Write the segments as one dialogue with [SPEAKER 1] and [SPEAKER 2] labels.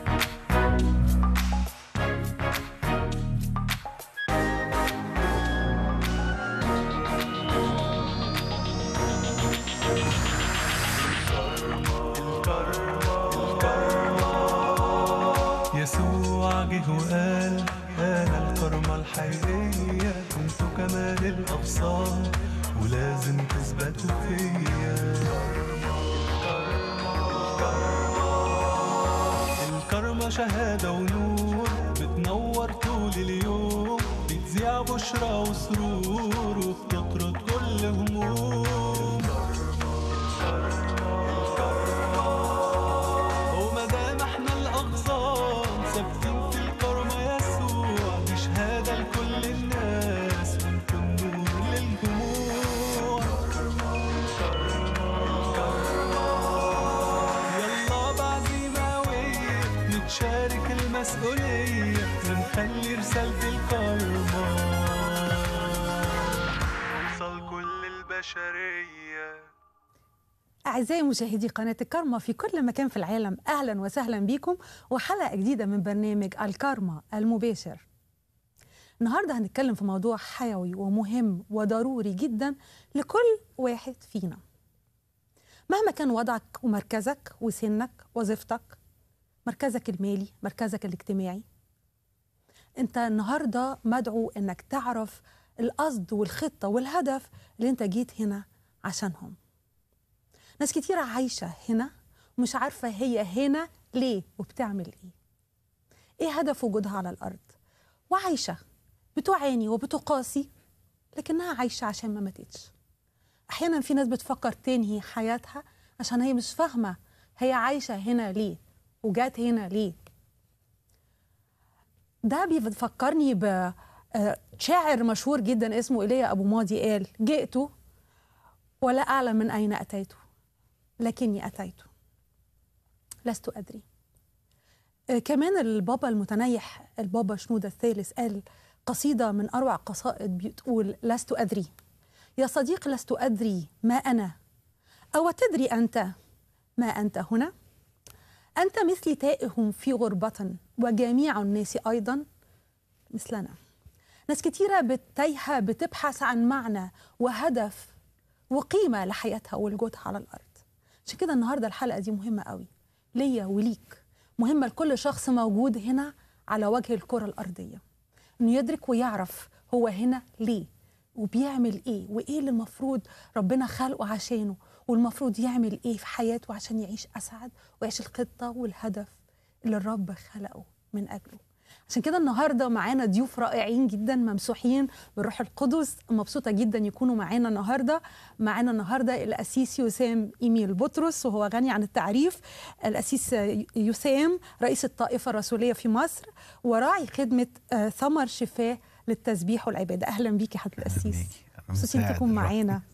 [SPEAKER 1] Bye. شهادة ونور بتنور طول اليوم بتذيع بشرى وسرور
[SPEAKER 2] أعزائي مشاهدي قناة الكارما في كل مكان في العالم أهلا وسهلا بكم وحلقة جديدة من برنامج الكارما المباشر النهاردة هنتكلم في موضوع حيوي ومهم وضروري جدا لكل واحد فينا مهما كان وضعك ومركزك وسنك وظيفتك مركزك المالي مركزك الاجتماعي انت النهاردة مدعو انك تعرف القصد والخطة والهدف اللي انت جيت هنا عشانهم ناس كتيرة عايشة هنا ومش عارفة هي هنا ليه وبتعمل إيه إيه هدف وجودها على الأرض وعايشة بتعاني وبتقاسي لكنها عايشة عشان ما ماتتش أحيانا في ناس بتفكر تنهي حياتها عشان هي مش فاهمة هي عايشة هنا ليه وجات هنا ليه ده بيفكرني آه، شاعر مشهور جدا اسمه إيليا أبو ماضي قال جئت ولا أعلم من أين أتيت لكني أتيت لست أدري آه، كمان البابا المتنيح البابا شنودة الثالث قال قصيدة من أروع قصائد بتقول لست أدري يا صديق لست أدري ما أنا أو تدري أنت ما أنت هنا أنت مثلي تائه في غربة وجميع الناس أيضا مثلنا ناس كتيرة تايهة بتبحث عن معنى وهدف وقيمة لحياتها ولجودها على الأرض عشان كده النهارده الحلقه دي مهمه قوي ليا وليك مهمه لكل شخص موجود هنا على وجه الكره الارضيه انه يدرك ويعرف هو هنا ليه وبيعمل ايه وايه اللي المفروض ربنا خلقه عشانه والمفروض يعمل ايه في حياته عشان يعيش اسعد ويعيش الخطه والهدف اللي الرب خلقه من اجله عشان كده النهارده معانا ضيوف رائعين جدا ممسوحين بالروح القدس مبسوطه جدا يكونوا معانا النهارده معانا النهارده الاسيس يسام ايميل بطرس وهو غني عن التعريف الاسيس يسام رئيس الطائفه الرسوليه في مصر وراعي خدمه آه، ثمر شفاه للتسبيح والعباده اهلا بيكي حضرتك الاسيس مبسوطين تكون معانا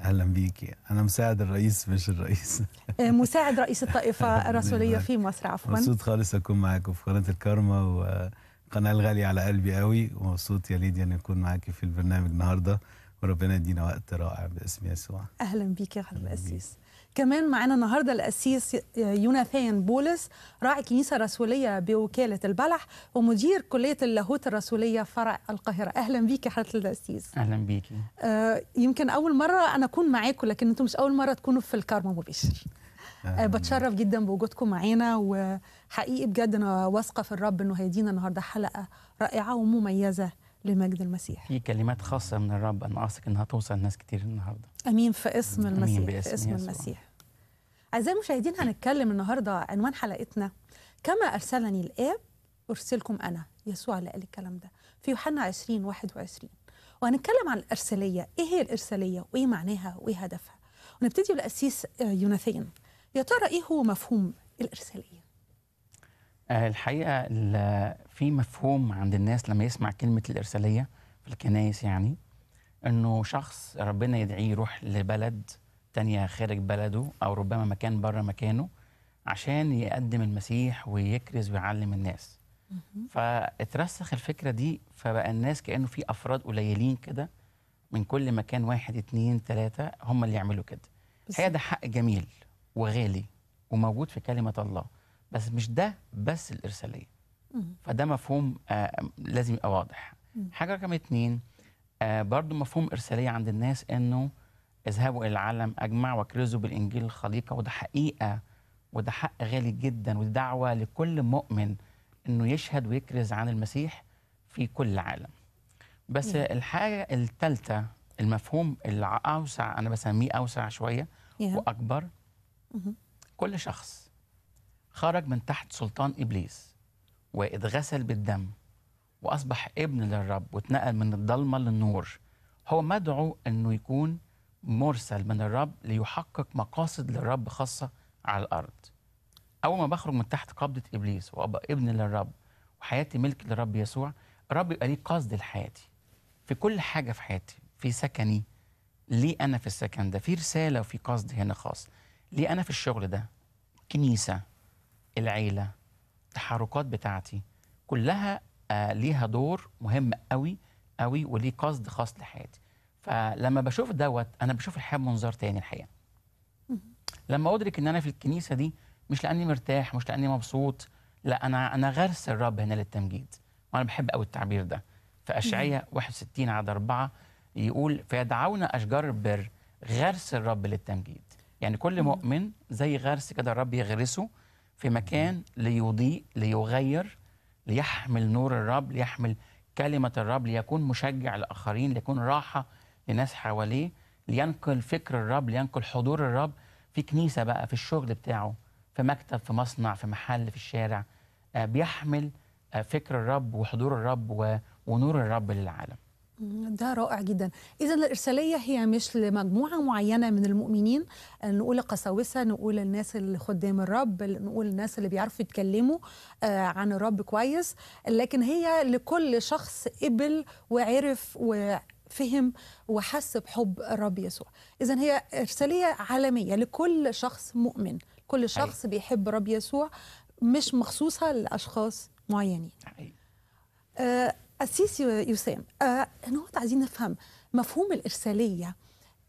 [SPEAKER 3] اهلا بيكي انا مساعد الرئيس مش الرئيس
[SPEAKER 2] آه، مساعد رئيس الطائفه الرسوليه في مصر عفوا مبسوط
[SPEAKER 3] خالص اكون معاكم في قناه الكرمه و قناة الغالية على قلبي قوي ومبسوط يا ليديا أن أكون معاكي في البرنامج النهاردة وربنا يدينا وقت رائع باسم يسوع
[SPEAKER 2] أهلا بيك يا حبيب القسيس كمان معانا النهارده القسيس يوناثان بولس راعي كنيسه رسوليه بوكاله البلح ومدير كليه اللاهوت الرسوليه فرع القاهره اهلا بيك يا حضرة القسيس اهلا بيك آه يمكن اول مره انا اكون معاكم لكن انتم مش اول مره تكونوا في الكارما مباشر آه. بتشرف جدا بوجودكم معانا وحقيقي بجد انا واثقه في الرب انه هيدينا النهارده حلقه رائعه ومميزه لمجد
[SPEAKER 4] المسيح في كلمات خاصه من الرب انا اثق انها توصل لناس كتير النهارده
[SPEAKER 2] امين في اسم المسيح أمين باسم في اسم يسوع. المسيح اعزائي المشاهدين هنتكلم النهارده عنوان حلقتنا كما ارسلني الاب ارسلكم انا يسوع اللي قال الكلام ده في يوحنا 20 21 وهنتكلم عن الارساليه ايه هي الارساليه وايه معناها وايه هدفها ونبتدي بالقسيس آه، يوناثين يا ترى إيه هو مفهوم الإرسالية؟
[SPEAKER 4] آه، الحقيقة في مفهوم عند الناس لما يسمع كلمة الإرسالية في الكنايس يعني إنه شخص ربنا يدعيه يروح لبلد تانية خارج بلده أو ربما مكان بره مكانه عشان يقدم المسيح ويكرز ويعلم الناس فاترسخ الفكرة دي فبقى الناس كأنه في أفراد قليلين كده من كل مكان واحد اتنين تلاتة هم اللي يعملوا كده هي ده حق جميل وغالي وموجود في كلمه الله بس مش ده بس الارساليه فده مفهوم آه، لازم يبقى واضح حاجه رقم اتنين آه، برضو مفهوم ارساليه عند الناس انه اذهبوا الى العالم اجمع واكرزوا بالانجيل الخليقه وده حقيقه وده حق غالي جدا ودعوة لكل مؤمن انه يشهد ويكرز عن المسيح في كل العالم بس مم. الحاجه الثالثه المفهوم اللي اوسع انا بسميه اوسع شويه yeah. واكبر كل شخص خرج من تحت سلطان ابليس واتغسل بالدم واصبح ابن للرب واتنقل من الضلمه للنور هو مدعو انه يكون مرسل من الرب ليحقق مقاصد للرب خاصه على الارض اول ما بخرج من تحت قبضه ابليس وابقى ابن للرب وحياتي ملك للرب يسوع الرب يبقى ليه قصد لحياتي في كل حاجه في حياتي في سكني ليه انا في السكن ده في رساله وفي قصد هنا خاص ليه انا في الشغل ده كنيسه العيله التحركات بتاعتي كلها آه ليها دور مهم قوي قوي وليه قصد خاص لحياتي فلما بشوف دوت انا بشوف الحياه بمنظار تاني الحقيقه لما ادرك ان انا في الكنيسه دي مش لاني مرتاح مش لاني مبسوط لا انا انا غرس الرب هنا للتمجيد وانا بحب قوي التعبير ده في اشعياء 61 عدد 4 يقول فيدعون اشجار البر غرس الرب للتمجيد يعني كل مؤمن زي غرس كده الرب يغرسه في مكان ليضيء ليغير ليحمل نور الرب ليحمل كلمة الرب ليكون مشجع لآخرين ليكون راحة لناس حواليه لينقل فكر الرب لينقل حضور الرب في كنيسة بقى في الشغل بتاعه في مكتب في مصنع في محل في الشارع آه، بيحمل آه، فكر الرب وحضور الرب ونور الرب للعالم
[SPEAKER 2] ده رائع جدا اذا الارساليه هي مش لمجموعه معينه من المؤمنين نقول القساوسه نقول الناس اللي خدام الرب نقول الناس اللي بيعرفوا يتكلموا آه، عن الرب كويس لكن هي لكل شخص قبل وعرف و فهم وحس بحب الرب يسوع اذا هي ارساليه عالميه لكل شخص مؤمن كل شخص أي. بيحب الرب يسوع مش مخصوصه لاشخاص معينين أي. السيسي يسام آه نقطة عايزين نفهم مفهوم الارساليه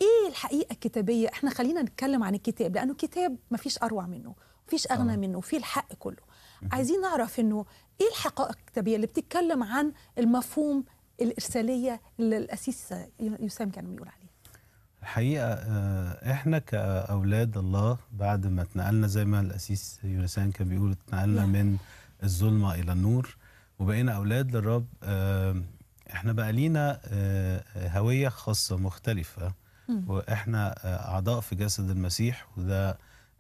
[SPEAKER 2] ايه الحقيقه الكتابيه احنا خلينا نتكلم عن الكتاب لانه كتاب مفيش اروع منه مفيش اغنى آه. منه فيه الحق كله عايزين نعرف انه ايه الحقائق الكتابيه اللي بتتكلم عن المفهوم الارساليه اللي الاسيس يسام كان بيقول عليه
[SPEAKER 3] الحقيقه آه، احنا كاولاد الله بعد ما اتنقلنا زي ما الاسيس يونسان كان بيقول اتنقلنا من الظلمه الى النور وبقينا أولاد للرب آه، احنا بقى لينا آه، هوية خاصة مختلفة واحنا آه، أعضاء في جسد المسيح وده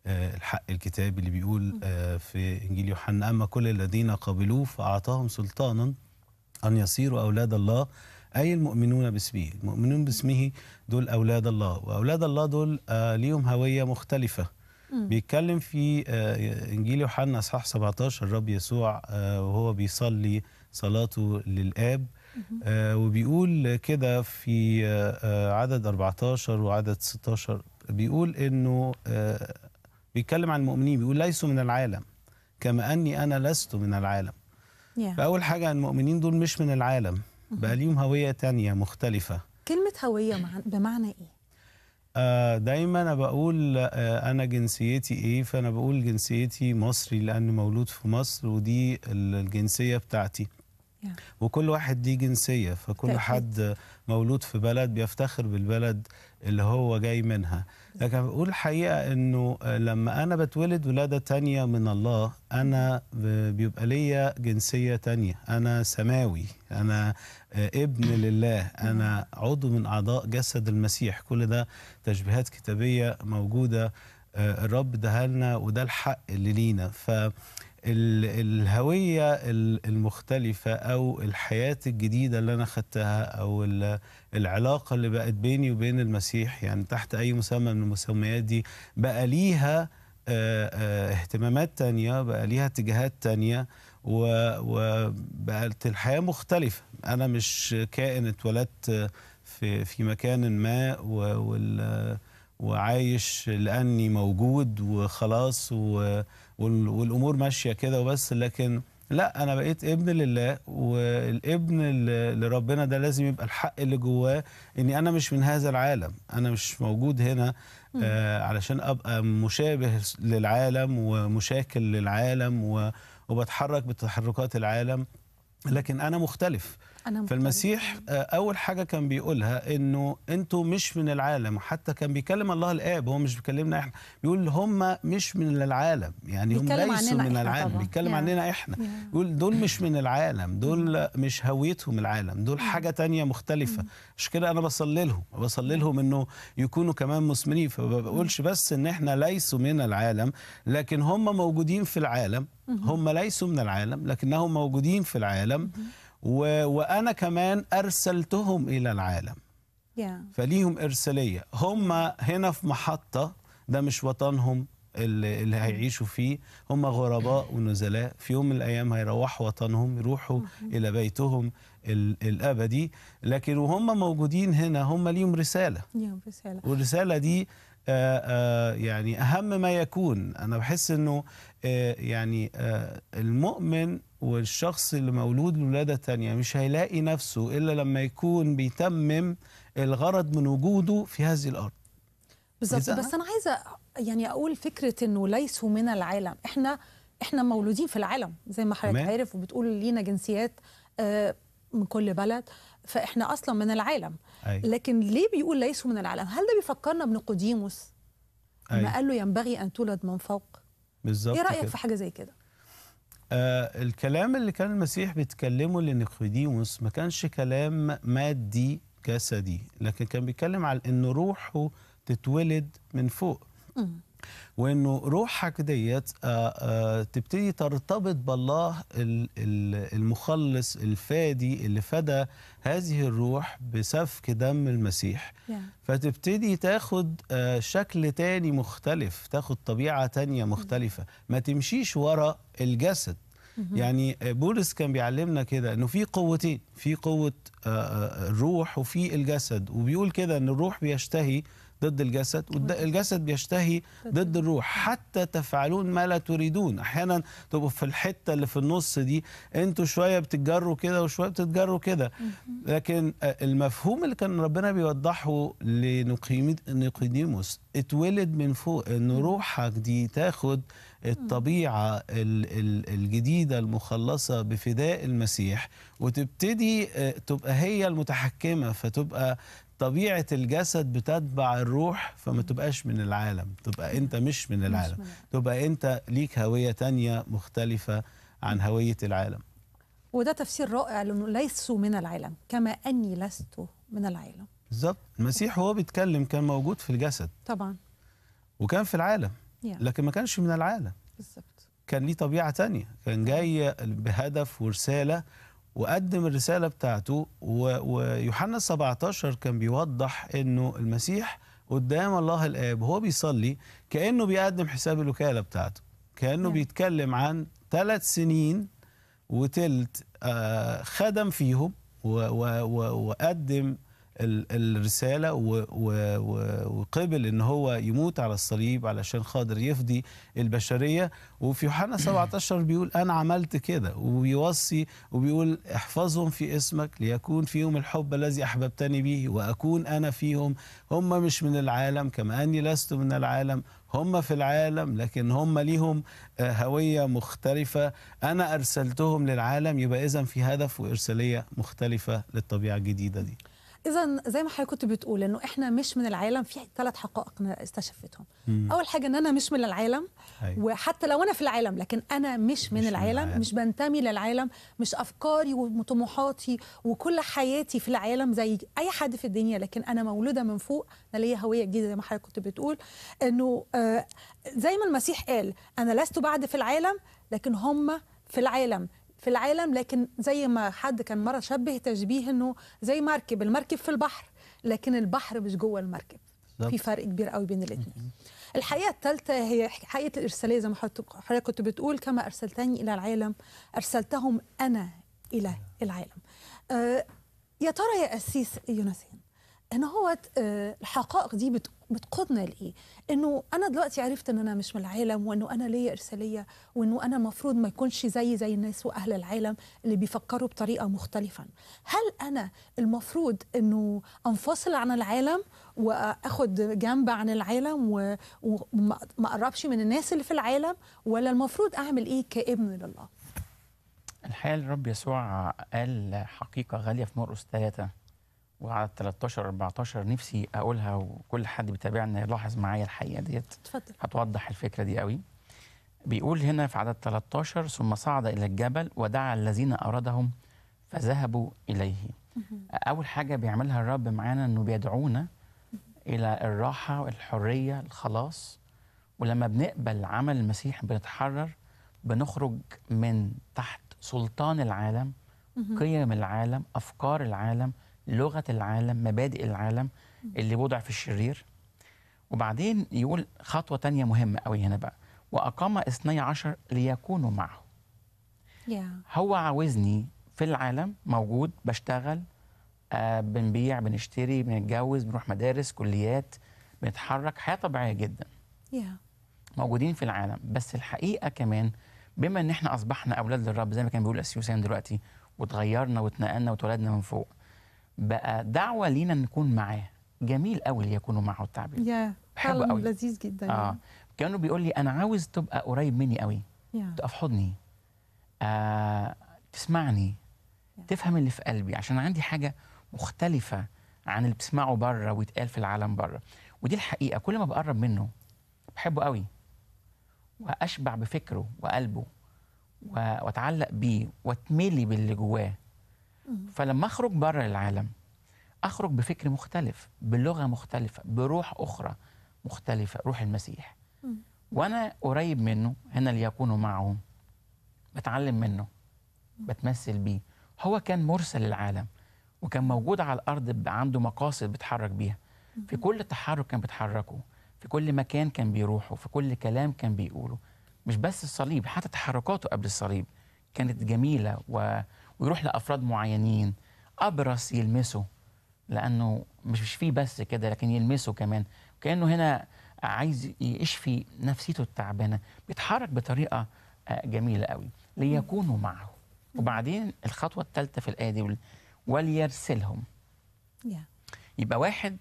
[SPEAKER 3] الحق الكتابي اللي بيقول في إنجيل يوحنا أما كل الذين قبلوه فأعطاهم سلطانا أن يصيروا أولاد الله أي المؤمنون باسمه المؤمنون باسمه دول أولاد الله وأولاد الله دول ليهم هوية مختلفة بيتكلم في آه، انجيل يوحنا اصحاح 17 الرب يسوع آه، وهو بيصلي صلاته للاب آه، وبيقول كده في عدد 14 وعدد 16 بيقول انه بيتكلم عن المؤمنين بيقول ليسوا من العالم كما اني انا لست من العالم yeah. فاول حاجه المؤمنين دول مش من العالم بقى ليهم هويه تانية مختلفه
[SPEAKER 2] كلمه هويه بمعنى ايه
[SPEAKER 3] آه، دايما انا بقول آه، انا جنسيتي ايه فانا بقول جنسيتي مصري لان مولود في مصر ودي الجنسيه بتاعتي وكل واحد ليه جنسيه فكل حد مولود في بلد بيفتخر بالبلد اللي هو جاي منها لكن بقول الحقيقه انه آه، لما انا بتولد ولاده تانية من الله انا بيبقى ليا جنسيه تانية انا سماوي انا آه، ابن لله انا عضو من اعضاء جسد المسيح كل ده تشبيهات كتابيه موجوده آه، الرب دهلنا وده الحق اللي لينا ف الهوية المختلفة أو الحياة الجديدة اللي أنا خدتها أو العلاقة اللي بقت بيني وبين المسيح يعني تحت أي مسمى من المسميات دي بقى ليها آه، آه، اهتمامات تانية بقى ليها اتجاهات تانية وبقت الحياة مختلفة أنا مش كائن اتولدت في في مكان ما وعايش لأني موجود وخلاص و والامور ماشيه كده وبس لكن لا انا بقيت ابن لله والابن لربنا ده لازم يبقى الحق اللي جواه اني انا مش من هذا العالم انا مش موجود هنا آه علشان ابقى مشابه للعالم ومشاكل للعالم وبتحرك بتحركات العالم لكن انا مختلف أنا فالمسيح آه، أول حاجة كان بيقولها إنه أنتوا مش من العالم حتى كان بيكلم الله الآب هو مش بيكلمنا إحنا بيقول هم مش من العالم يعني هم ليسوا من العالم بيتكلم عننا إحنا بيقول دول مش من العالم دول مش هويتهم العالم دول حاجة تانية مختلفة mm. مش كده أنا بصلي لهم بصلي لهم إنه يكونوا كمان مسلمين فما بقولش بس إن إحنا ليسوا من العالم لكن هم موجودين في العالم mm-hmm. هم ليسوا من العالم لكنهم موجودين في العالم mm-hmm. و... وأنا كمان أرسلتهم إلى العالم yeah. فليهم إرسالية هم هنا في محطة ده مش وطنهم اللي, اللي هيعيشوا فيه هم غرباء ونزلاء في يوم من الأيام هيروحوا وطنهم يروحوا إلى بيتهم الأبدي لكن وهم موجودين هنا هم ليهم رسالة
[SPEAKER 5] ليهم رسالة
[SPEAKER 3] والرسالة دي آآ آآ يعني أهم ما يكون أنا بحس أنه يعني المؤمن والشخص اللي مولود لولادة تانية مش هيلاقي نفسه إلا لما يكون بيتمم الغرض من وجوده في هذه الأرض
[SPEAKER 2] بالظبط بس أنا عايزة يعني أقول فكرة إنه ليسوا من العالم إحنا إحنا مولودين في العالم زي ما حضرتك عارف وبتقول لينا جنسيات آه، من كل بلد فإحنا أصلا من العالم أي. لكن ليه بيقول ليسوا من العالم هل ده بيفكرنا بنقوديموس ما قال له ينبغي أن تولد من فوق
[SPEAKER 3] بالظبط إيه رأيك كده. في حاجة زي كده آه الكلام اللي كان المسيح بيتكلمه لنيقوديموس ما كانش كلام مادي جسدي لكن كان بيتكلم على ان روحه تتولد من فوق وانه روحك ديت آه، آه، تبتدي ترتبط بالله المخلص الفادي اللي فدى هذه الروح بسفك دم المسيح فتبتدي تاخد آه، شكل تاني مختلف تاخد طبيعة تانية mm-hmm. مختلفة ما تمشيش ورا الجسد mm-hmm. يعني بولس كان بيعلمنا كده انه في قوتين في قوه الروح وفي الجسد وبيقول كده ان الروح بيشتهي ضد الجسد والجسد بيشتهي ضد الروح حتى تفعلون ما لا تريدون احيانا تبقوا في الحته اللي في النص دي انتوا شويه بتتجروا كده وشويه بتتجروا كده لكن آه، المفهوم اللي كان ربنا بيوضحه لنقيديموس اتولد من فوق ان روحك دي تاخد الطبيعه الجديده المخلصه بفداء المسيح وتبتدي آه، تبقى هي المتحكمه فتبقى طبيعه الجسد بتتبع الروح فما تبقاش من العالم تبقى انت مش من العالم تبقى انت ليك هويه تانية مختلفه عن هويه العالم
[SPEAKER 2] وده تفسير رائع لانه ليسوا من العالم كما اني لست من العالم
[SPEAKER 3] بالظبط المسيح وهو بيتكلم كان موجود في الجسد طبعا وكان في العالم لكن ما كانش من العالم بالظبط كان ليه طبيعه تانية كان جاي بهدف ورساله وقدم الرسالة بتاعته ويوحنا 17 كان بيوضح أنه المسيح قدام الله الآب هو بيصلي كأنه بيقدم حساب الوكالة بتاعته كأنه نعم. بيتكلم عن ثلاث سنين وتلت آه، خدم فيهم وقدم الرسالة وقبل ان هو يموت على الصليب علشان خاطر يفدي البشرية وفي يوحنا 17 بيقول انا عملت كده وبيوصي وبيقول احفظهم في اسمك ليكون فيهم الحب الذي احببتني به واكون انا فيهم هم مش من العالم كما اني لست من العالم هم في العالم لكن هم ليهم آه، هوية مختلفة أنا أرسلتهم للعالم يبقى إذا في هدف وإرسالية مختلفة للطبيعة الجديدة دي
[SPEAKER 2] اذا زي ما حضرتك كنت بتقول انه احنا مش من العالم في ثلاث حقائق انا استشفتهم مم. اول حاجه ان انا مش من العالم هي. أيوة. وحتى لو انا في العالم لكن انا مش من العالم. العالم, العالم مش بنتمي للعالم مش افكاري وطموحاتي وكل حياتي في العالم زي اي حد في الدنيا لكن انا مولوده من فوق انا ليا هويه جديده زي ما حضرتك كنت بتقول انه آه زي ما المسيح قال انا لست بعد في العالم لكن هم في العالم في العالم لكن زي ما حد كان مره شبه تشبيه انه زي مركب المركب في البحر لكن البحر مش جوه المركب في فرق كبير قوي بين الاثنين الحقيقه الثالثه هي حقيقه الارساليه زي ما حضرتك كنت بتقول كما ارسلتني الى العالم ارسلتهم انا الى العالم آه يا ترى يا اسيس يونسين ان هو آه، الحقائق دي بتقودنا لايه؟ انه انا دلوقتي عرفت ان انا مش من العالم وانه انا ليا ارساليه وانه انا المفروض ما يكونش زي زي الناس واهل العالم اللي بيفكروا بطريقه مختلفه. هل انا المفروض انه انفصل عن العالم واخد جنب عن العالم وما اقربش من الناس اللي في العالم ولا المفروض اعمل ايه كابن لله؟
[SPEAKER 4] الحقيقه الرب يسوع قال حقيقه غاليه في مرقس ثلاثه وعلى 13 14 نفسي اقولها وكل حد بيتابعنا يلاحظ معايا الحقيقه ديت اتفضل هتوضح الفكره دي قوي بيقول هنا في عدد 13 ثم صعد الى الجبل ودعا الذين ارادهم فذهبوا اليه اول حاجه بيعملها الرب معانا انه بيدعونا الى الراحه والحريه الخلاص ولما بنقبل عمل المسيح بنتحرر بنخرج من تحت سلطان العالم قيم العالم افكار العالم لغه العالم مبادئ العالم اللي وضع في الشرير وبعدين يقول خطوه تانية مهمه قوي هنا بقى واقام اثني عشر ليكونوا معه yeah. هو عاوزني في العالم موجود بشتغل آه بنبيع بنشتري بنتجوز بنروح مدارس كليات بنتحرك حياه طبيعيه جدا yeah. موجودين في العالم بس الحقيقه كمان بما ان احنا اصبحنا اولاد للرب زي ما كان بيقول السيوسان دلوقتي وتغيرنا واتنقلنا واتولدنا من فوق بقى دعوه لينا نكون معاه جميل قوي اللي يكونوا معه التعبير
[SPEAKER 2] yeah. حلو قوي لذيذ جدا
[SPEAKER 4] اه كانوا بيقول لي انا عاوز تبقى قريب مني قوي تقف في حضني آه تسمعني yeah. تفهم اللي في قلبي عشان عندي حاجه مختلفه عن اللي بتسمعه بره ويتقال في العالم بره ودي الحقيقه كل ما بقرب منه بحبه قوي واشبع بفكره وقلبه واتعلق بيه واتملي باللي جواه فلما اخرج بره العالم اخرج بفكر مختلف بلغه مختلفه بروح اخرى مختلفه روح المسيح وانا قريب منه هنا ليكون معه بتعلم منه بتمثل بيه هو كان مرسل العالم وكان موجود على الارض عنده مقاصد بيتحرك بيها في كل تحرك كان بيتحركه في كل مكان كان بيروحه في كل كلام كان بيقوله مش بس الصليب حتى تحركاته قبل الصليب كانت جميله و... ويروح لافراد معينين ابرص يلمسه لانه مش فيه بس كده لكن يلمسه كمان كانه هنا عايز يشفي نفسيته التعبانه بيتحرك بطريقه آه، جميله قوي ليكونوا معه وبعدين الخطوه الثالثه في الايه دي وليرسلهم يبقى واحد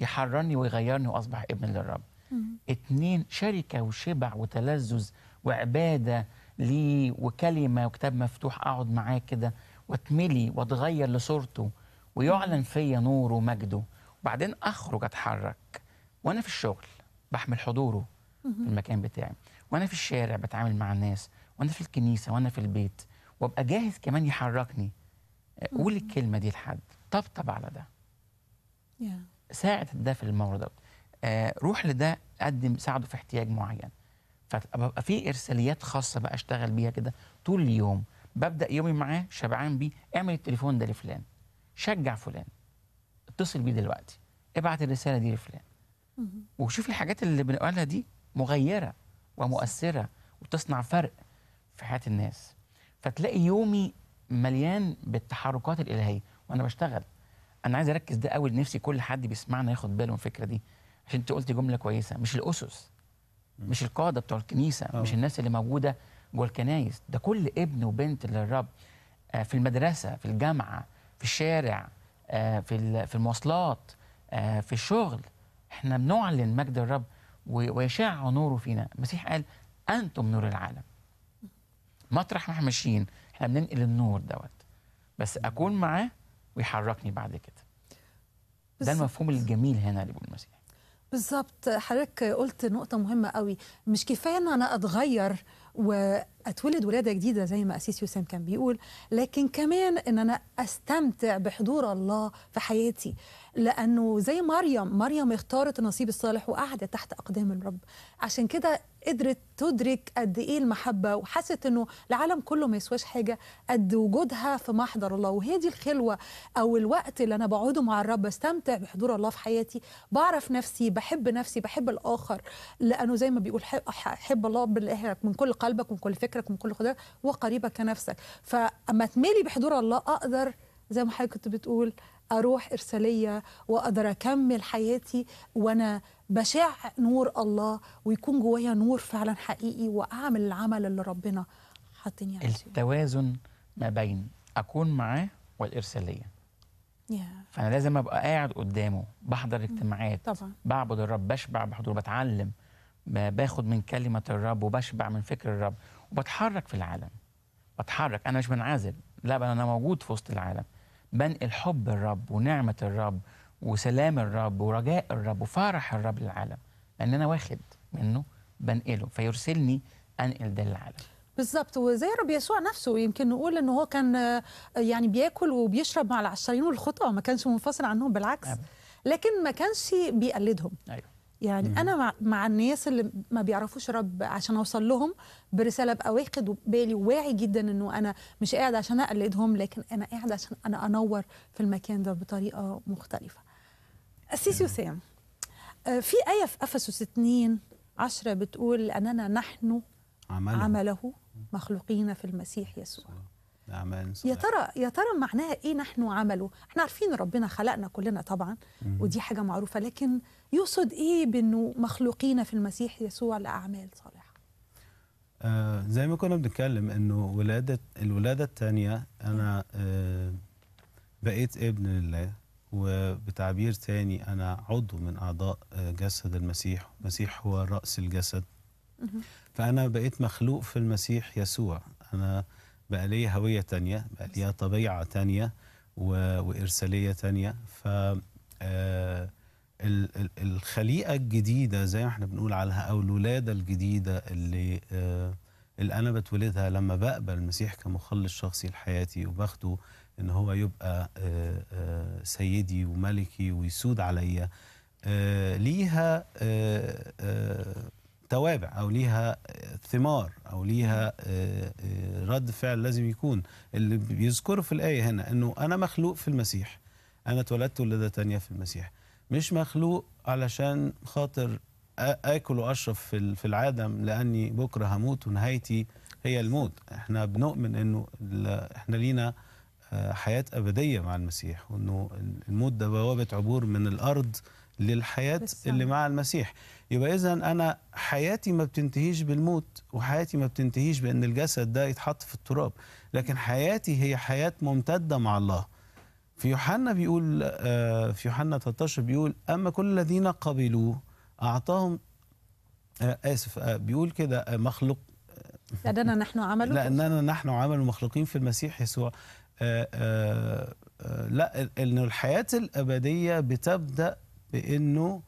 [SPEAKER 4] يحررني ويغيرني واصبح ابن للرب اتنين شركه وشبع وتلذذ وعباده ليه وكلمه وكتاب مفتوح اقعد معاه كده واتملي واتغير لصورته ويعلن فيا نوره ومجده وبعدين اخرج اتحرك وانا في الشغل بحمل حضوره في المكان بتاعي وانا في الشارع بتعامل مع الناس وانا في الكنيسه وانا في البيت وابقى جاهز كمان يحركني آه، قول الكلمه دي لحد طبطب على ده ساعد ده في الموضوع آه روح لده قدم ساعده في احتياج معين فببقى في ارساليات خاصه بقى اشتغل بيها كده طول اليوم ببدا يومي معاه شبعان بيه اعمل التليفون ده لفلان شجع فلان اتصل بيه دلوقتي ابعت الرساله دي لفلان وشوف الحاجات اللي بنقولها دي مغيره ومؤثره وتصنع فرق في حياه الناس فتلاقي يومي مليان بالتحركات الالهيه وانا بشتغل انا عايز اركز ده قوي نفسي كل حد بيسمعنا ياخد باله من الفكره دي عشان انت قلت جمله كويسه مش الاسس مش القاده بتوع الكنيسه أوه. مش الناس اللي موجوده جوه الكنايس ده كل ابن وبنت للرب آه، في المدرسه في الجامعه في الشارع آه، في في المواصلات آه، في الشغل احنا بنعلن مجد الرب ويشع نوره فينا المسيح قال انتم نور العالم مطرح ما احنا ماشيين احنا بننقل النور دوت بس اكون معاه ويحركني بعد كده ده المفهوم الجميل هنا اللي بيقول المسيح
[SPEAKER 2] بالظبط حضرتك قلت نقطة مهمة قوي مش كفاية أن أنا أتغير و اتولد ولاده جديده زي ما اسيس يوسام كان بيقول لكن كمان ان انا استمتع بحضور الله في حياتي لانه زي مريم مريم اختارت النصيب الصالح وقعدت تحت اقدام الرب عشان كده قدرت تدرك قد ايه المحبه وحست انه العالم كله ما يسواش حاجه قد وجودها في محضر الله وهي دي الخلوه او الوقت اللي انا بقعده مع الرب استمتع بحضور الله في حياتي بعرف نفسي بحب نفسي بحب الاخر لانه زي ما بيقول حب الله بالله من كل قلبك ومن كل فكرة ياكلك ومن كل خدرك وقريبك كنفسك فاما تملي بحضور الله اقدر زي ما حضرتك كنت بتقول اروح ارساليه واقدر اكمل حياتي وانا بشع نور الله ويكون جوايا نور فعلا حقيقي واعمل العمل اللي ربنا حاطني عليه
[SPEAKER 4] التوازن ما بين اكون معاه والارساليه yeah. فانا لازم ابقى قاعد قدامه بحضر اجتماعات طبعا بعبد الرب بشبع بحضور بتعلم باخد من كلمه الرب وبشبع من فكر الرب وبتحرك في العالم بتحرك انا مش بنعزل لا بل انا موجود في وسط العالم بنقل حب الرب ونعمه الرب وسلام الرب ورجاء الرب وفرح الرب للعالم لان انا واخد منه بنقله فيرسلني انقل ده للعالم
[SPEAKER 2] بالظبط وزي رب يسوع نفسه يمكن نقول ان هو كان يعني بياكل وبيشرب مع العشرين والخطأ ما كانش منفصل عنهم بالعكس لكن ما كانش بيقلدهم أيوه. يعني مم. انا مع, مع الناس اللي ما بيعرفوش رب عشان اوصل لهم برساله ابقى واخد بالي واعي جدا انه انا مش قاعد عشان اقلدهم لكن انا قاعد عشان انا انور في المكان ده بطريقه مختلفه السيسي وسام آه، في آية في أفسس 2 10 بتقول أننا نحن عمله, عمله مخلوقين في المسيح يسوع
[SPEAKER 3] أعمال يا
[SPEAKER 2] ترى يا ترى معناها إيه نحن عمله؟ إحنا عارفين ربنا خلقنا كلنا طبعا ودي حاجة معروفة لكن يقصد إيه بأنه مخلوقين في المسيح يسوع لأعمال صالحة؟
[SPEAKER 3] آه زي ما كنا بنتكلم إنه ولادة الولادة الثانية أنا آه بقيت ابن لله وبتعبير تاني أنا عضو من أعضاء آه، جسد المسيح المسيح هو رأس الجسد فأنا بقيت مخلوق في المسيح يسوع أنا آه بقى ليه هوية تانية بقى ليها طبيعة تانية وإرسالية تانية ف آه، الخليقة الجديدة زي ما احنا بنقول عليها أو الولادة الجديدة اللي آه، اللي أنا بتولدها لما بقبل المسيح كمخلص شخصي لحياتي وباخده إن هو يبقى آه، سيدي وملكي ويسود عليا ليها توابع او ليها آه، ثمار او ليها آه، آه، رد فعل لازم يكون اللي بيذكره في الايه هنا انه انا مخلوق في المسيح انا اتولدت ولاده ثانيه في المسيح مش مخلوق علشان خاطر اكل واشرب في في العدم لاني بكره هموت ونهايتي هي الموت احنا بنؤمن انه احنا لينا حياه ابديه مع المسيح وانه الموت ده بوابه عبور من الارض للحياه اللي يعني مع المسيح يبقى اذا انا حياتي ما بتنتهيش بالموت وحياتي ما بتنتهيش بان الجسد ده يتحط في التراب لكن حياتي هي حياه ممتده مع الله في يوحنا بيقول آه، في يوحنا 13 بيقول اما كل الذين قبلوه اعطاهم آه، اسف آه، بيقول كده مخلوق
[SPEAKER 2] لأننا نحن عمل
[SPEAKER 3] لأننا نحن عمل مخلوقين في المسيح يسوع لا انه الحياه الابديه بتبدا بانه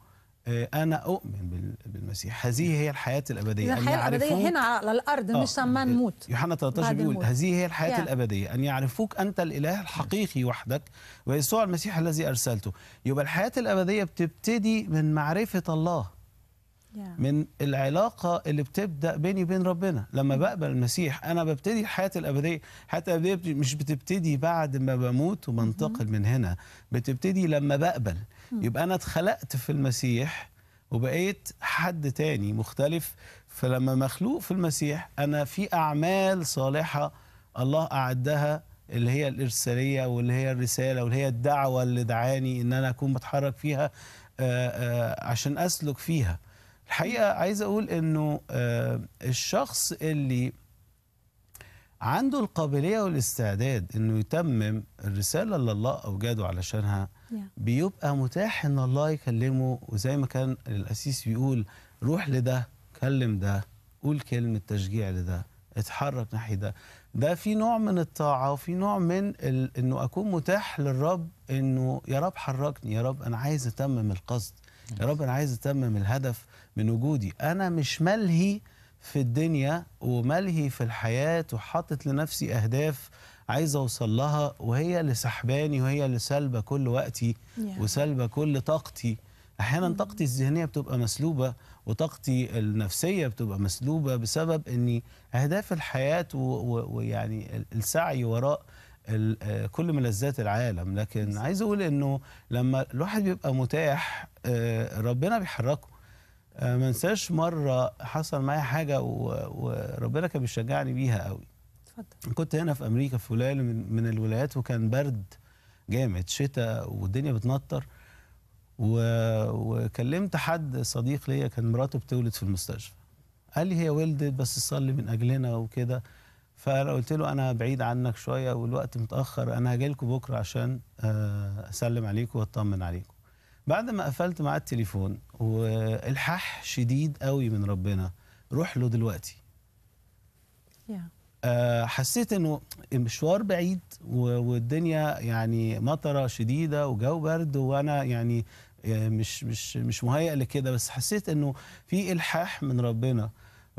[SPEAKER 3] آه، انا اؤمن بالمسيح هذه هي الحياه الابديه الحياه الابديه هنا
[SPEAKER 2] على الارض مش لما آه، نموت
[SPEAKER 3] يوحنا 13 بيقول هذه هي الحياه يعني. الابديه ان يعرفوك انت الاله الحقيقي وحدك ويسوع المسيح الذي ارسلته يبقى الحياه الابديه بتبتدي من معرفه الله من العلاقة اللي بتبدأ بيني وبين ربنا لما بقبل المسيح أنا ببتدي الحياة الأبدية الحياة الأبدية مش بتبتدي بعد ما بموت وبنتقل من هنا بتبتدي لما بقبل يبقى أنا اتخلقت في المسيح وبقيت حد تاني مختلف فلما مخلوق في المسيح أنا في أعمال صالحة الله أعدها اللي هي الإرسالية واللي هي الرسالة واللي هي الدعوة اللي دعاني إن أنا أكون بتحرك فيها آه، آه، عشان أسلك فيها الحقيقة عايز أقول إنه آه، الشخص اللي عنده القابلية والاستعداد إنه يتمم الرسالة اللي الله أوجده علشانها بيبقى متاح ان الله يكلمه وزي ما كان الاسيس بيقول روح لده كلم ده قول كلمه تشجيع لده اتحرك ناحيه ده ده في نوع من الطاعه وفي نوع من ال... انه اكون متاح للرب انه يا رب حركني يا رب انا عايز اتمم القصد يا رب انا عايز اتمم الهدف من وجودي انا مش ملهي في الدنيا وملهي في الحياه وحاطط لنفسي اهداف عايز اوصل لها وهي اللي سحباني وهي اللي سالبه كل وقتي yeah. وسالبه كل طاقتي احيانا mm. طاقتي الذهنيه بتبقى مسلوبه وطاقتي النفسيه بتبقى مسلوبه بسبب اني اهداف الحياه ويعني السعي وراء آه، كل ملذات العالم لكن عايز اقول انه لما الواحد بيبقى متاح آه، ربنا بيحركه آه، ما انساش مره حصل معايا حاجه وربنا كان بيشجعني بيها قوي اتفضل كنت هنا في امريكا في ولايه من, من الولايات وكان برد جامد شتاء والدنيا بتنطر و... وكلمت حد صديق ليا كان مراته بتولد في المستشفى قال لي هي ولدت بس صلي من اجلنا وكده فانا قلت له انا بعيد عنك شويه والوقت متاخر انا هاجي لكم بكره عشان آه، اسلم عليكم واطمن عليكم بعد ما قفلت معاه التليفون والحاح شديد قوي من ربنا روح له دلوقتي آه، حسيت انه المشوار بعيد والدنيا يعني مطره شديده وجو برد وانا يعني آه، مش مش مش مهيئ لكده بس حسيت انه في الحاح من ربنا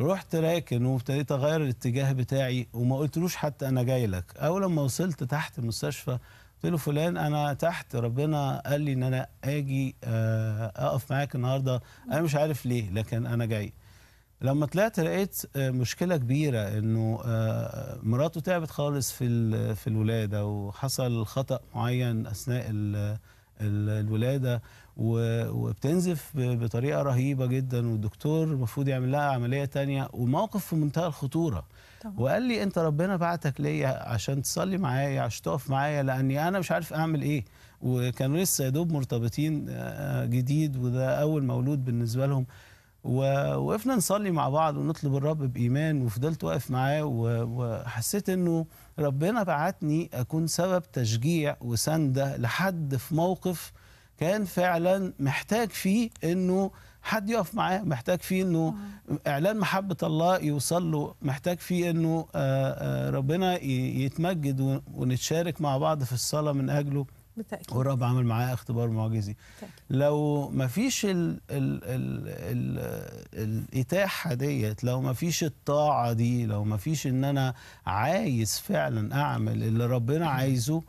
[SPEAKER 3] رحت راكن وابتديت اغير الاتجاه بتاعي وما قلتلوش حتى انا جاي لك اول لما وصلت تحت المستشفى قلت له فلان انا تحت ربنا قال لي ان انا اجي آه، اقف معاك النهارده انا مش عارف ليه لكن انا جاي لما طلعت لقيت آه، مشكله كبيره انه آه، مراته تعبت خالص في في الولاده وحصل خطا معين اثناء الولاده وبتنزف بطريقه رهيبه جدا والدكتور المفروض يعمل لها عمليه تانية وموقف في منتهى الخطوره طبعا. وقال لي انت ربنا بعتك ليا عشان تصلي معايا عشان تقف معايا لاني انا مش عارف اعمل ايه وكانوا لسه يا دوب مرتبطين آه، جديد وده اول مولود بالنسبه لهم ووقفنا نصلي مع بعض ونطلب الرب بايمان وفضلت واقف معاه وحسيت انه ربنا بعتني اكون سبب تشجيع وسنده لحد في موقف كان فعلا محتاج فيه انه حد يقف معاه محتاج فيه انه آه. اعلان محبه الله يوصل له محتاج فيه انه آه، آه، ربنا يتمجد ونتشارك مع بعض في الصلاه من اجله بالتأكيد والرب عمل معاه اختبار معجزي بالتأكيد. لو ما فيش ال ال ال ال الإتاحة ديت لو ما فيش الطاعة دي لو ما فيش إن أنا عايز فعلا أعمل اللي ربنا عايزه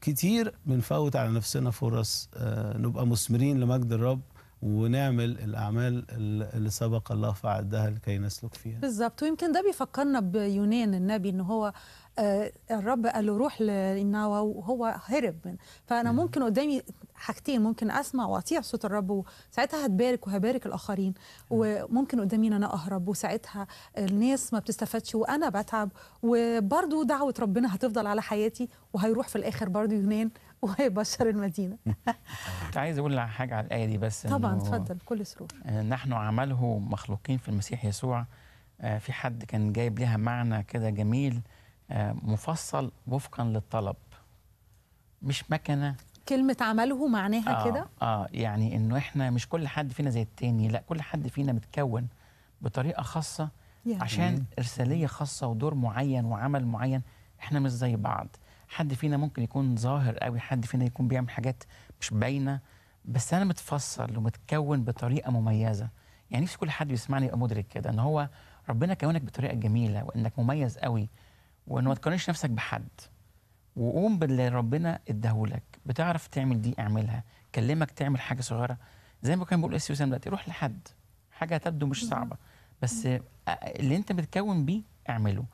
[SPEAKER 3] كتير بنفوت على نفسنا فرص آه، نبقى مثمرين لمجد الرب ونعمل الأعمال اللي سبق الله
[SPEAKER 2] فعدها لكي نسلك فيها بالظبط ويمكن ده بيفكرنا بيونان النبي إن هو آه، الرب قال له روح للنوى وهو هرب من فانا ممكن قدامي حاجتين ممكن اسمع واطيع صوت الرب وساعتها هتبارك وهبارك الاخرين وممكن قدامي ان انا اهرب وساعتها الناس ما بتستفادش وانا بتعب وبرده دعوه ربنا هتفضل على حياتي وهيروح في الاخر برده يونان وهيبشر المدينه
[SPEAKER 4] كنت عايز اقول حاجه على الايه دي بس طبعا اتفضل كل سرور آه، نحن عمله مخلوقين في المسيح يسوع آه، في حد كان جايب لها معنى كده جميل آه، مفصل وفقا للطلب مش مكنه
[SPEAKER 2] كلمة عمله معناها آه كده؟
[SPEAKER 4] اه يعني انه احنا مش كل حد فينا زي التاني، لا كل حد فينا متكون بطريقة خاصة يعني. عشان ارسالية خاصة ودور معين وعمل معين، احنا مش زي بعض، حد فينا ممكن يكون ظاهر قوي، حد فينا يكون بيعمل حاجات مش باينة، بس انا متفصل ومتكون بطريقة مميزة، يعني نفسي كل حد يسمعني يبقى مدرك كده ان هو ربنا كونك بطريقة جميلة وانك مميز قوي، وان ما تقارنش نفسك بحد وقوم باللي ربنا اداهولك بتعرف تعمل دي اعملها كلمك تعمل حاجه صغيره زي ما كان بيقول السي وسام دلوقتي روح لحد حاجه تبدو مش صعبه بس اللي انت بتكون بيه اعمله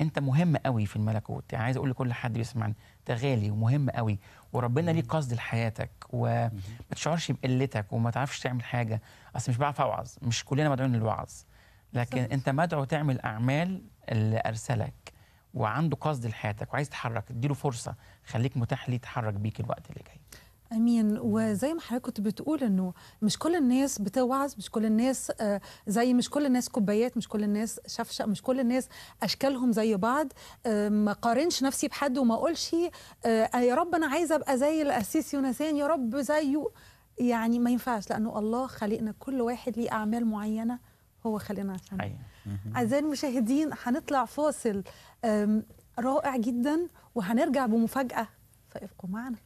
[SPEAKER 4] انت مهم قوي في الملكوت يعني عايز اقول لكل حد بيسمعني انت غالي ومهم قوي وربنا ليه قصد لحياتك وما تشعرش بقلتك وما تعرفش تعمل حاجه اصل مش بعرف اوعظ مش كلنا مدعوين للوعظ لكن انت مدعو تعمل اعمال اللي ارسلك وعنده قصد لحياتك وعايز يتحرك اديله فرصه خليك متاح ليه يتحرك بيك الوقت اللي جاي
[SPEAKER 2] امين وزي ما حضرتك كنت بتقول انه مش كل الناس بتوعظ مش كل الناس آه، زي مش كل الناس كوبايات مش كل الناس شفشق مش كل الناس اشكالهم زي بعض آه، ما قارنش نفسي بحد وما اقولش آه، يا رب انا عايزه ابقى زي القسيس يونسان يا رب زيه يعني ما ينفعش لانه الله خلقنا كل واحد ليه اعمال معينه هو خلقنا عشانها أيوة. أعزائي المشاهدين هنطلع فاصل رائع جدا وهنرجع بمفاجأة فابقوا معنا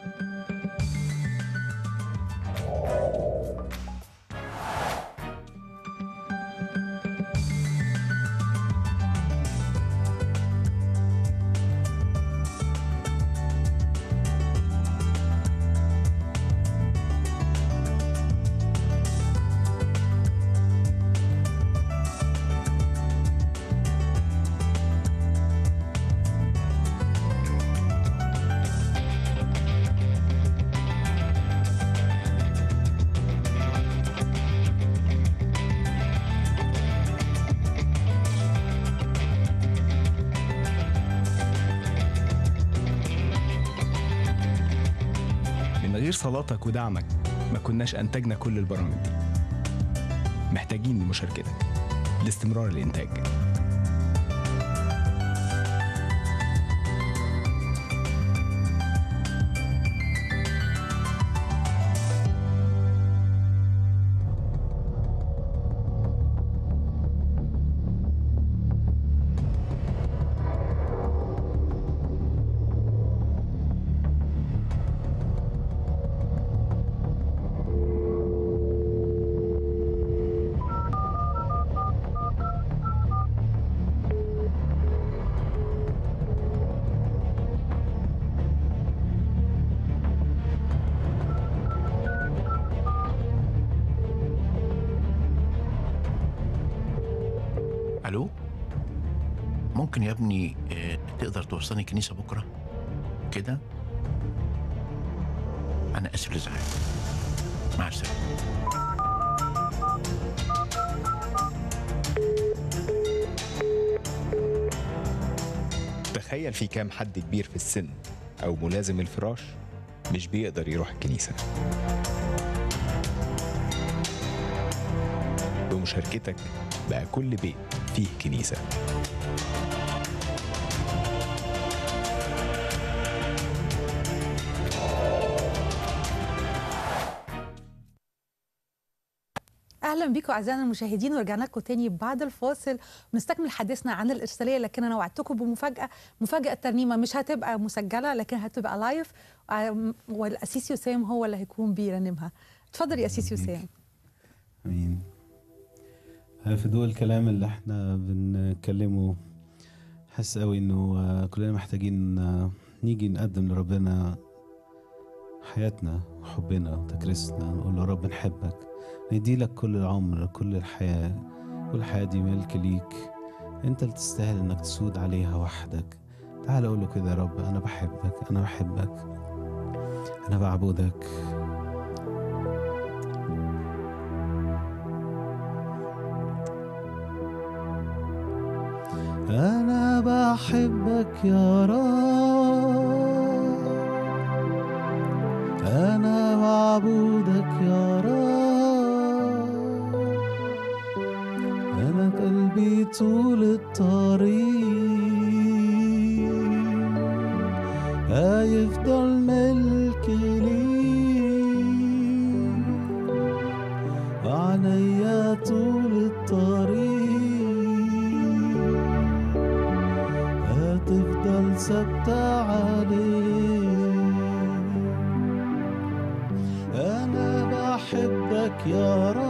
[SPEAKER 2] Thank you.
[SPEAKER 6] من غير صلاتك ودعمك ما كناش أنتجنا كل البرامج دي محتاجين لمشاركتك لاستمرار الإنتاج
[SPEAKER 7] توصلني الكنيسه بكره كده انا اسف لازعاج مع السلامه
[SPEAKER 6] تخيل في كام حد كبير في السن أو ملازم الفراش مش بيقدر يروح الكنيسة بمشاركتك بقى كل بيت فيه كنيسة
[SPEAKER 2] بيكم اعزائنا المشاهدين ورجعنا لكم تاني بعد الفاصل نستكمل حديثنا عن الارساليه لكن انا وعدتكم بمفاجاه مفاجاه ترنيمة مش هتبقى مسجله لكن هتبقى لايف والأسيسي وسام هو اللي هيكون بيرنمها تفضل يا أسيسي وسام
[SPEAKER 3] امين في ضوء الكلام اللي احنا بنتكلمه حاسس قوي انه آه، كلنا محتاجين آه، نيجي نقدم لربنا حياتنا وحبنا وتكريسنا نقول له رب نحبك نديلك كل العمر كل الحياة كل حياة دي ملك ليك انت اللي تستاهل انك تسود عليها وحدك تعال اقوله كده يا رب انا بحبك انا بحبك انا بعبدك
[SPEAKER 1] أنا بحبك يا رب أنا بعبدك يا رب طول الطريق هيفضل ملك ليك عينيا طول الطريق هتفضل ثابتة عليك أنا بحبك يا رب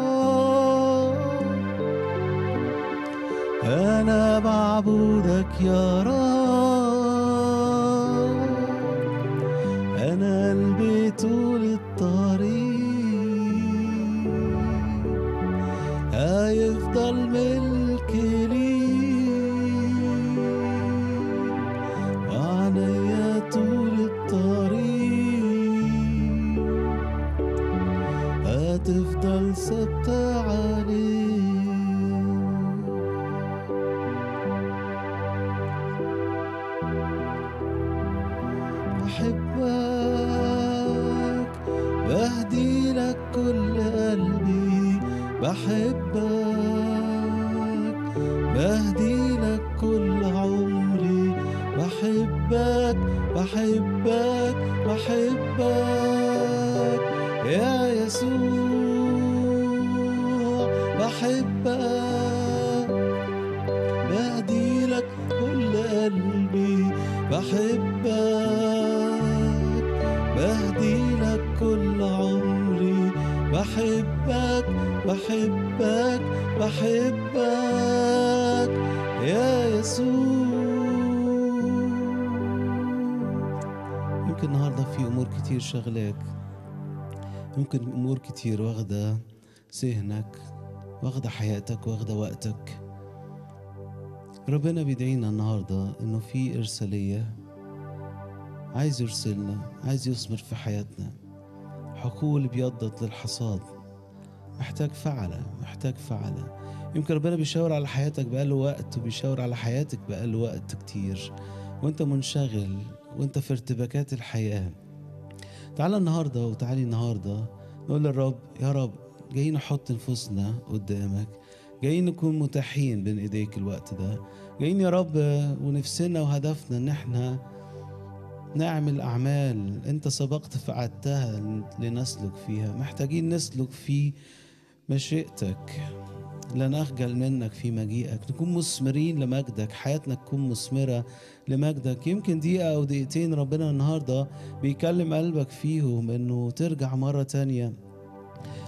[SPEAKER 1] na babu da kiara. بحبك بهدي لك كل قلبي بحبك بهدي لك كل عمري بحبك بحبك بحبك بحبك بحبك يا يسوع يمكن النهاردة في أمور كتير شغلك يمكن أمور كتير واخدة
[SPEAKER 3] ذهنك واخدة حياتك واخدة وقتك ربنا بيدعينا النهاردة إنه في إرسالية عايز يرسلنا عايز يثمر في حياتنا حقول بيضت للحصاد محتاج فعلة محتاج فعلة يمكن ربنا بيشاور على حياتك بقاله وقت وبيشاور على حياتك بقاله وقت كتير وانت منشغل وانت في ارتباكات الحياة تعالى النهاردة وتعالي النهاردة نقول للرب يا رب جايين نحط نفوسنا قدامك جايين نكون متاحين بين ايديك الوقت ده جايين يا رب ونفسنا وهدفنا ان احنا نعمل اعمال انت سبقت فعدتها لنسلك فيها محتاجين نسلك في مشيئتك لا نخجل منك في مجيئك نكون مثمرين لمجدك حياتنا تكون مثمرة لمجدك يمكن دقيقة أو دقيقتين ربنا النهاردة بيكلم قلبك فيهم إنه ترجع مرة تانية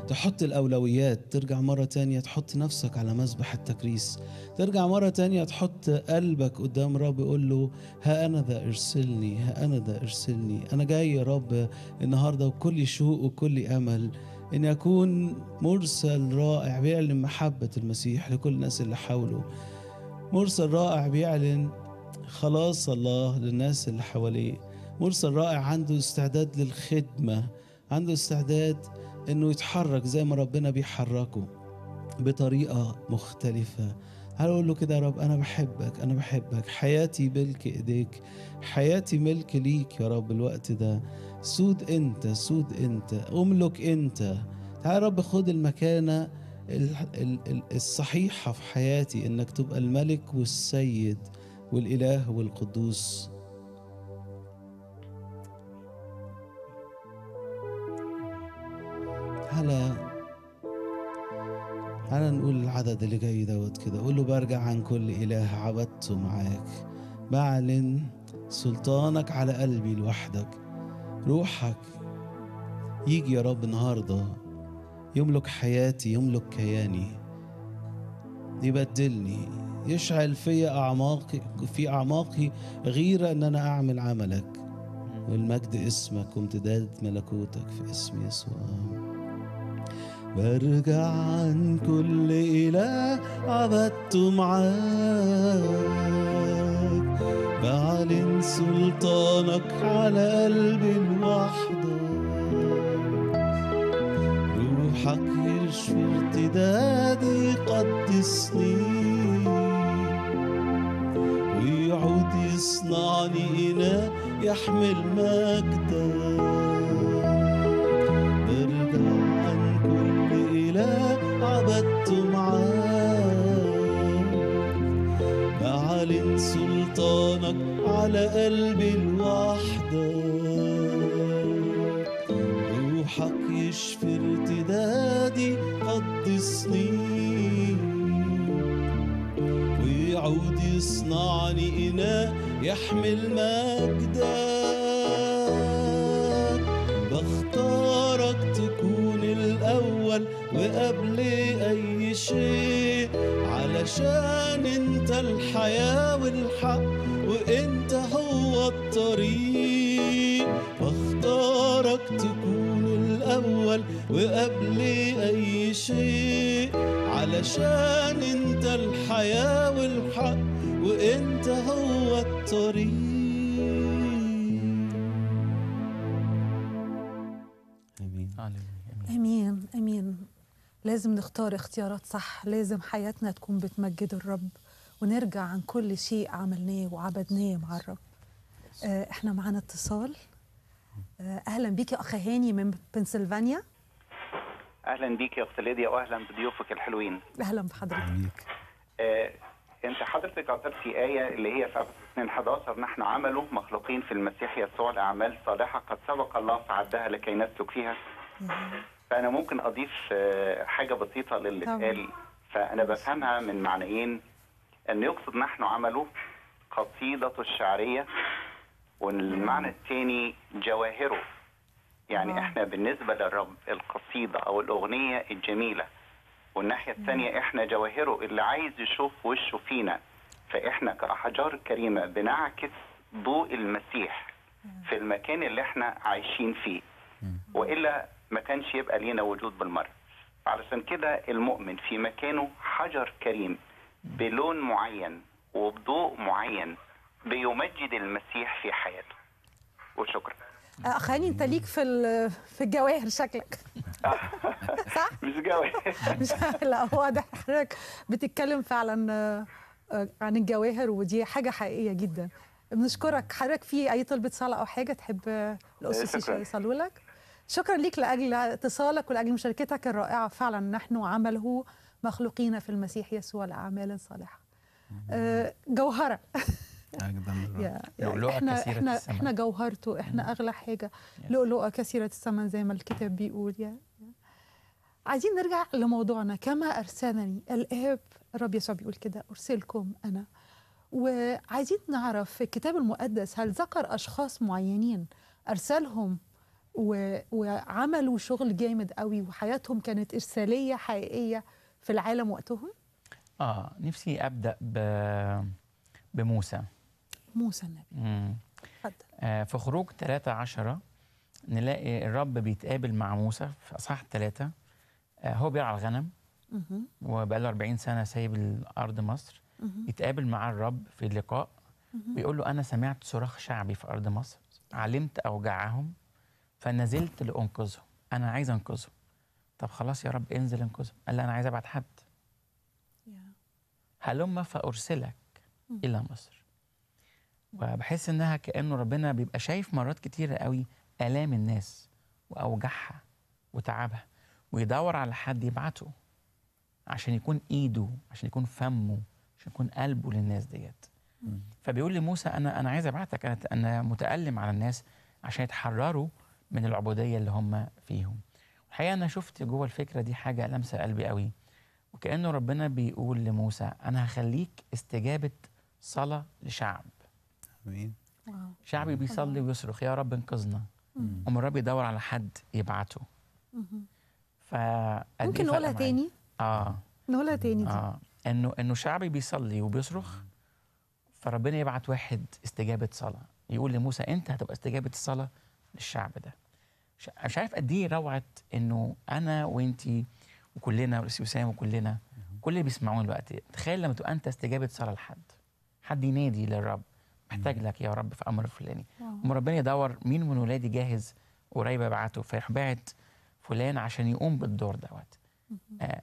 [SPEAKER 3] تحط الأولويات ترجع مرة تانية تحط نفسك على مسبح التكريس ترجع مرة تانية تحط قلبك قدام رب يقول له ها أنا ذا ارسلني ها أنا ذا ارسلني أنا جاي يا رب النهاردة وكل شوق وكل أمل أن أكون مرسل رائع بيعلن محبة المسيح لكل الناس اللي حوله مرسل رائع بيعلن خلاص الله للناس اللي حواليه مرسل رائع عنده استعداد للخدمة عنده استعداد أنه يتحرك زي ما ربنا بيحركه بطريقة مختلفة هل أقول له كده يا رب أنا بحبك أنا بحبك حياتي ملك إيديك حياتي ملك ليك يا رب الوقت ده سود انت سود انت املك انت تعال يا رب خد المكانه الصحيحه في حياتي انك تبقى الملك والسيد والاله والقدوس تعالى تعالى نقول العدد اللي جاي دوت كده قول له برجع عن كل اله عبدته معاك بعلن سلطانك على قلبي لوحدك روحك يجي يا رب النهارده يملك حياتي يملك كياني يبدلني يشعل في اعماقي في اعماقي غيره ان انا اعمل عملك والمجد اسمك وامتداد ملكوتك في اسم يسوع امين
[SPEAKER 1] برجع عن كل إله عبدته معاك بعلن سلطانك على قلب الوحدة روحك في ارتدادي يقدسني ويعود يصنعني إله يحمل مجدك على قلبي الوحدة روحك يشفي ارتدادي قد سنين ويعود يصنعني إناء يحمل مجدك بختارك تكون الأول وقبل أي شيء علشان انت الحياة والحق الطريق فاختارك تكون الأول وقبل أي شيء علشان أنت الحياة والحق وأنت هو الطريق
[SPEAKER 7] امين امين
[SPEAKER 2] لازم نختار اختيارات صح لازم حياتنا تكون بتمجد الرب ونرجع عن كل شيء عملناه وعبدناه مع الرب آه، احنا معانا اتصال آه، اهلا بيكي اخ هاني من بنسلفانيا
[SPEAKER 6] اهلا بيكي يا اخت ليديا واهلا بضيوفك الحلوين
[SPEAKER 2] اهلا بحضرتك
[SPEAKER 6] آه، انت حضرتك اعطيتي ايه اللي هي في 2 11 نحن عمله مخلوقين في المسيح يسوع لاعمال صالحه قد سبق الله فعدها لكي نسلك فيها فانا ممكن اضيف آه، حاجه بسيطه للي اتقال فانا بفهمها من معنيين ان يقصد نحن عمله قصيدة الشعرية والمعنى الثاني جواهره يعني مم. آه. احنا بالنسبه للرب القصيده او الاغنيه الجميله والناحيه الثانيه احنا جواهره اللي عايز يشوف وشه فينا فاحنا كاحجار كريمه بنعكس ضوء المسيح في المكان اللي احنا عايشين فيه والا ما كانش يبقى لينا وجود بالمره علشان كده المؤمن في مكانه حجر كريم بلون معين وبضوء معين بيمجد المسيح في حياته وشكرا
[SPEAKER 2] خليني يعني انت ليك في في الجواهر شكلك صح مش جواهر مش لا واضح حضرتك بتتكلم فعلا آه، عن الجواهر ودي حاجه حقيقيه جدا بنشكرك حضرتك في اي طلبه صلاه او حاجه تحب آه، الاسس إيه، يصلوا لك شكرا ليك لاجل اتصالك ولاجل مشاركتك الرائعه فعلا نحن عمله مخلوقين في المسيح يسوع لاعمال صالحه آه، جوهره لؤلؤة احنا احنا احنا جوهرته احنا نعم. اغلى حاجه لؤلؤه كثيره الثمن زي ما الكتاب بيقول يعني عايزين نرجع لموضوعنا كما ارسلني الاب الرب يسوع بيقول كده ارسلكم انا وعايزين نعرف في الكتاب المقدس هل ذكر اشخاص معينين ارسلهم و... وعملوا شغل جامد قوي وحياتهم كانت ارساليه حقيقيه في العالم وقتهم
[SPEAKER 4] اه نفسي ابدا ب... بموسى موسى النبي آه في خروج 3 10 نلاقي الرب بيتقابل مع موسى في اصحاح 3 آه هو بيرعى الغنم وبقى له 40 سنه سايب الارض مصر يتقابل مع الرب في لقاء بيقول له انا سمعت صراخ شعبي في ارض مصر علمت اوجاعهم فنزلت لانقذهم انا عايز انقذهم طب خلاص يا رب انزل انقذهم قال لي انا عايز ابعت حد هلم فارسلك الى مصر وبحس انها كانه ربنا بيبقى شايف مرات كتيره قوي الام الناس واوجاعها وتعبها ويدور على حد يبعته عشان يكون ايده عشان يكون فمه عشان يكون قلبه للناس ديت فبيقول لموسى انا انا عايز ابعتك انا انا متالم على الناس عشان يتحرروا من العبوديه اللي هم فيهم الحقيقه انا شفت جوه الفكره دي حاجه لمسه قلبي قوي وكانه ربنا بيقول لموسى انا هخليك استجابه صلاه لشعب امين شعبي بيصلي ويصرخ يا رب انقذنا قام الرب يدور على حد يبعته ف ممكن نقولها تاني اه
[SPEAKER 2] نقولها تاني دي اه
[SPEAKER 4] انه انه شعبي بيصلي وبيصرخ فربنا يبعت واحد استجابه صلاه يقول لموسى انت هتبقى استجابه الصلاه للشعب ده مش عارف قد ايه روعه انه انا وانتي وكلنا والاستاذ وسام وكلنا كل اللي بيسمعوني دلوقتي تخيل لما تبقى انت استجابه صلاه لحد حد ينادي للرب محتاج لك يا رب في امر الفلاني آه. ام ربنا يدور مين من ولادي جاهز قريب ابعته فيروح باعت فلان عشان يقوم بالدور دوت آه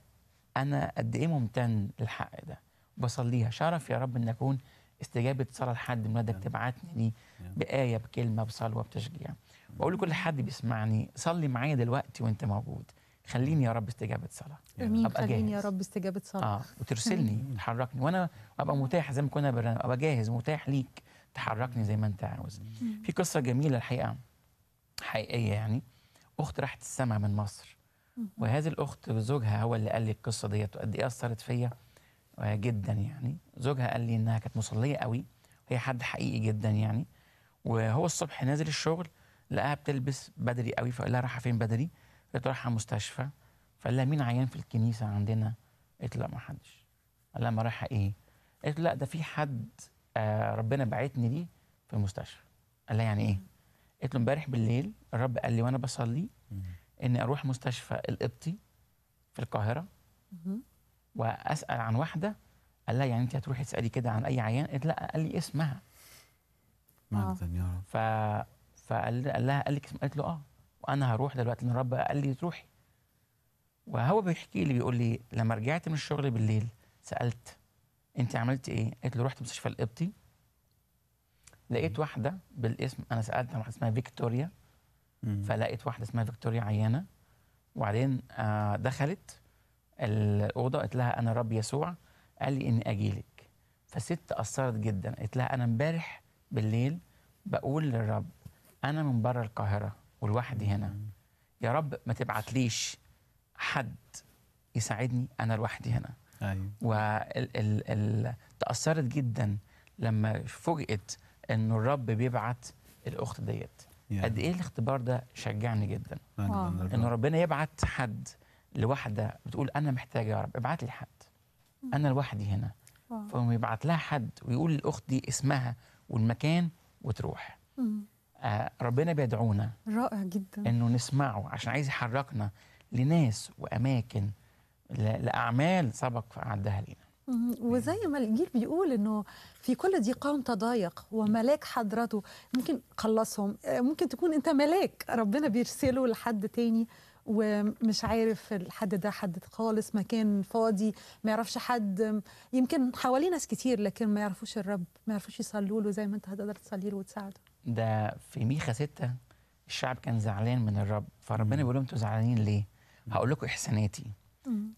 [SPEAKER 4] انا قد ايه ممتن للحق ده بصليها شرف يا رب ان اكون استجابه صلاه لحد من ولادك تبعتني ليه بايه بكلمه بصلوه بتشجيع بقول لكل حد بيسمعني صلي معايا دلوقتي وانت موجود خليني يا رب استجابه صلاه امين أبقى خليني جاهز. يا رب
[SPEAKER 2] استجابه صلاه اه
[SPEAKER 4] وترسلني تحركني وانا ابقى متاح زي ما كنا ابقى جاهز متاح ليك تحركني زي ما انت عاوز في قصه جميله الحقيقه حقيقيه يعني اخت راحت السما من مصر وهذه الاخت زوجها هو اللي قال لي القصه ديت وقد ايه اثرت فيا آه، جدا يعني زوجها قال لي انها كانت مصليه قوي وهي حد حقيقي جدا يعني وهو الصبح نازل الشغل لقاها بتلبس بدري قوي فقال لها رايحه فين بدري؟ قالت رايحه مستشفى فقال لها مين عيان في الكنيسه عندنا؟ قالت لا ما حدش قال لها ما رايحه ايه؟ قالت لا ده في حد آه ربنا بعتني ليه في المستشفى قال لها يعني ايه قلت له امبارح بالليل الرب قال لي وانا بصلي اني اروح مستشفى القبطي في القاهره واسال عن واحده قال لها يعني انت هتروحي تسالي كده عن اي عيان قلت لا قال لي اسمها مجدا آه. يا رب ف فقال لها قال لك اسم قالت له اه وانا هروح دلوقتي الرب قال لي تروحي وهو بيحكي لي بيقول لي لما رجعت من الشغل بالليل سالت انت عملت ايه؟ قالت له رحت مستشفى القبطي لقيت واحده بالاسم انا سالتها واحده اسمها فيكتوريا فلقيت واحده اسمها فيكتوريا عيانه وبعدين آه، دخلت الاوضه قلت لها انا رب يسوع قال لي اني اجي لك فالست اثرت جدا قلت لها انا امبارح بالليل بقول للرب انا من بره القاهره ولوحدي هنا يا رب ما تبعتليش حد يساعدني انا لوحدي هنا أيوة. وتأثرت جدا لما فوجئت أن الرب بيبعت الأخت ديت يعني. قد إيه الاختبار ده شجعني جدا يعني أن ربنا يبعت حد لواحدة بتقول أنا محتاجة يا رب ابعت لي حد أنا لوحدي هنا فهو يبعت لها حد ويقول للأخت دي اسمها والمكان وتروح آه ربنا بيدعونا
[SPEAKER 2] رائع جدا
[SPEAKER 4] انه نسمعه عشان عايز يحركنا لناس واماكن لأعمال سبق عدها لينا
[SPEAKER 2] وزي ما الجيل بيقول انه في كل ضيقان تضايق وملاك حضرته ممكن خلصهم آه، ممكن تكون انت ملاك ربنا بيرسله لحد تاني ومش عارف الحد ده حد خالص مكان فاضي ما يعرفش حد يمكن حواليه ناس كتير لكن ما يعرفوش الرب ما يعرفوش يصلوا له زي ما انت هتقدر تصلي له وتساعده
[SPEAKER 4] ده في ميخا ستة الشعب كان زعلان من الرب فربنا بيقول لهم انتوا زعلانين ليه؟ هقول لكم احساناتي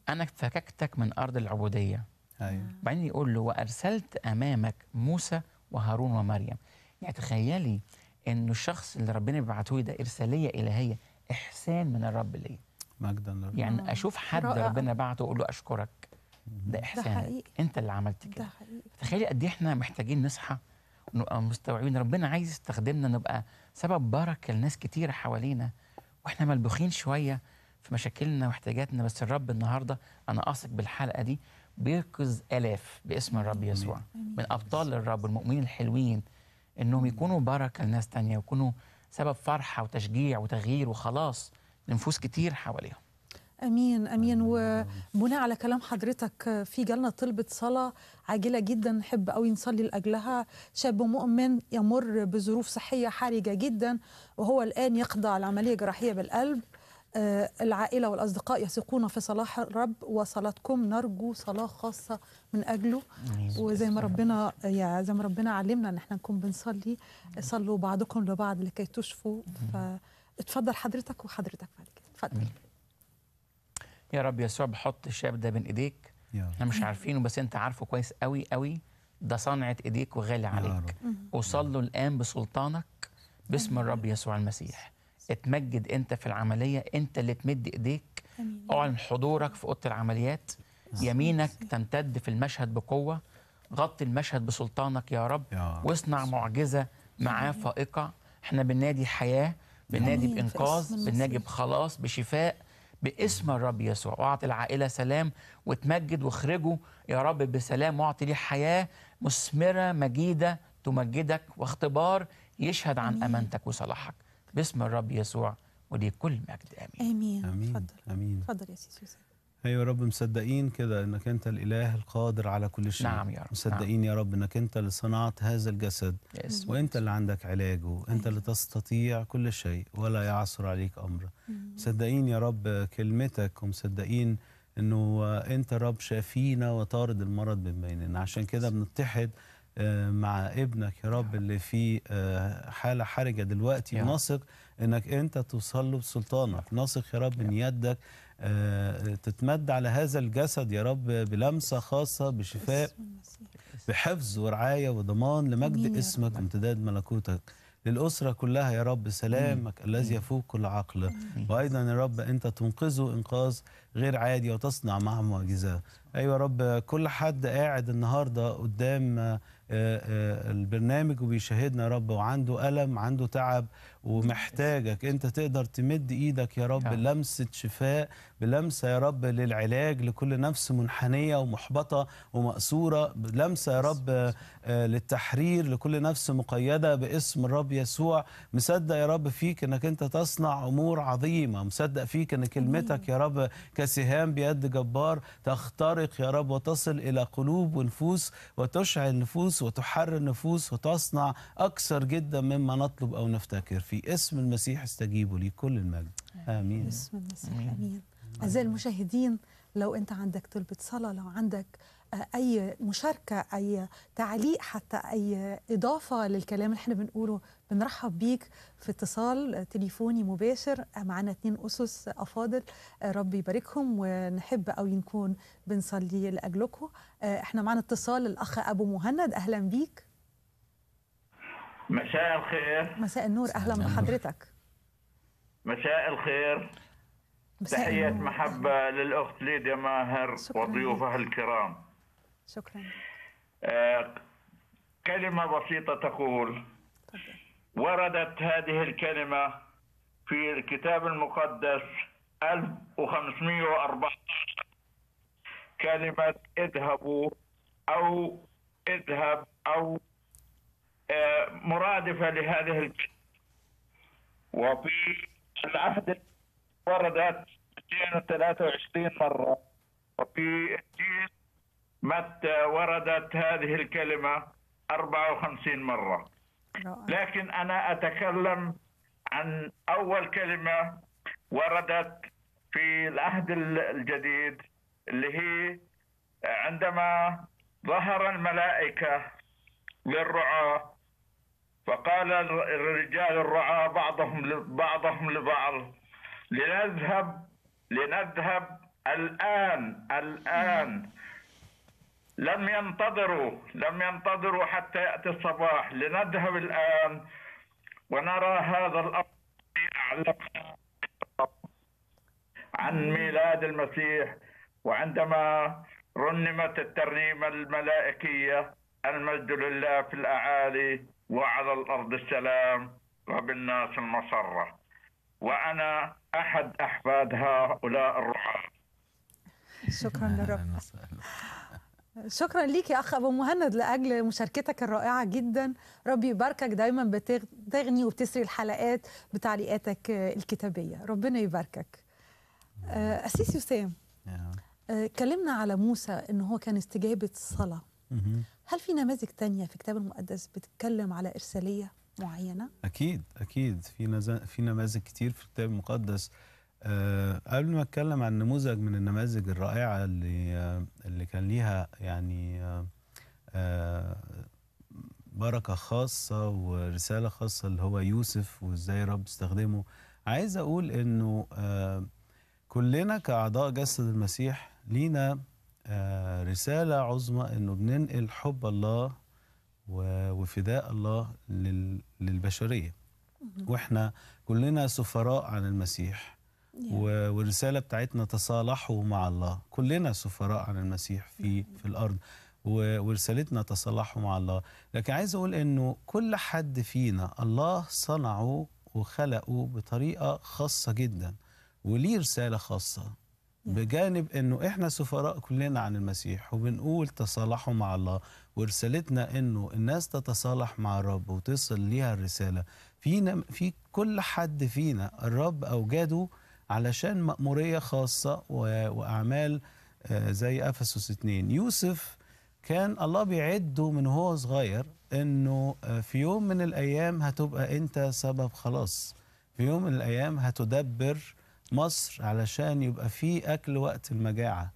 [SPEAKER 4] انا فككتك من ارض العبوديه ايوه آه. بعدين يقول له وارسلت امامك موسى وهارون ومريم يعني تخيلي انه الشخص اللي ربنا بيبعته ده ارساليه الهيه احسان من الرب ليا مجدا يعني آه. اشوف حد رأى. ربنا بعته اقول له اشكرك ده احسان ده حقيقي. انت اللي عملت كده ده حقيقي. تخيلي قد ايه احنا محتاجين نصحى ونبقى آه، مستوعبين ربنا عايز يستخدمنا نبقى سبب بركه لناس كتير حوالينا واحنا ملبوخين شويه في مشاكلنا واحتياجاتنا بس الرب النهارده انا اثق بالحلقه دي بيركز الاف باسم الرب يسوع من ابطال الرب والمؤمنين الحلوين انهم يكونوا بركه لناس تانية ويكونوا سبب فرحه وتشجيع وتغيير وخلاص لنفوس كتير حواليهم
[SPEAKER 2] امين امين وبناء على كلام حضرتك في جالنا طلبه صلاه عاجله جدا نحب قوي نصلي لاجلها شاب مؤمن يمر بظروف صحيه حرجه جدا وهو الان يخضع لعمليه جراحيه بالقلب آه، العائلة والأصدقاء يثقون في صلاح الرب وصلاتكم نرجو صلاة خاصة من أجله وزي ما ربنا يا زي ما ربنا علمنا إن احنا نكون بنصلي صلوا بعضكم لبعض لكي تشفوا فاتفضل حضرتك وحضرتك بعد كده
[SPEAKER 4] اتفضل يا رب يسوع بحط الشاب ده بين إيديك احنا مش عارفينه بس أنت عارفه كويس قوي قوي ده صنعة إيديك وغالي عليك وصلوا الآن بسلطانك باسم الرب يسوع المسيح اتمجد انت في العمليه انت اللي تمد ايديك اعلن حضورك في اوضه العمليات يمينك تمتد في المشهد بقوه غطي المشهد بسلطانك يا رب واصنع معجزه معاه فائقه احنا بنادي حياه بنادي بانقاذ بننادي بخلاص بشفاء باسم الرب يسوع واعطي العائله سلام وتمجد واخرجه يا رب بسلام واعطي ليه حياه مثمره مجيده تمجدك واختبار يشهد عن امانتك وصلاحك باسم الرب يسوع وليه كل مجد
[SPEAKER 5] امين امين, آمين.
[SPEAKER 4] امين
[SPEAKER 2] اتفضل يا سيدي يوسف
[SPEAKER 3] ايوه يا رب مصدقين كده انك انت الاله القادر على كل شيء نعم يا رب مصدقين نعم. يا رب انك انت اللي صنعت هذا الجسد يس. وانت اللي عندك علاجه انت اللي أيوة. تستطيع كل شيء ولا يعثر عليك امر مصدقين يا رب كلمتك ومصدقين انه انت رب شافينا وطارد المرض من بيننا عشان كده بنتحد آه، مع ابنك يا رب اللي في آه، حاله حرجه دلوقتي نثق انك انت توصل له بسلطانك نثق يا رب ان يدك آه، تتمد على هذا الجسد يا رب بلمسه خاصه بشفاء بحفظ ورعايه وضمان لمجد اسمك وامتداد ملكوتك للأسرة كلها يا رب سلامك الذي يفوق كل عقل وأيضا يا رب أنت تنقذه إنقاذ غير عادي وتصنع معه معجزات أيوة يا رب كل حد قاعد النهاردة قدام آه، آه، البرنامج وبيشاهدنا يا رب وعنده ألم عنده تعب ومحتاجك أنت تقدر تمد إيدك يا رب لمسة شفاء بلمسه يا رب للعلاج لكل نفس منحنيه ومحبطه ومقصوره لمسه يا رب آه، للتحرير لكل نفس مقيده باسم الرب يسوع مصدق يا رب فيك انك انت تصنع امور عظيمه مصدق فيك ان كلمتك يا رب كسهام بيد جبار تخترق يا رب وتصل الى قلوب ونفوس وتشعل نفوس وتحرر نفوس وتصنع اكثر جدا مما نطلب او نفتكر في اسم المسيح استجيبوا لي كل المجد امين باسم
[SPEAKER 2] المسيح امين اعزائي المشاهدين لو انت عندك طلبه صلاه لو عندك آه، اي مشاركه اي تعليق حتى اي اضافه للكلام اللي احنا بنقوله بنرحب بيك في اتصال تليفوني مباشر معنا اتنين اسس افاضل آه، ربي يباركهم ونحب قوي نكون بنصلي لاجلكم آه، احنا معنا اتصال الاخ ابو مهند اهلا بيك
[SPEAKER 8] مساء الخير
[SPEAKER 2] مساء النور اهلا بحضرتك
[SPEAKER 8] مساء الخير تحية محبة للأخت ليديا ماهر شكرا وضيوفها الكرام شكرا آه كلمة بسيطة تقول وردت هذه الكلمة في الكتاب المقدس 1514 كلمة اذهبوا أو اذهب أو آه، مرادفة لهذه الكلمة وفي العهد وردت 223 مرة وفي الجيل متى وردت هذه الكلمة 54 مرة لكن أنا أتكلم عن أول كلمة وردت في العهد الجديد اللي هي عندما ظهر الملائكة للرعاة فقال الرجال الرعاة بعضهم بعضهم لبعض لنذهب لنذهب الآن الآن لم ينتظروا لم ينتظروا حتى يأتي الصباح لنذهب الآن ونرى هذا الأمر عن ميلاد المسيح وعندما رنمت الترنيمة الملائكية المجد لله في الأعالي وعلى الأرض السلام وبالناس المسرة وأنا أحد أحفاد هؤلاء الرعاة
[SPEAKER 2] شكرا للرب شكرا ليك يا اخ ابو مهند لاجل مشاركتك الرائعه جدا ربي يباركك دايما بتغني وبتسري الحلقات بتعليقاتك الكتابيه ربنا يباركك آه، اسيس يسام آه، كلمنا على موسى ان هو كان استجابه صلاه هل في نماذج تانية في الكتاب المقدس بتتكلم على إرسالية معينة؟
[SPEAKER 3] أكيد أكيد في نز... في نماذج كتير في الكتاب المقدس أه قبل ما أتكلم عن نموذج من النماذج الرائعة اللي آه، اللي كان ليها يعني آه،, أه بركة خاصة ورسالة خاصة اللي هو يوسف وإزاي رب استخدمه عايز أقول إنه آه، كلنا كأعضاء جسد المسيح لينا آه، رسالة عظمى أنه بننقل حب الله وفداء الله للبشرية وإحنا كلنا سفراء عن المسيح والرسالة بتاعتنا تصالحوا مع الله كلنا سفراء عن المسيح في, في الأرض ورسالتنا تصالحوا مع الله لكن عايز أقول أنه كل حد فينا الله صنعه وخلقه بطريقة خاصة جدا وليه رسالة خاصة بجانب انه احنا سفراء كلنا عن المسيح وبنقول تصالحوا مع الله ورسالتنا انه الناس تتصالح مع الرب وتصل ليها الرساله فينا في كل حد فينا الرب اوجده علشان مأموريه خاصه واعمال آه، زي افسس 2 يوسف كان الله بيعده من هو صغير انه آه، في يوم من الايام هتبقى انت سبب خلاص في يوم من الايام هتدبر مصر علشان يبقى في أكل وقت المجاعة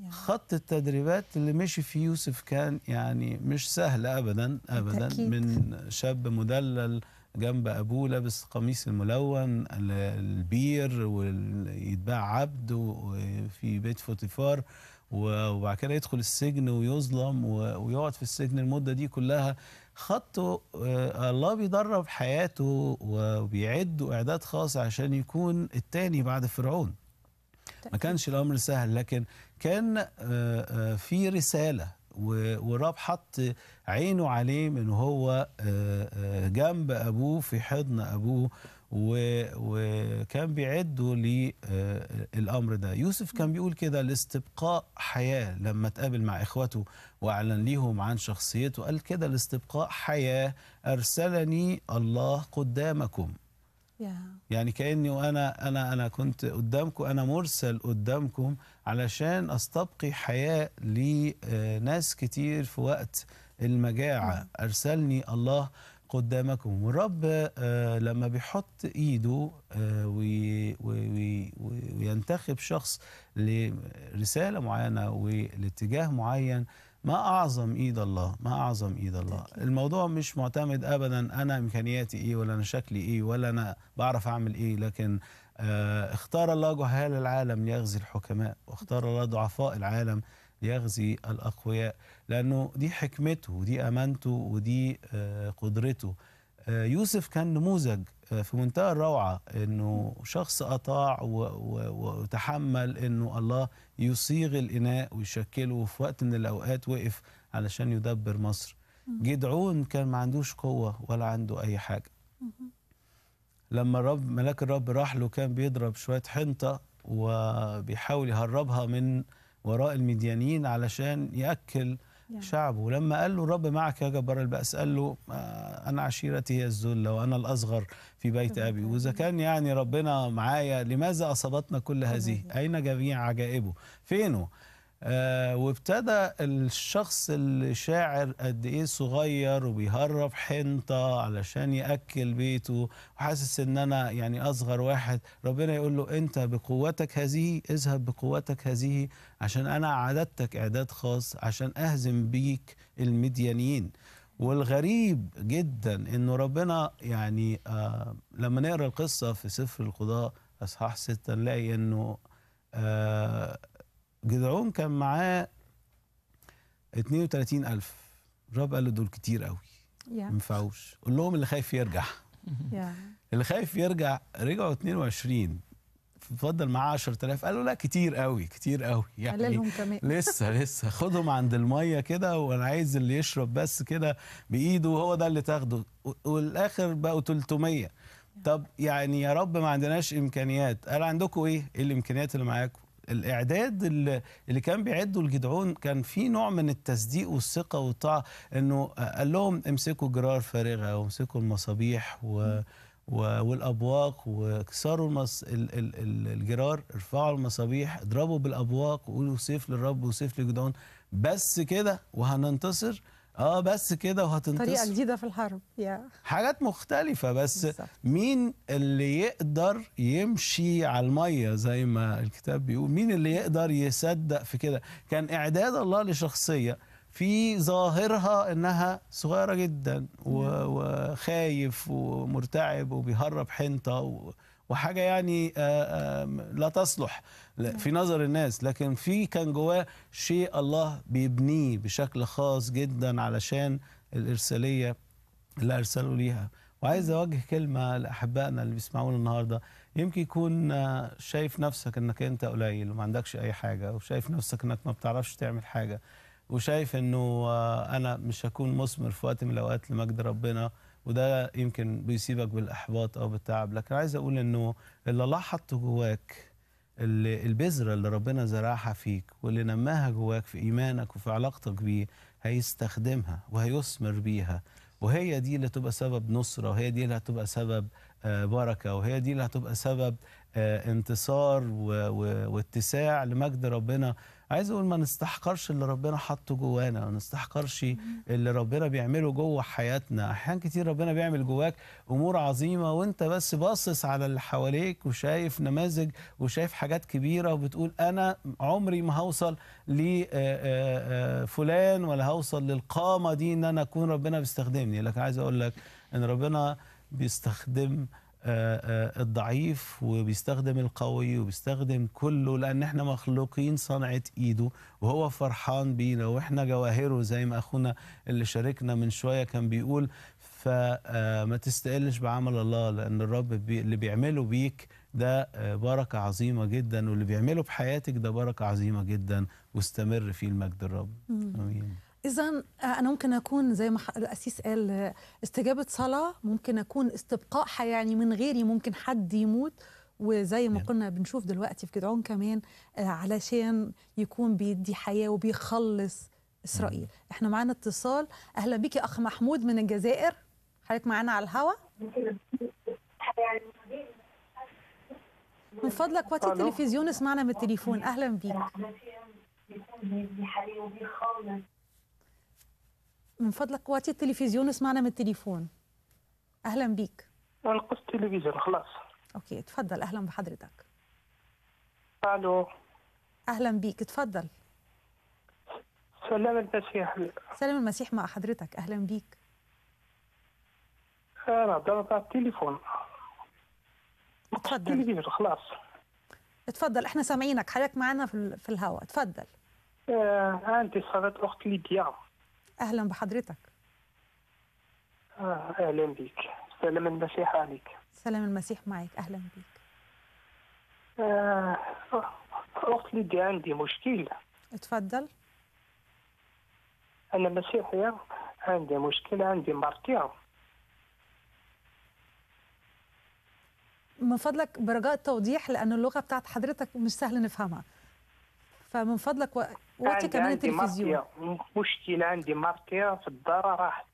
[SPEAKER 3] يعني. خط التدريبات اللي مشي فيه يوسف كان يعني مش سهل أبدا أبدا تأكيد. من شاب مدلل جنب أبوه لابس قميص الملون البير ويتباع عبد في بيت فوتيفار وبعد كده يدخل السجن ويظلم ويقعد في السجن المدة دي كلها خطه آه، الله بيدرب حياته وبيعده اعداد خاص عشان يكون الثاني بعد فرعون ما كانش الامر سهل لكن كان آه، آه، في رساله والرب حط عينه عليه من هو جنب ابوه في حضن ابوه وكان بيعدوا للامر آه، ده يوسف كان بيقول كده الاستبقاء حياه لما اتقابل مع إخواته واعلن ليهم عن شخصيته قال كده الاستبقاء حياه ارسلني الله قدامكم yeah. يعني كاني وانا انا انا كنت قدامكم انا مرسل قدامكم علشان استبقي حياه لناس كتير في وقت المجاعه mm. ارسلني الله قدامكم والرب آه، لما بيحط ايده آه، وينتخب شخص لرساله معينه ولاتجاه معين ما اعظم ايد الله ما اعظم ايد الله الموضوع مش معتمد ابدا انا امكانياتي ايه ولا انا شكلي ايه ولا انا بعرف اعمل ايه لكن آه، اختار الله جهال العالم ليغزي الحكماء واختار الله ضعفاء العالم يغزي الأقوياء لأنه دي حكمته ودي أمانته ودي آه، قدرته آه، يوسف كان نموذج آه، في منتهى الروعة أنه شخص أطاع وتحمل أنه الله يصيغ الإناء ويشكله وفي وقت من الأوقات وقف علشان يدبر مصر جدعون كان ما عندوش قوة ولا عنده أي حاجة لما الرب ملاك الرب راح له كان بيضرب شوية حنطة وبيحاول يهربها من وراء المديانيين علشان يأكل يعني. شعبه لما قال له الرب معك يا جبار البأس قال له آه، أنا عشيرتي هي الذلة وأنا الأصغر في بيت أبي وإذا كان يعني ربنا معايا لماذا أصابتنا كل هذه أين جميع عجائبه فينه آه وابتدى الشخص اللي شاعر قد ايه صغير وبيهرب حنطه علشان ياكل بيته وحاسس ان انا يعني اصغر واحد ربنا يقول له انت بقوتك هذه اذهب بقوتك هذه عشان انا اعددتك اعداد خاص عشان اهزم بيك المديانيين والغريب جدا انه ربنا يعني آه لما نقرا القصه في سفر القضاء اصحاح 6 نلاقي انه آه جدعون كان معاه 32000 الرب قال له دول كتير قوي ما ينفعوش قول لهم اللي خايف يرجع اللي خايف يرجع رجعوا 22 فضل معاه 10000 قال له لا كتير قوي كتير قوي يعني كمان لسه لسه خدهم عند الميه كده وانا عايز اللي يشرب بس كده بايده وهو ده اللي تاخده والاخر بقوا 300 طب يعني يا رب ما عندناش امكانيات قال عندكم ايه؟ ايه الامكانيات اللي معاكم؟ الاعداد اللي كان بيعده الجدعون كان في نوع من التصديق والثقه والطاعه انه قال لهم امسكوا جرار فارغه وامسكوا المصابيح و والابواق وكسروا المص... ال... ال... الجرار ارفعوا المصابيح اضربوا بالابواق وقولوا سيف للرب وسيف لجدعون بس كده وهننتصر اه بس كده وهتنتصر طريقه
[SPEAKER 2] جديده في الحرب يا
[SPEAKER 3] حاجات مختلفه بس بالزبط. مين اللي يقدر يمشي على الميه زي ما الكتاب بيقول مين اللي يقدر يصدق في كده كان اعداد الله لشخصيه في ظاهرها انها صغيره جدا وخايف ومرتعب وبيهرب حنطه و... وحاجه يعني آه، لا تصلح نعم. في نظر الناس لكن في كان جواه شيء الله بيبنيه بشكل خاص جدا علشان الارساليه اللي ارسلوا ليها وعايز نعم. اوجه كلمه لاحبائنا اللي بيسمعونا النهارده يمكن يكون آه، شايف نفسك انك انت قليل وما عندكش اي حاجه وشايف نفسك انك ما بتعرفش تعمل حاجه وشايف انه آه، انا مش هكون مثمر في وقت من الاوقات لمجد ربنا وده يمكن بيسيبك بالاحباط او بالتعب لكن عايز اقول انه اللي لاحظته جواك اللي البذره اللي ربنا زرعها فيك واللي نماها جواك في ايمانك وفي علاقتك بيه هيستخدمها وهيثمر بيها وهي دي اللي هتبقى سبب نصرة وهي دي اللي هتبقى سبب آه، بركة وهي دي اللي هتبقى سبب آه، انتصار واتساع لمجد ربنا عايز اقول ما نستحقرش اللي ربنا حاطه جوانا ما نستحقرش اللي ربنا بيعمله جوه حياتنا احيان كتير ربنا بيعمل جواك امور عظيمه وانت بس باصص على اللي حواليك وشايف نماذج وشايف حاجات كبيره وبتقول انا عمري ما هوصل لفلان ولا هوصل للقامه دي ان انا اكون ربنا بيستخدمني لكن عايز اقول لك ان ربنا بيستخدم آه، آه، الضعيف وبيستخدم القوي وبيستخدم كله لان احنا مخلوقين صنعه ايده وهو فرحان بينا واحنا جواهره زي ما اخونا اللي شاركنا من شويه كان بيقول فما آه، تستقلش بعمل الله لان الرب بي اللي بيعمله بيك ده بركه عظيمه جدا واللي بيعمله بحياتك ده بركه عظيمه جدا واستمر فيه المجد الرب
[SPEAKER 2] امين إذا آه، أنا ممكن أكون زي ما الأسيس قال آه، استجابة صلاة ممكن أكون استبقاء حياة يعني من غيري ممكن حد يموت وزي ما قلنا نعم. بنشوف دلوقتي في جدعون كمان آه، علشان يكون بيدي حياة وبيخلص إسرائيل نعم. إحنا معانا اتصال أهلا بك يا أخ محمود من الجزائر حضرتك معانا على الهوا من فضلك وطي التلفزيون اسمعنا من التليفون أهلا بيك من فضلك واتي التلفزيون اسمعنا من التليفون اهلا بيك انا التلفزيون خلاص اوكي تفضل اهلا بحضرتك الو اهلا بيك تفضل
[SPEAKER 9] سلام المسيح
[SPEAKER 2] سلام المسيح مع حضرتك اهلا بيك
[SPEAKER 9] انا ضربت التليفون تفضل التلفزيون خلاص
[SPEAKER 2] اتفضل احنا سامعينك حضرتك معانا في, الهواء اتفضل آه
[SPEAKER 9] عندي صارت اخت ليديا
[SPEAKER 2] أهلا بحضرتك
[SPEAKER 9] آه أهلا بك سلام المسيح عليك
[SPEAKER 2] سلام المسيح معك أهلا بك آه
[SPEAKER 9] أخت ليديا عندي مشكلة اتفضل أنا مسيحية عندي مشكلة عندي مرتين
[SPEAKER 2] من فضلك برجاء التوضيح لأن اللغة بتاعت حضرتك مش سهل نفهمها فمن فضلك وقتي كمان التلفزيون
[SPEAKER 9] مشتي مشكله عندي مرتي في الدار راحت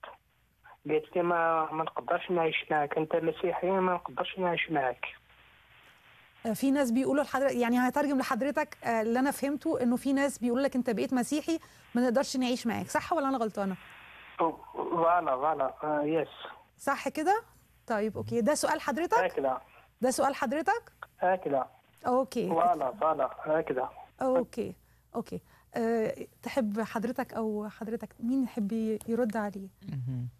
[SPEAKER 9] قالت لي ما ما نقدرش نعيش معاك انت مسيحي ما نقدرش نعيش معاك
[SPEAKER 2] آه، في ناس بيقولوا لحضرتك يعني هترجم لحضرتك آه، اللي انا فهمته انه في ناس بيقولوا لك انت بقيت مسيحي ما نقدرش نعيش معاك صح ولا انا غلطانه؟
[SPEAKER 10] فوالا
[SPEAKER 2] فوالا يس آه، صح كده؟ طيب اوكي ده سؤال حضرتك؟ هكذا ده سؤال حضرتك؟ هكذا اوكي فوالا
[SPEAKER 7] فوالا هكذا
[SPEAKER 2] اوكي اوكي أه تحب حضرتك او حضرتك مين يحب يرد عليه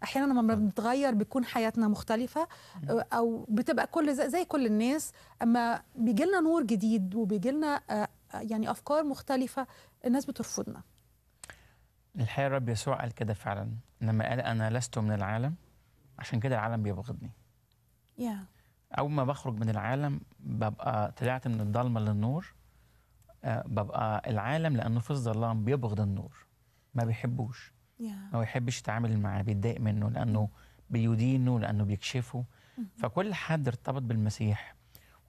[SPEAKER 2] احيانا لما بنتغير بتكون حياتنا مختلفه آه، او بتبقى كل زي, زي كل الناس اما بيجي لنا نور جديد وبيجي لنا آه، آه، يعني افكار مختلفه الناس بترفضنا
[SPEAKER 4] الحقيقه الرب يسوع قال كده فعلا لما قال انا لست من العالم عشان كده العالم بيبغضني yeah. اول ما بخرج من العالم ببقى طلعت من الضلمه للنور آه، ببقى العالم لانه في الظلام بيبغض النور ما بيحبوش ما بيحبش يتعامل معاه بيتضايق منه لانه بيدينه لانه بيكشفه فكل حد ارتبط بالمسيح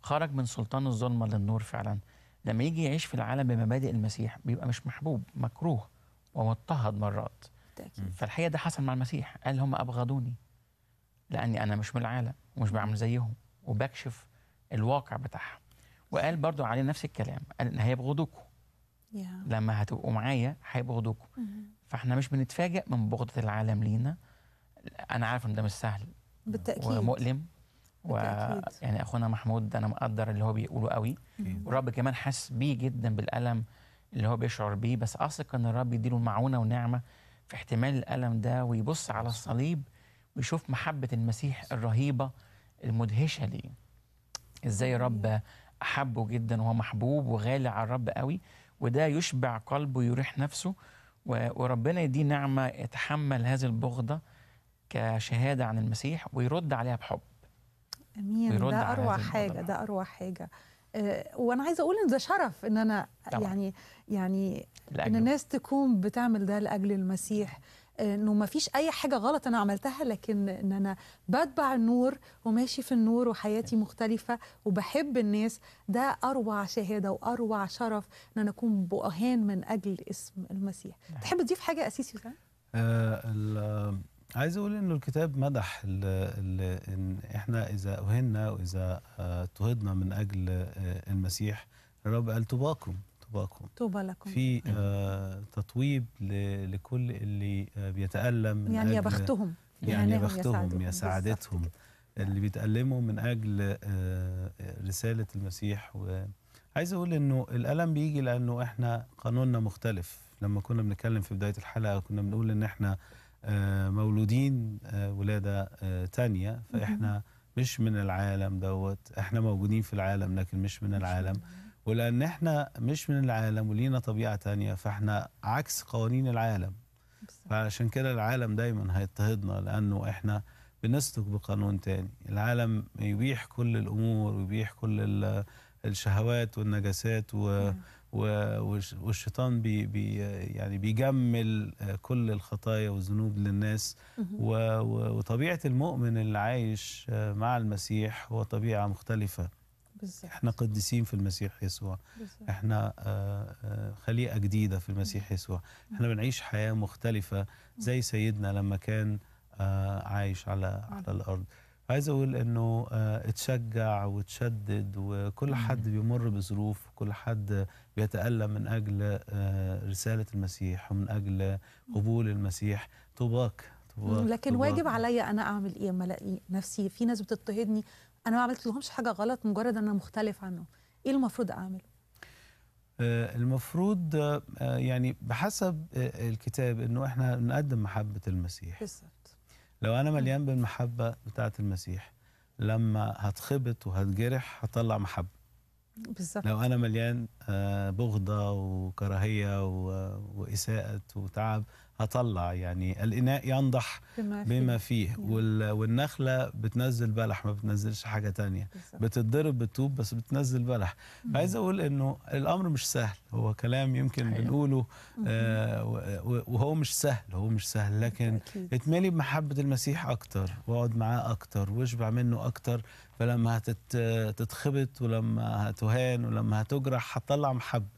[SPEAKER 4] خرج من سلطان الظلمه للنور فعلا لما يجي يعيش في العالم بمبادئ المسيح بيبقى مش محبوب مكروه ومضطهد مرات بالتأكيد. فالحقيقه ده حصل مع المسيح قال هم ابغضوني لاني انا مش من العالم ومش بعمل زيهم وبكشف الواقع بتاعهم وقال برضو عليه نفس الكلام قال ان هيبغضوكم yeah. لما هتبقوا معايا هيبغضوكم mm -hmm. فاحنا مش بنتفاجئ من بغضة العالم لينا انا عارف ان ده مش سهل
[SPEAKER 2] بالتاكيد ومؤلم
[SPEAKER 4] بالتأكيد. و يعني اخونا محمود انا مقدر اللي هو بيقوله قوي mm -hmm. والرب كمان حس بيه جدا بالالم اللي هو بيشعر بيه بس اثق ان الرب يديله معونه ونعمه في احتمال الالم ده ويبص على الصليب ويشوف محبه المسيح الرهيبه المدهشه ليه ازاي رب حبه جدا وهو محبوب وغالي على الرب قوي وده يشبع قلبه ويريح نفسه وربنا يديه نعمة يتحمل هذه البغضة كشهادة عن المسيح ويرد عليها بحب
[SPEAKER 2] امين ده اروع حاجه ده آه، اروع حاجه وانا عايزه اقول ان ده شرف ان انا طبعا. يعني يعني لأجل. ان الناس تكون بتعمل ده لاجل المسيح انه ما فيش اي حاجه غلط انا عملتها لكن ان انا بتبع النور وماشي في النور وحياتي مختلفه وبحب الناس ده اروع شهاده واروع شرف ان انا اكون بؤهان من اجل اسم المسيح نعم. تحب تضيف حاجه اساسي كمان
[SPEAKER 3] آه عايز اقول انه الكتاب مدح الـ الـ ان احنا اذا اهنا واذا آه، اضطهدنا من اجل آه، المسيح الرب قال تباكم طوباكم طوبى لكم في آه، تطويب لكل اللي آه، بيتألم من يعني يا بختهم يعني, يعني يا بختهم يا سعادتهم اللي بيتألموا من أجل آه، رسالة المسيح وعايز أقول إنه الألم بيجي لأنه إحنا قانوننا مختلف لما كنا بنتكلم في بداية الحلقة كنا بنقول إن إحنا مولودين ولادة تانية فإحنا مش من العالم دوت إحنا موجودين في العالم لكن مش من العالم ولأن احنا مش من العالم ولينا طبيعة تانية فاحنا عكس قوانين العالم فعشان كده العالم دايما هيضطهدنا لأنه احنا بنسلك بقانون تاني العالم يبيح كل الأمور ويبيح كل الشهوات والنجاسات و والشيطان بي بي يعني بيجمل آه، كل الخطايا والذنوب للناس وطبيعه المؤمن اللي عايش آه، مع المسيح هو طبيعه مختلفه بالزبط. احنا قديسين في المسيح يسوع بالزبط. احنا آه، آه، خليقه جديده في المسيح يسوع احنا بنعيش حياه مختلفه زي سيدنا لما كان آه، عايش على على الارض عايز اقول انه اتشجع وتشدد وكل حد بيمر بظروف وكل حد بيتالم من اجل رساله المسيح ومن اجل قبول المسيح طباك لكن طبعا. واجب
[SPEAKER 2] عليا انا اعمل ايه اما الاقي نفسي في ناس بتضطهدني انا ما عملت لهمش حاجه غلط مجرد انا مختلف عنهم ايه المفروض اعمله
[SPEAKER 3] آه، المفروض آه، يعني بحسب آه، الكتاب انه احنا نقدم محبه المسيح بالظبط لو انا مليان بالمحبه بتاعه المسيح لما هتخبط وهتجرح هطلع محبه
[SPEAKER 5] بالظبط لو
[SPEAKER 3] انا مليان بغضه وكراهيه واساءه وتعب اطلع يعني الاناء ينضح بما فيه, بما فيه. نعم. والنخله بتنزل بلح ما بتنزلش حاجه تانية بتتضرب بالطوب بس بتنزل بلح فعايز اقول انه الامر مش سهل هو كلام يمكن بنقوله آه، وهو مش سهل هو مش سهل لكن اتملي بمحبه المسيح اكتر واقعد معاه اكتر واشبع منه اكتر فلما هتتخبط ولما هتهان ولما هتجرح هتطلع محبه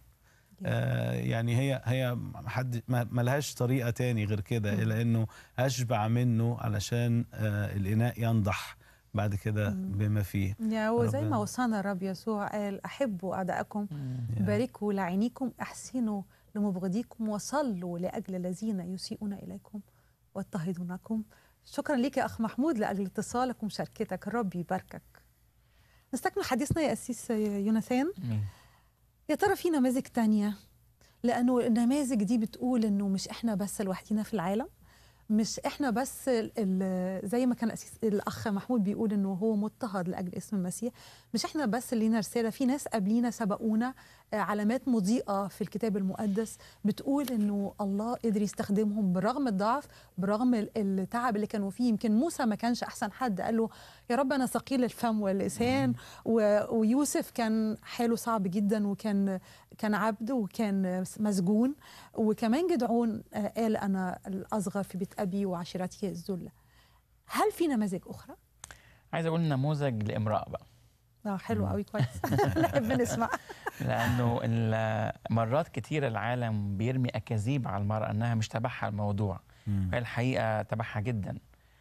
[SPEAKER 3] آه يعني هي هي حد ما لهاش طريقه تاني غير كده الا انه اشبع منه علشان آه الاناء ينضح بعد كده بما فيه
[SPEAKER 2] يا هو زي ما وصانا الرب يسوع قال احبوا اعدائكم باركوا لعينيكم احسنوا لمبغضيكم وصلوا لاجل الذين يسيئون اليكم واضطهدونكم شكرا لك يا اخ محمود لاجل اتصالك ومشاركتك الرب يباركك نستكمل حديثنا يا قسيس يوناثان يا ترى في نماذج تانية لأنه النماذج دي بتقول إنه مش إحنا بس لوحدينا في العالم مش إحنا بس زي ما كان الأخ محمود بيقول إنه هو مضطهد لأجل اسم المسيح مش إحنا بس لينا رسالة في ناس قبلينا سبقونا علامات مضيئه في الكتاب المقدس بتقول انه الله قدر يستخدمهم برغم الضعف برغم التعب اللي كانوا فيه يمكن موسى ما كانش احسن حد قال له يا رب انا ثقيل الفم واللسان ويوسف كان حاله صعب جدا وكان كان عبد وكان مسجون وكمان جدعون آه، قال انا الاصغر في بيت ابي وعشيرتي الذله هل في نماذج اخرى
[SPEAKER 4] عايز اقول نموذج لامراه بقى
[SPEAKER 2] اه حلو قوي كويس نحب نسمع
[SPEAKER 4] لانه مرات كتير العالم بيرمي اكاذيب على المراه انها مش تبعها الموضوع هي الحقيقه تبعها جدا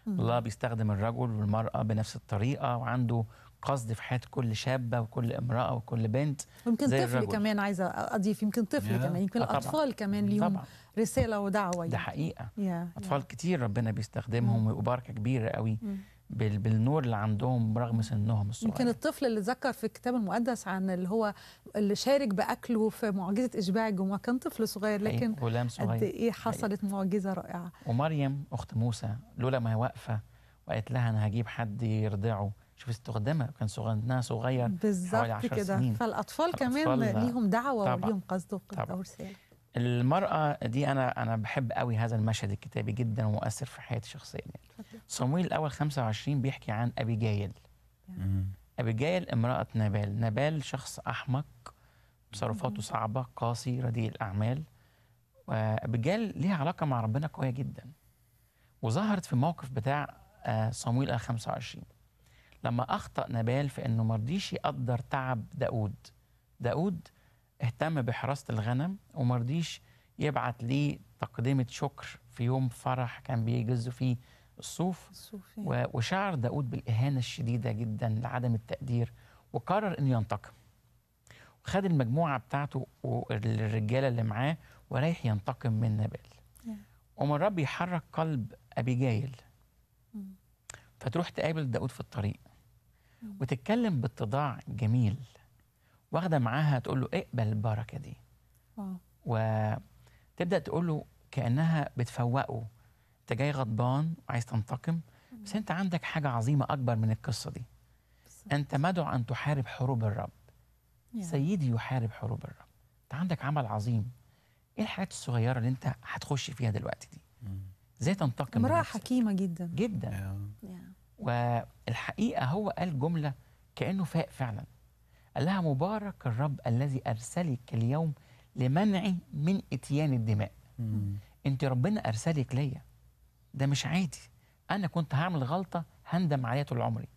[SPEAKER 4] الله بيستخدم الرجل والمراه بنفس الطريقه وعنده قصد في حياه كل شابه وكل امراه وكل بنت يمكن طفل الرجل. كمان
[SPEAKER 2] عايزه اضيف يمكن طفل yeah. كمان يمكن آه، الاطفال كمان ليهم رساله ودعوه ده يعني. حقيقه yeah. اطفال
[SPEAKER 4] yeah. كتير ربنا بيستخدمهم mm. بركه كبيره قوي mm. بالنور اللي عندهم رغم سنهم الصغير يمكن
[SPEAKER 2] الطفل اللي ذكر في الكتاب المقدس عن اللي هو اللي شارك باكله في معجزه اشباع الجمعه كان طفل صغير لكن غلام صغير قد ايه حصلت حقيقة. معجزه رائعه
[SPEAKER 4] ومريم اخت موسى لولا ما هي واقفه وقالت لها انا هجيب حد يرضعه شوف استخدمها كان سنها صغير بالظبط كده سنين.
[SPEAKER 2] فالاطفال كمان ليهم دعوه وليهم قصد ورساله
[SPEAKER 4] المرأة دي أنا أنا بحب قوي هذا المشهد الكتابي جدا ومؤثر في حياتي شخصيا يعني. صمويل الأول 25 بيحكي عن أبي جايل يعني. امرأة نبال نبال شخص أحمق تصرفاته صعبة قاسي رديء الأعمال جايل ليها علاقة مع ربنا قوية جدا وظهرت في موقف بتاع آه، صمويل ال 25 لما أخطأ نبال في إنه رضيش يقدر تعب داود داود اهتم بحراسه الغنم ومرضيش يبعت ليه تقدمه شكر في يوم فرح كان بيجز فيه الصوف
[SPEAKER 7] الصوفي.
[SPEAKER 4] وشعر داود بالإهانة الشديدة جدا لعدم التقدير وقرر أنه ينتقم وخد المجموعة بتاعته والرجالة اللي معاه ورايح ينتقم من نبال yeah. ومن رب يحرك قلب أبي جايل mm. فتروح تقابل داود في الطريق mm. وتتكلم باتضاع جميل واخده معاها تقول له اقبل البركه دي واو. آه. وتبدا تقول له كانها بتفوقه انت جاي غضبان وعايز تنتقم بس انت عندك حاجه عظيمه اكبر من القصه دي انت مدعو ان تحارب حروب الرب سيدي يحارب حروب الرب انت عندك عمل عظيم ايه الحاجات الصغيره اللي انت هتخش فيها دلوقتي دي ازاي تنتقم امراه
[SPEAKER 2] حكيمه جدا
[SPEAKER 4] جدا yeah. والحقيقه هو قال جمله كانه فاق فعلا قال لها مبارك الرب الذي أرسلك اليوم لمنعي من إتيان الدماء أنت ربنا أرسلك ليا ده مش عادي أنا كنت هعمل غلطة هندم عليها طول عمري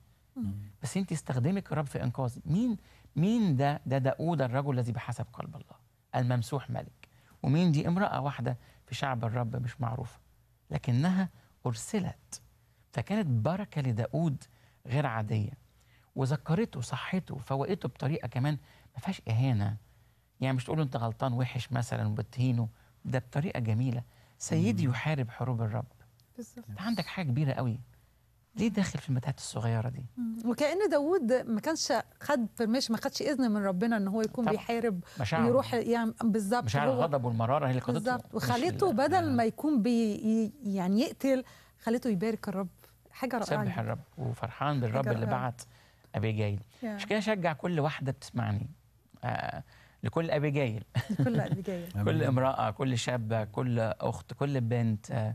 [SPEAKER 4] بس أنت استخدمك الرب في إنقاذي مين مين ده ده داود الرجل الذي بحسب قلب الله الممسوح ملك ومين دي امرأة واحدة في شعب الرب مش معروفة لكنها أرسلت فكانت بركة لداود غير عادية وذكرته صحته فوقته بطريقه كمان ما فيهاش اهانه يعني مش تقول انت غلطان وحش مثلا وبتهينه ده بطريقه جميله سيدي يحارب حروب الرب بالظبط عندك حاجه كبيره قوي ليه داخل في المتاهات الصغيره دي
[SPEAKER 2] وكان داوود ما كانش خد برميش ما خدش اذن من ربنا ان هو يكون بيحارب يروح يعني بالظبط مشاعر
[SPEAKER 4] الغضب والمراره هي اللي قضته بالظبط وخليته
[SPEAKER 2] بدل آه. ما يكون بي يعني يقتل خليته يبارك الرب
[SPEAKER 4] حاجه رائعه سبح الرب وفرحان بالرب اللي بعت جايل عشان كده اشجع كل واحده بتسمعني آه لكل كل لكل جايل كل امراه كل شابه كل اخت كل بنت آه،,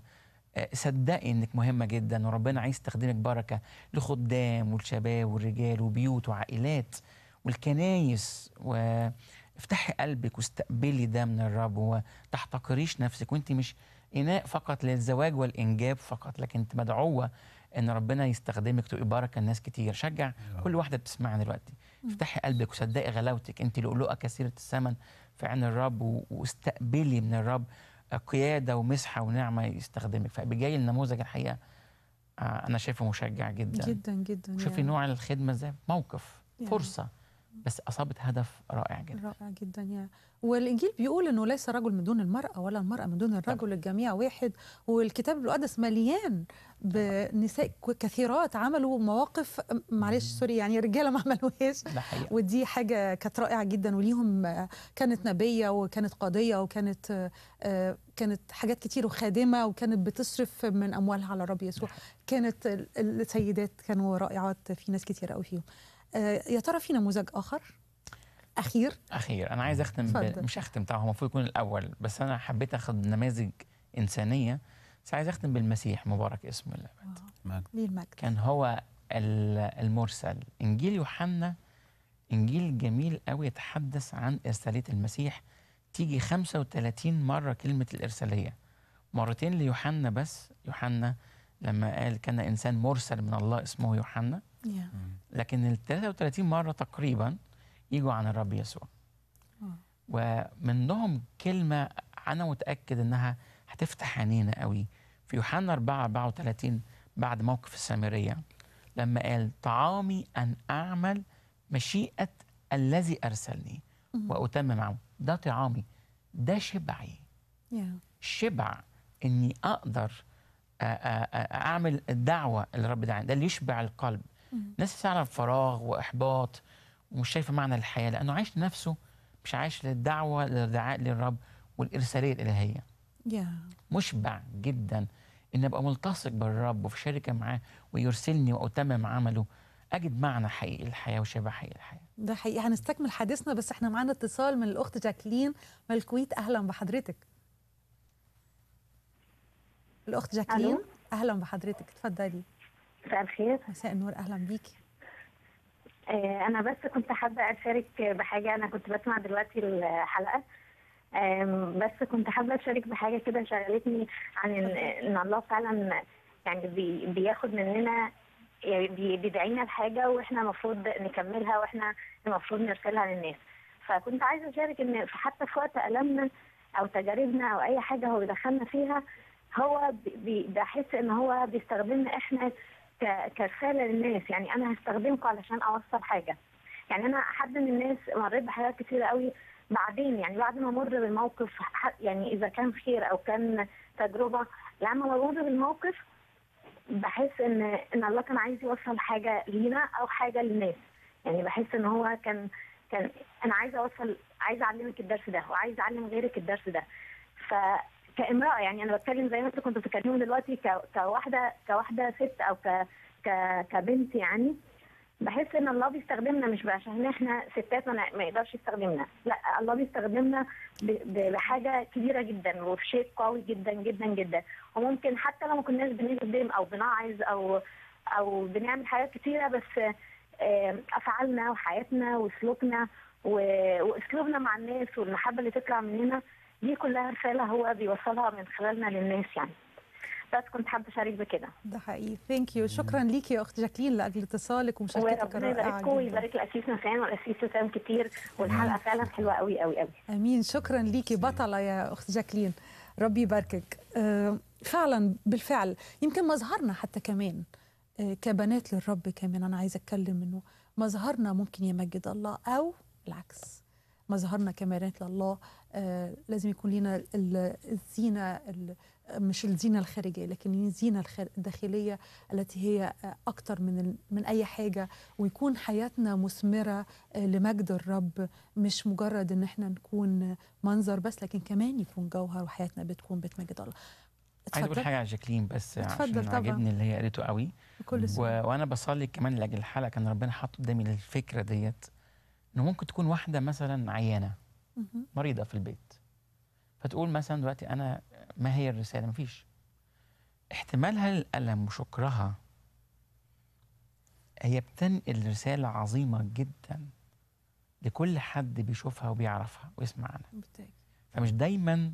[SPEAKER 4] آه صدقي انك مهمه جدا وربنا عايز تخدمك بركه لخدام والشباب والرجال وبيوت وعائلات والكنايس وافتحي قلبك واستقبلي ده من الرب وما تحتقريش نفسك وانت مش اناء فقط للزواج والانجاب فقط لكن انت مدعوه ان ربنا يستخدمك تبارك الناس كتير شجع آه. كل واحده بتسمعنا دلوقتي افتحي قلبك وصدقي غلاوتك انت لؤلؤه كثيره الثمن في عين الرب واستقبلي من الرب آه، قياده ومسحه ونعمه يستخدمك فبجاي النموذج الحقيقه آه، انا شايفه مشجع جدا جدا
[SPEAKER 2] جدا يعني. شوفي يعني. نوع
[SPEAKER 4] الخدمه ازاي موقف يعني. فرصه بس اصابت هدف رائع جدا
[SPEAKER 2] رائع جدا يعني والانجيل بيقول انه ليس رجل من دون المراه ولا المراه من دون الرجل الجميع واحد والكتاب المقدس مليان بنساء كثيرات عملوا مواقف معلش سوري يعني رجاله ما عملوهاش ودي حاجه كانت رائعه جدا وليهم كانت نبيه وكانت قاضيه وكانت آه، كانت حاجات كتير وخادمه وكانت بتصرف من اموالها على الرب يسوع كانت السيدات كانوا رائعات في ناس كتير قوي فيهم آه، يا ترى في نموذج اخر اخير
[SPEAKER 4] اخير انا عايز اختم ب... مش اختم طبعا هو المفروض يكون الاول بس انا حبيت اخد نماذج انسانيه بس عايز اختم بالمسيح مبارك اسمه
[SPEAKER 7] للابد آه.
[SPEAKER 4] كان هو المرسل انجيل يوحنا انجيل جميل قوي يتحدث عن ارساليه المسيح تيجي 35 مره كلمه الارساليه مرتين ليوحنا بس يوحنا لما قال كان انسان مرسل من الله اسمه يوحنا لكن ال 33 مره تقريبا يجوا عن الرب يسوع آه. ومنهم كلمة أنا متأكد إنها هتفتح عينينا قوي في يوحنا 4 34 بعد موقف السامرية لما قال طعامي أن أعمل مشيئة الذي أرسلني وأتمم معه ده طعامي ده شبعي شبع إني أقدر آه، آه، أعمل الدعوة اللي رب دعاني ده اللي يشبع القلب الناس ناس تعرف فراغ وإحباط ومش شايفه معنى الحياه لانه عايش لنفسه مش عايش للدعوه للدعاء للرب والارساليه الالهيه. yeah. مشبع جدا ان ابقى ملتصق بالرب وفي شركه معاه ويرسلني واتمم عمله اجد معنى حقيقي الحياه وشبه حقيقي الحياه.
[SPEAKER 2] ده حقيقي هنستكمل حديثنا بس احنا معانا اتصال من الاخت جاكلين الكويت اهلا بحضرتك. الاخت جاكلين اهلا بحضرتك اتفضلي.
[SPEAKER 11] مساء الخير. مساء النور اهلا بيكي. آه، انا بس كنت حابه اشارك بحاجه انا كنت بسمع دلوقتي الحلقه بس كنت حابه اشارك بحاجه كده شغلتني عن ان الله فعلا يعني بياخد مننا يعني بيدعينا لحاجه واحنا المفروض نكملها واحنا المفروض نرسلها للناس فكنت عايزه اشارك ان حتى في وقت المنا او تجاربنا او اي حاجه هو بيدخلنا فيها هو بحس ان هو بيستخدمنا احنا كرساله للناس يعني انا هستخدمكم علشان اوصل حاجه يعني انا حد من الناس مريت بحاجات كتير قوي بعدين يعني بعد ما امر بالموقف يعني اذا كان خير او كان تجربه لما بمر بالموقف بحس ان ان الله كان عايز يوصل حاجه لينا او حاجه للناس يعني بحس ان هو كان كان انا عايزه اوصل عايزه اعلمك الدرس ده وعايزه اعلم غيرك الدرس ده ف كامراه يعني انا بتكلم زي ما انتوا كنتوا بتتكلموا دلوقتي كواحده كواحده ست او ك كبنت يعني بحس ان الله بيستخدمنا مش عشان احنا ستات ما يقدرش يستخدمنا لا الله بيستخدمنا بحاجه كبيره جدا وفي شيء قوي جدا جدا جدا وممكن حتى لو ما كناش بنخدم او بنعظ او او بنعمل حاجات كتيره بس آه، افعالنا وحياتنا وسلوكنا واسلوبنا مع الناس والمحبه اللي تطلع مننا دي كلها رساله هو بيوصلها من خلالنا للناس يعني بس كنت حابه اشارك بكده ده حقيقي
[SPEAKER 2] ثانك يو شكرا ليكي يا اخت جاكلين لاجل اتصالك ومشاركتك الرائعه ربنا يبارككم ويبارك لاسيس نسان والاسيس سام كتير والحلقه فعلا حلوه قوي قوي قوي امين شكرا ليكي بطله يا اخت جاكلين ربي يباركك آه، فعلا بالفعل يمكن مظهرنا حتى كمان آه، كبنات للرب كمان انا عايزه اتكلم انه مظهرنا ممكن يمجد الله او العكس مظهرنا كبنات لله آه، لازم يكون لنا الزينه مش الزينه الخارجيه لكن الزينه الداخليه التي هي اكتر من من اي حاجه ويكون حياتنا مثمره آه، لمجد الرب مش مجرد ان احنا نكون منظر بس لكن كمان يكون جوهر وحياتنا بتكون بتمجد الله عايز اقول حاجه على
[SPEAKER 4] جاكلين بس عشان طبعا. عجبني اللي هي قريته قوي بكل و... وانا بصلي كمان لاجل الحلقه كان ربنا حاطه قدامي الفكره ديت انه ممكن تكون واحده مثلا عيانه مريضه في البيت فتقول مثلا دلوقتي انا ما هي الرساله مفيش احتمالها للالم وشكرها هي بتنقل رساله عظيمه جدا لكل حد بيشوفها وبيعرفها ويسمع عنها بالتأكيد. فمش دايما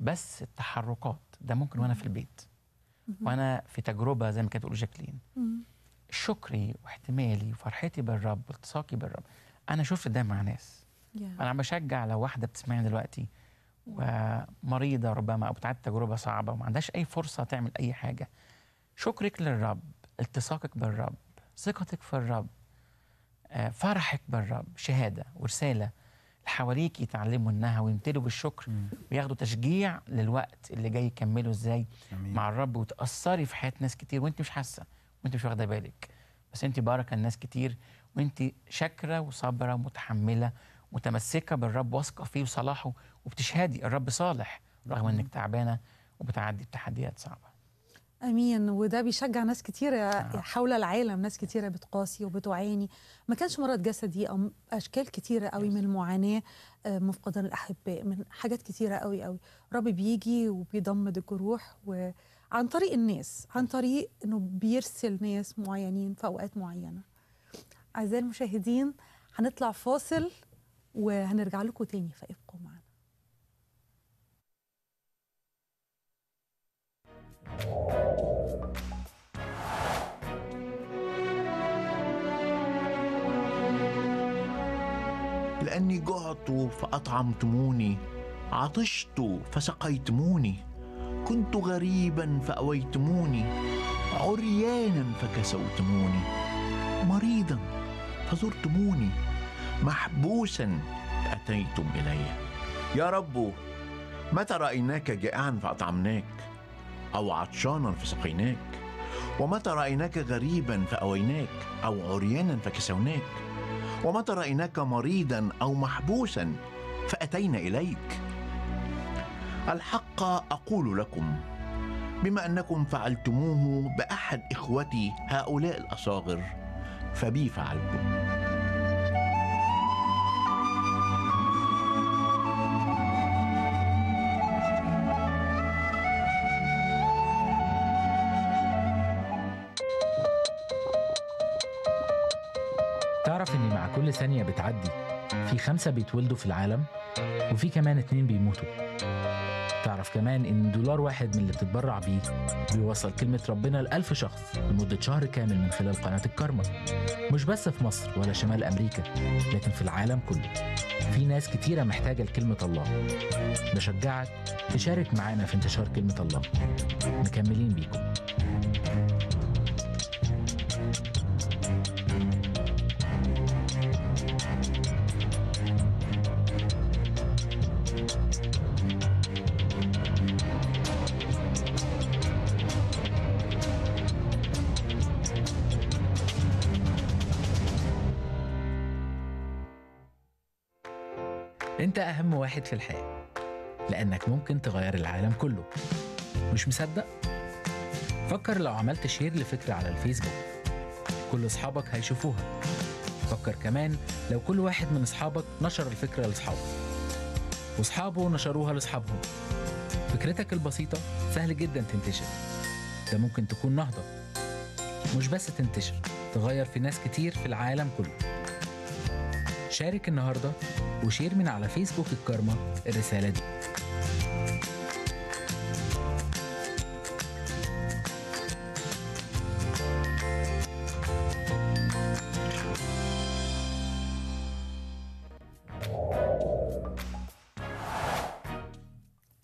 [SPEAKER 4] بس التحركات ده ممكن وانا في البيت وانا في تجربه زي ما كانت بتقول جاكلين شكري واحتمالي وفرحتي بالرب والتصاقي بالرب انا شفت ده مع ناس yeah. انا بشجع لو واحده بتسمعني دلوقتي ومريضه ربما او بتعدي تجربه صعبه وما عندهاش اي فرصه تعمل اي حاجه شكرك للرب التصاقك بالرب ثقتك في الرب آه، فرحك بالرب شهاده ورساله حواليك يتعلموا انها ويمتلوا بالشكر وياخدوا تشجيع للوقت اللي جاي يكملوا ازاي مع الرب وتاثري في حياه ناس كتير وانت مش حاسه وانت مش واخده بالك بس انت باركه لناس كتير وانت شاكره وصابره ومتحمله متمسكه بالرب واثقه فيه وصلاحه وبتشهدي الرب صالح رغم انك تعبانه وبتعدي بتحديات صعبه
[SPEAKER 2] امين وده بيشجع ناس كتيره آه. حول العالم ناس كتيره بتقاسي وبتعاني ما كانش مرض جسدي او اشكال كتيره قوي من المعاناه آه، مفقدان الاحباء من حاجات كتيره قوي قوي رب بيجي وبيضمد الجروح وعن عن طريق الناس عن طريق انه بيرسل ناس معينين في اوقات معينه أعزائي المشاهدين هنطلع فاصل وهنرجع لكم تاني فابقوا معنا
[SPEAKER 7] لأني جعت فأطعمتموني عطشت فسقيتموني كنت غريبا فأويتموني عريانا فكسوتموني مريضا فزرتموني محبوسا أتيتم إلي يا رب متى رأيناك جائعا فأطعمناك أو عطشانا فسقيناك ومتى رأيناك غريبا فأويناك أو عريانا فكسوناك ومتى رأيناك مريضا أو محبوسا فأتينا إليك الحق أقول لكم بما أنكم فعلتموه بأحد إخوتي هؤلاء الأصاغر فبي فعلتم ثانية بتعدي في خمسة بيتولدوا في العالم وفي كمان اتنين بيموتوا تعرف كمان إن دولار واحد من اللي بتتبرع بيه بيوصل كلمة ربنا لألف شخص لمدة شهر كامل من خلال قناة الكارما مش بس في مصر ولا شمال أمريكا لكن في العالم كله في ناس كتيرة محتاجة لكلمة الله بشجعك تشارك معانا في انتشار كلمة الله مكملين بيكم أهم واحد في الحياة لأنك ممكن تغير العالم كله مش مصدق؟ فكر لو عملت شير لفكرة على الفيسبوك كل أصحابك هيشوفوها فكر كمان لو كل واحد من أصحابك نشر الفكرة لأصحابه وأصحابه نشروها لأصحابهم فكرتك البسيطة سهل جدا تنتشر ده ممكن تكون نهضة مش بس تنتشر تغير في ناس كتير في العالم كله شارك النهارده وشير من على فيسبوك الكارما الرسالة دي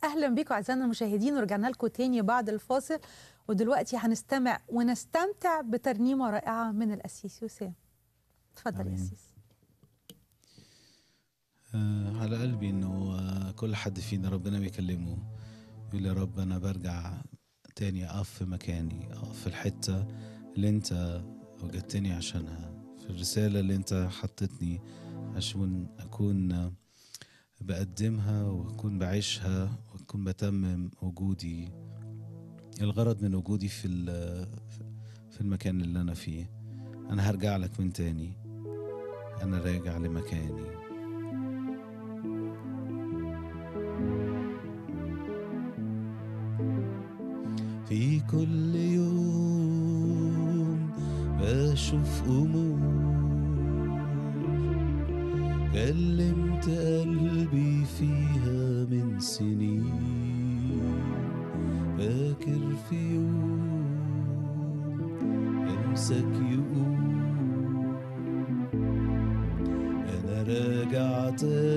[SPEAKER 2] اهلا بيكم اعزائنا المشاهدين ورجعنا لكم تاني بعد الفاصل ودلوقتي هنستمع ونستمتع بترنيمه رائعه من القسيس يوسام اتفضل يا قسيس
[SPEAKER 3] آه، على قلبي انه آه، كل حد فينا ربنا بيكلمه يقول يا رب انا برجع تاني اقف في مكاني اقف في الحته اللي انت وجدتني عشانها في الرساله اللي انت حطيتني عشان اكون آه، بقدمها واكون بعيشها واكون بتمم وجودي الغرض من وجودي في في المكان اللي انا فيه انا هرجع لك من تاني انا راجع لمكاني
[SPEAKER 1] كل يوم بشوف أمور كلمت قلبي فيها من سنين فاكر في يوم امسك يقول أنا راجع تاني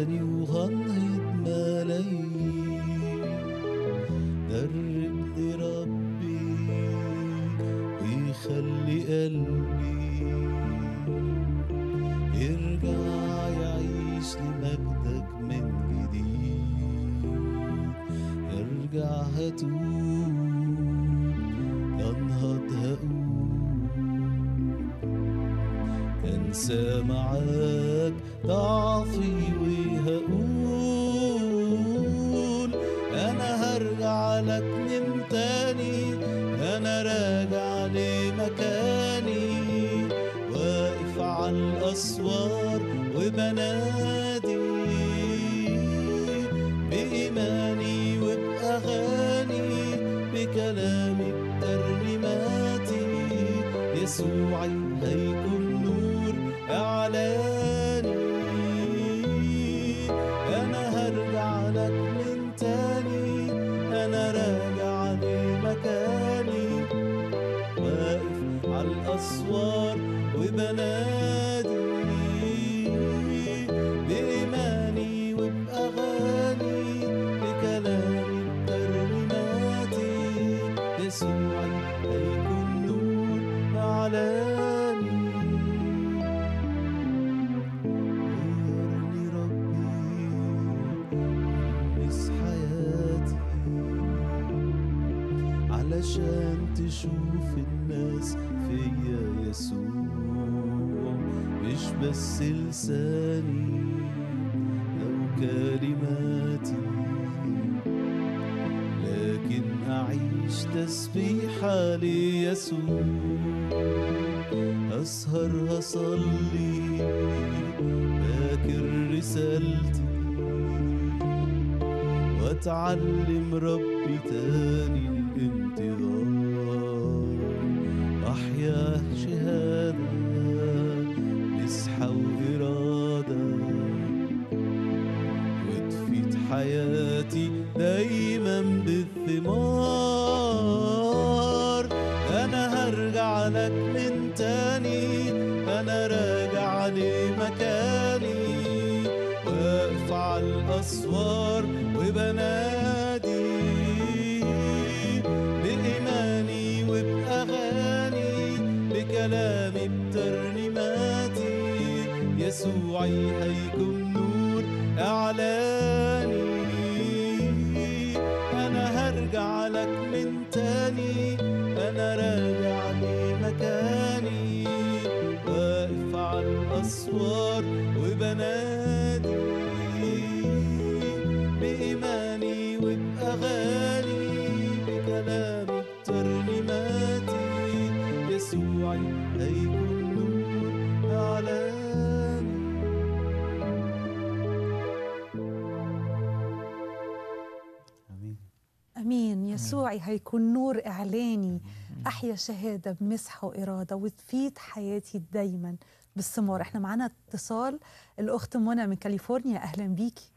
[SPEAKER 2] هيكون نور إعلاني أحيا شهادة بمسح وإرادة وتفيد حياتي دايما بالثمار احنا معانا اتصال الأخت منى من كاليفورنيا أهلا بيكي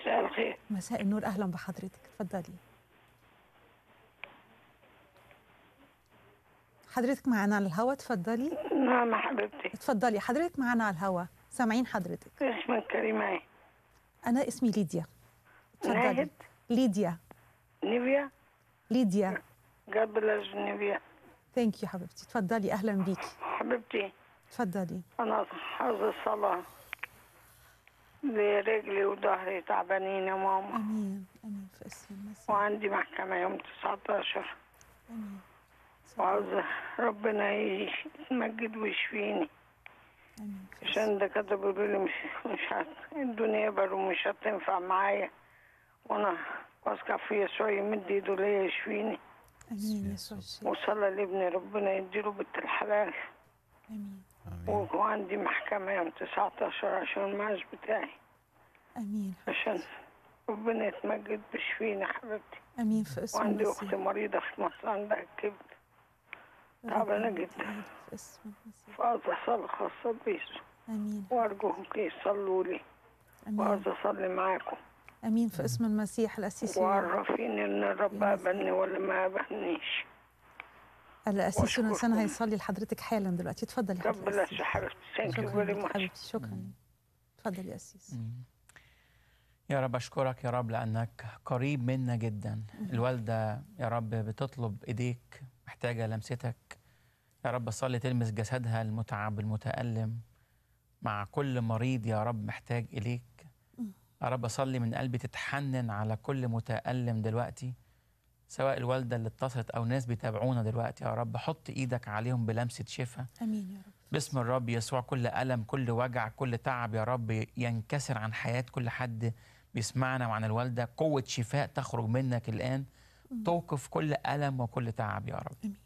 [SPEAKER 2] مساء الخير مساء النور أهلا بحضرتك اتفضلي حضرتك معانا على الهوا اتفضلي نعم حبيبتي اتفضلي حضرتك معانا على الهوا سامعين حضرتك اسمك كريمه ايه انا اسمي ليديا اتفضلي ليديا نيفيا ليديا
[SPEAKER 9] قبل bless
[SPEAKER 2] ثانك يو حبيبتي تفضلي اهلا بيكي حبيبتي تفضلي
[SPEAKER 9] انا حافظ الصلاه رجلي وظهري تعبانين يا ماما
[SPEAKER 2] امين امين في اسم المسيح
[SPEAKER 9] وعندي محكمه يوم 19 امين وعاوزه ربنا يتمجد ويشفيني امين عشان ده كده بيقولوا لي مش مش الدنيا برو مش هتنفع معايا وانا واثقة في يسوع يمد ايده ليا يشفيني امين يسوع وصلى لابني ربنا يديله بنت الحلال امين وعندي محكمة يوم 19 عشان المعاش بتاعي امين عشان ربنا يتمجد بشفينا حبيبتي
[SPEAKER 2] امين في اسم وعندي اخت مريضة
[SPEAKER 9] في مصر عندها كبد
[SPEAKER 2] تعبانة جدا في اسم المسيح اصلي خاصة بيسو امين وارجوكم يصلوا لي وعاوزة اصلي معاكم امين في اسم المسيح الاسيسي وعرفيني ان الرب قابلني ولا ما قابلنيش الاسيسي الانسان هيصلي لحضرتك حالا دلوقتي اتفضلي يا حضرتك رب شكرا اتفضل يا
[SPEAKER 4] اسيس يا رب اشكرك يا رب لانك قريب منا جدا الوالده يا رب بتطلب ايديك محتاجه لمستك يا رب صلي تلمس جسدها المتعب المتالم مع كل مريض يا رب محتاج اليك يا رب اصلي من قلبي تتحنن على كل متالم دلوقتي سواء الوالده اللي اتصلت او ناس بيتابعونا دلوقتي يا رب حط ايدك عليهم بلمسه شفاء امين يا رب باسم الرب يسوع كل الم كل وجع كل تعب يا رب ينكسر عن حياه كل حد بيسمعنا وعن الوالده قوه شفاء تخرج منك الان توقف كل الم وكل تعب يا رب امين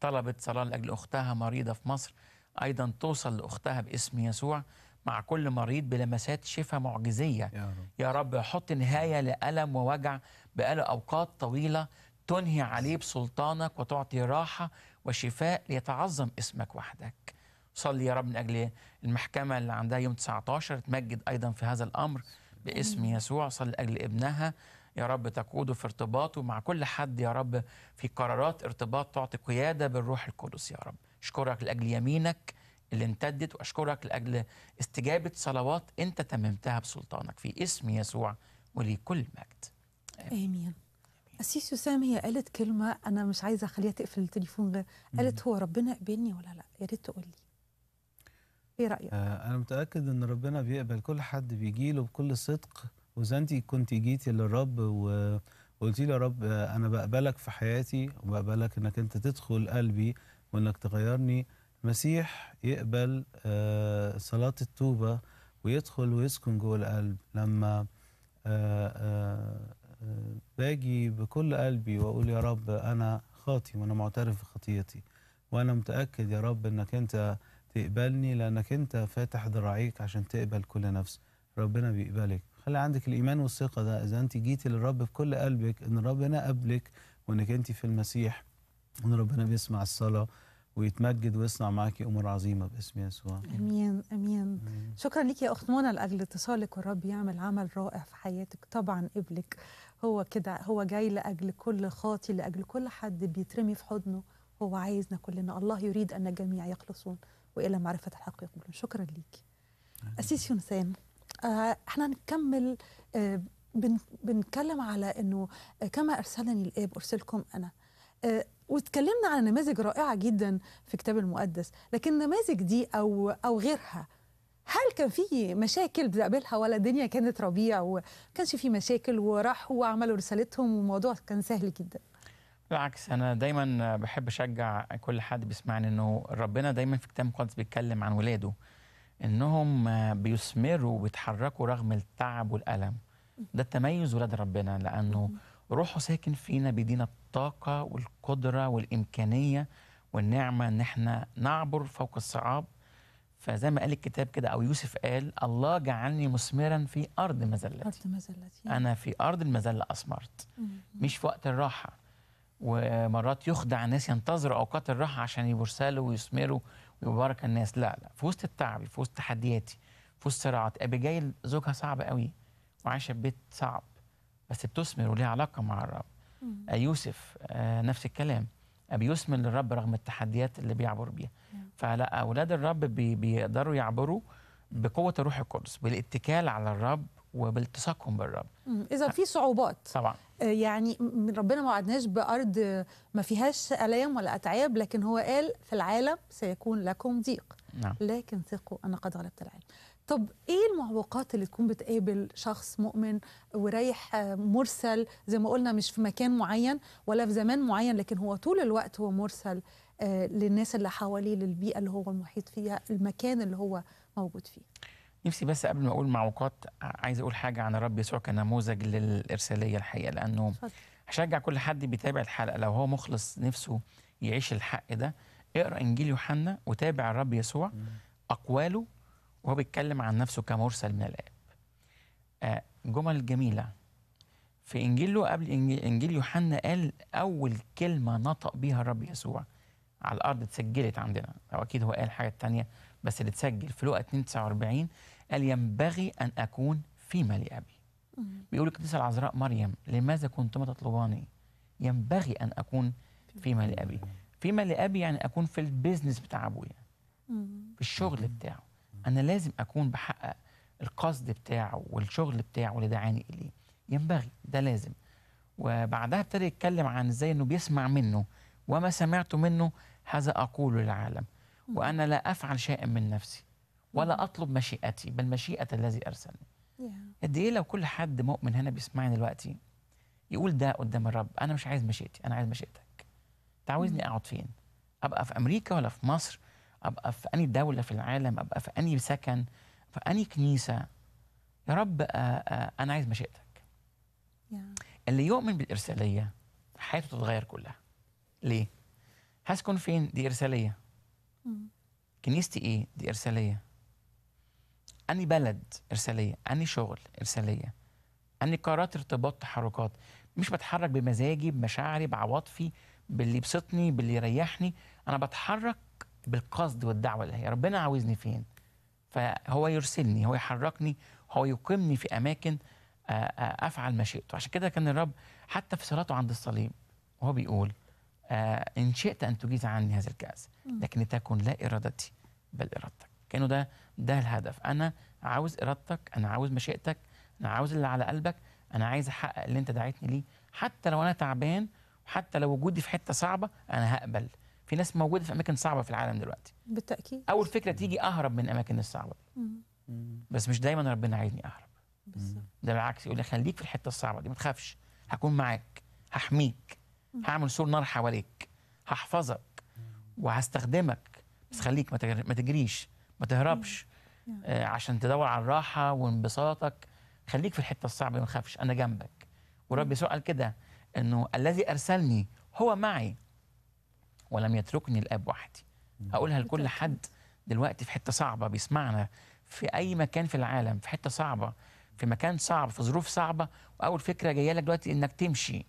[SPEAKER 4] طلبت صلاه لاجل اختها مريضه في مصر ايضا توصل لاختها باسم يسوع مع كل مريض بلمسات شفاء معجزية يا رب, يا رب حط نهاية لألم ووجع بقاله أوقات طويلة تنهي عليه بسلطانك وتعطي راحة وشفاء ليتعظم اسمك وحدك صلي يا رب من أجل المحكمة اللي عندها يوم 19 تمجد أيضا في هذا الأمر باسم يسوع صلي أجل ابنها يا رب تقوده في ارتباطه مع كل حد يا رب في قرارات ارتباط تعطي قيادة بالروح القدس يا رب أشكرك لأجل يمينك اللي امتدت واشكرك لاجل استجابه صلوات انت تممتها بسلطانك في اسم يسوع ولكل مجد
[SPEAKER 7] امين, آمين.
[SPEAKER 2] أسيس وسام هي قالت كلمة أنا مش عايزة أخليها تقفل التليفون غير قالت هو ربنا قبلني ولا لأ يا ريت تقول لي إيه
[SPEAKER 3] رأيك؟ آه أنا متأكد إن ربنا بيقبل كل حد بيجي له بكل صدق وإذا أنت كنت جيتي للرب وقلتي له يا رب آه، أنا بقبلك في حياتي وبقبلك إنك أنت تدخل قلبي وإنك تغيرني مسيح يقبل آه، صلاة التوبة ويدخل ويسكن جوه القلب لما آه، آه، باجي بكل قلبي وأقول يا رب أنا خاطي وأنا معترف بخطيتي وأنا متأكد يا رب أنك أنت تقبلني لأنك أنت فاتح ذراعيك عشان تقبل كل نفس ربنا بيقبلك خلي عندك الإيمان والثقة ده إذا أنت جيتي للرب بكل قلبك أن ربنا قبلك وأنك أنت في المسيح أن ربنا بيسمع الصلاة ويتمجد ويصنع معك امور عظيمه باسم يسوع
[SPEAKER 2] امين امين شكرا لك يا اخت منى لاجل اتصالك والرب يعمل عمل رائع في حياتك طبعا قبلك هو كده هو جاي لاجل كل خاطي لاجل كل حد بيترمي في حضنه هو عايزنا كلنا الله يريد ان الجميع يخلصون والى معرفه الحق يقبلون شكرا لك اسيس يونسان آه، احنا هنكمل آه، بنتكلم على انه آه، كما ارسلني الاب ارسلكم انا واتكلمنا على نماذج رائعه جدا في الكتاب المقدس لكن النماذج دي او او غيرها هل كان في مشاكل بتقابلها ولا الدنيا كانت ربيع وما كانش في مشاكل وراحوا وعملوا رسالتهم والموضوع كان سهل جدا
[SPEAKER 4] بالعكس انا دايما بحب اشجع كل حد بيسمعني انه ربنا دايما في الكتاب المقدس بيتكلم عن ولاده انهم بيثمروا وبيتحركوا رغم التعب والالم ده تميز ولاد ربنا لانه روحه ساكن فينا بيدينا الطاقة والقدرة والإمكانية والنعمة إن إحنا نعبر فوق الصعاب فزي ما قال الكتاب كده أو يوسف قال الله جعلني مثمرا في أرض مذلتي
[SPEAKER 7] أرض مذلتي أنا
[SPEAKER 4] في أرض المذلة أثمرت مش في وقت الراحة ومرات يخدع الناس ينتظروا أوقات الراحة عشان يرسلوا ويثمروا ويبارك الناس لا لا في وسط التعب في وسط تحدياتي في وسط صراعات جاي زوجها صعب قوي وعايشة في بيت صعب بس بتثمر وليها علاقه مع الرب آه، يوسف آه، نفس الكلام بيثمر للرب رغم التحديات اللي بيعبر بيها فلا اولاد الرب بيقدروا يعبروا بقوه الروح القدس بالاتكال على الرب وبالتصاقهم بالرب اذا آه، في صعوبات طبعا
[SPEAKER 2] يعني ربنا ما وعدناش بارض ما فيهاش الام ولا اتعاب لكن هو قال في العالم سيكون لكم ضيق نعم. لكن ثقوا انا قد غلبت العالم طب ايه المعوقات اللي تكون بتقابل شخص مؤمن ورايح آه، مرسل زي ما قلنا مش في مكان معين ولا في زمان معين لكن هو طول الوقت هو مرسل آه، للناس اللي حواليه للبيئه اللي هو محيط فيها المكان اللي هو موجود فيه
[SPEAKER 4] نفسي بس قبل ما اقول معوقات عايز اقول حاجه عن الرب يسوع كنموذج للارساليه الحقيقه لانه هشجع كل حد بيتابع الحلقه لو هو مخلص نفسه يعيش الحق ده اقرا انجيل يوحنا وتابع الرب يسوع اقواله وهو بيتكلم عن نفسه كمرسل من الآب آه، جمل جميلة في إنجيل له قبل إنجيل يوحنا قال أول كلمة نطق بيها الرب يسوع على الأرض اتسجلت عندنا أو أكيد هو قال حاجة تانية بس اللي اتسجل في لقا 2 49 قال ينبغي أن أكون في مال أبي بيقول القديسة العذراء مريم لماذا كنتما تطلباني ينبغي أن أكون في مال أبي في مال أبي يعني أكون في البيزنس بتاع أبويا في الشغل بتاعه انا لازم اكون بحقق القصد بتاعه والشغل بتاعه اللي دعاني اليه ينبغي ده لازم وبعدها ابتدى يتكلم عن ازاي انه بيسمع منه وما سمعت منه هذا اقوله للعالم وانا لا افعل شيئا من نفسي ولا اطلب مشيئتي بل مشيئه الذي ارسلني قد ايه لو كل حد مؤمن هنا بيسمعني دلوقتي يقول ده قدام الرب انا مش عايز مشيئتي انا عايز مشيئتك تعاوزني اقعد فين ابقى في امريكا ولا في مصر ابقى في اني دوله في العالم ابقى في اني سكن في اني كنيسه يا رب آه، آه، انا عايز مشيئتك yeah. اللي يؤمن بالارساليه حياته تتغير كلها ليه هسكن فين دي ارساليه mm. كنيستي ايه دي ارساليه اني بلد ارساليه اني شغل ارساليه اني قرارات ارتباط تحركات مش بتحرك بمزاجي بمشاعري بعواطفي باللي يبسطني باللي يريحني انا بتحرك بالقصد والدعوه الالهيه ربنا عاوزني فين فهو يرسلني هو يحركني هو يقيمني في اماكن آه، آه، افعل مشيئته عشان كده كان الرب حتى في صلاته عند الصليب وهو بيقول آه، ان شئت ان تجيز عني هذا الكاس لكن تكن لا ارادتي بل ارادتك كانه ده ده الهدف انا عاوز ارادتك انا عاوز مشيئتك انا عاوز اللي على قلبك انا عايز احقق اللي انت دعيتني ليه حتى لو انا تعبان وحتى لو وجودي في حته صعبه انا هقبل في ناس موجوده في اماكن صعبه في العالم دلوقتي بالتاكيد اول فكره تيجي اهرب من الاماكن الصعبه دي بس مش دايما ربنا عايزني اهرب بالظبط ده بالعكس يقول لي خليك في الحته الصعبه دي ما تخافش هكون معاك هحميك هعمل سور نار حواليك هحفظك وهستخدمك بس خليك ما تجريش ما تهربش آه، عشان تدور على الراحه وانبساطك خليك في الحته الصعبه ما تخافش انا جنبك ورب يسوع قال كده انه الذي ارسلني هو معي ولم يتركني الاب وحدي هقولها لكل حد دلوقتي في حته صعبه بيسمعنا في اي مكان في العالم في حته صعبه في مكان صعب في ظروف صعبه واول فكره جايه لك دلوقتي انك تمشي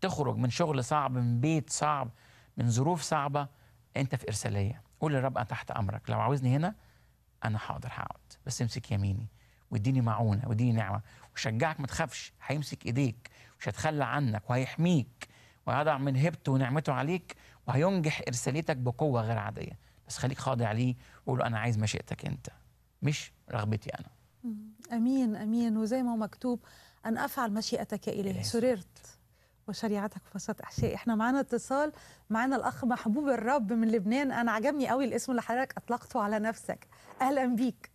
[SPEAKER 4] تخرج من شغل صعب من بيت صعب من ظروف صعبه انت في ارساليه قول للرب انا تحت امرك لو عاوزني هنا انا حاضر هقعد بس امسك يميني واديني معونه واديني نعمه وشجعك ما تخافش هيمسك ايديك مش هيتخلى عنك وهيحميك ويضع من هبته ونعمته عليك وهينجح ارسالتك بقوه غير عاديه بس خليك خاضع ليه وقول انا عايز مشيئتك انت مش رغبتي انا
[SPEAKER 2] امين امين وزي ما مكتوب ان افعل مشيئتك يا الهي سررت وشريعتك فسط احشائي احنا معانا اتصال معانا الاخ محبوب الرب من لبنان انا عجبني قوي الاسم اللي حضرتك اطلقته على نفسك اهلا بيك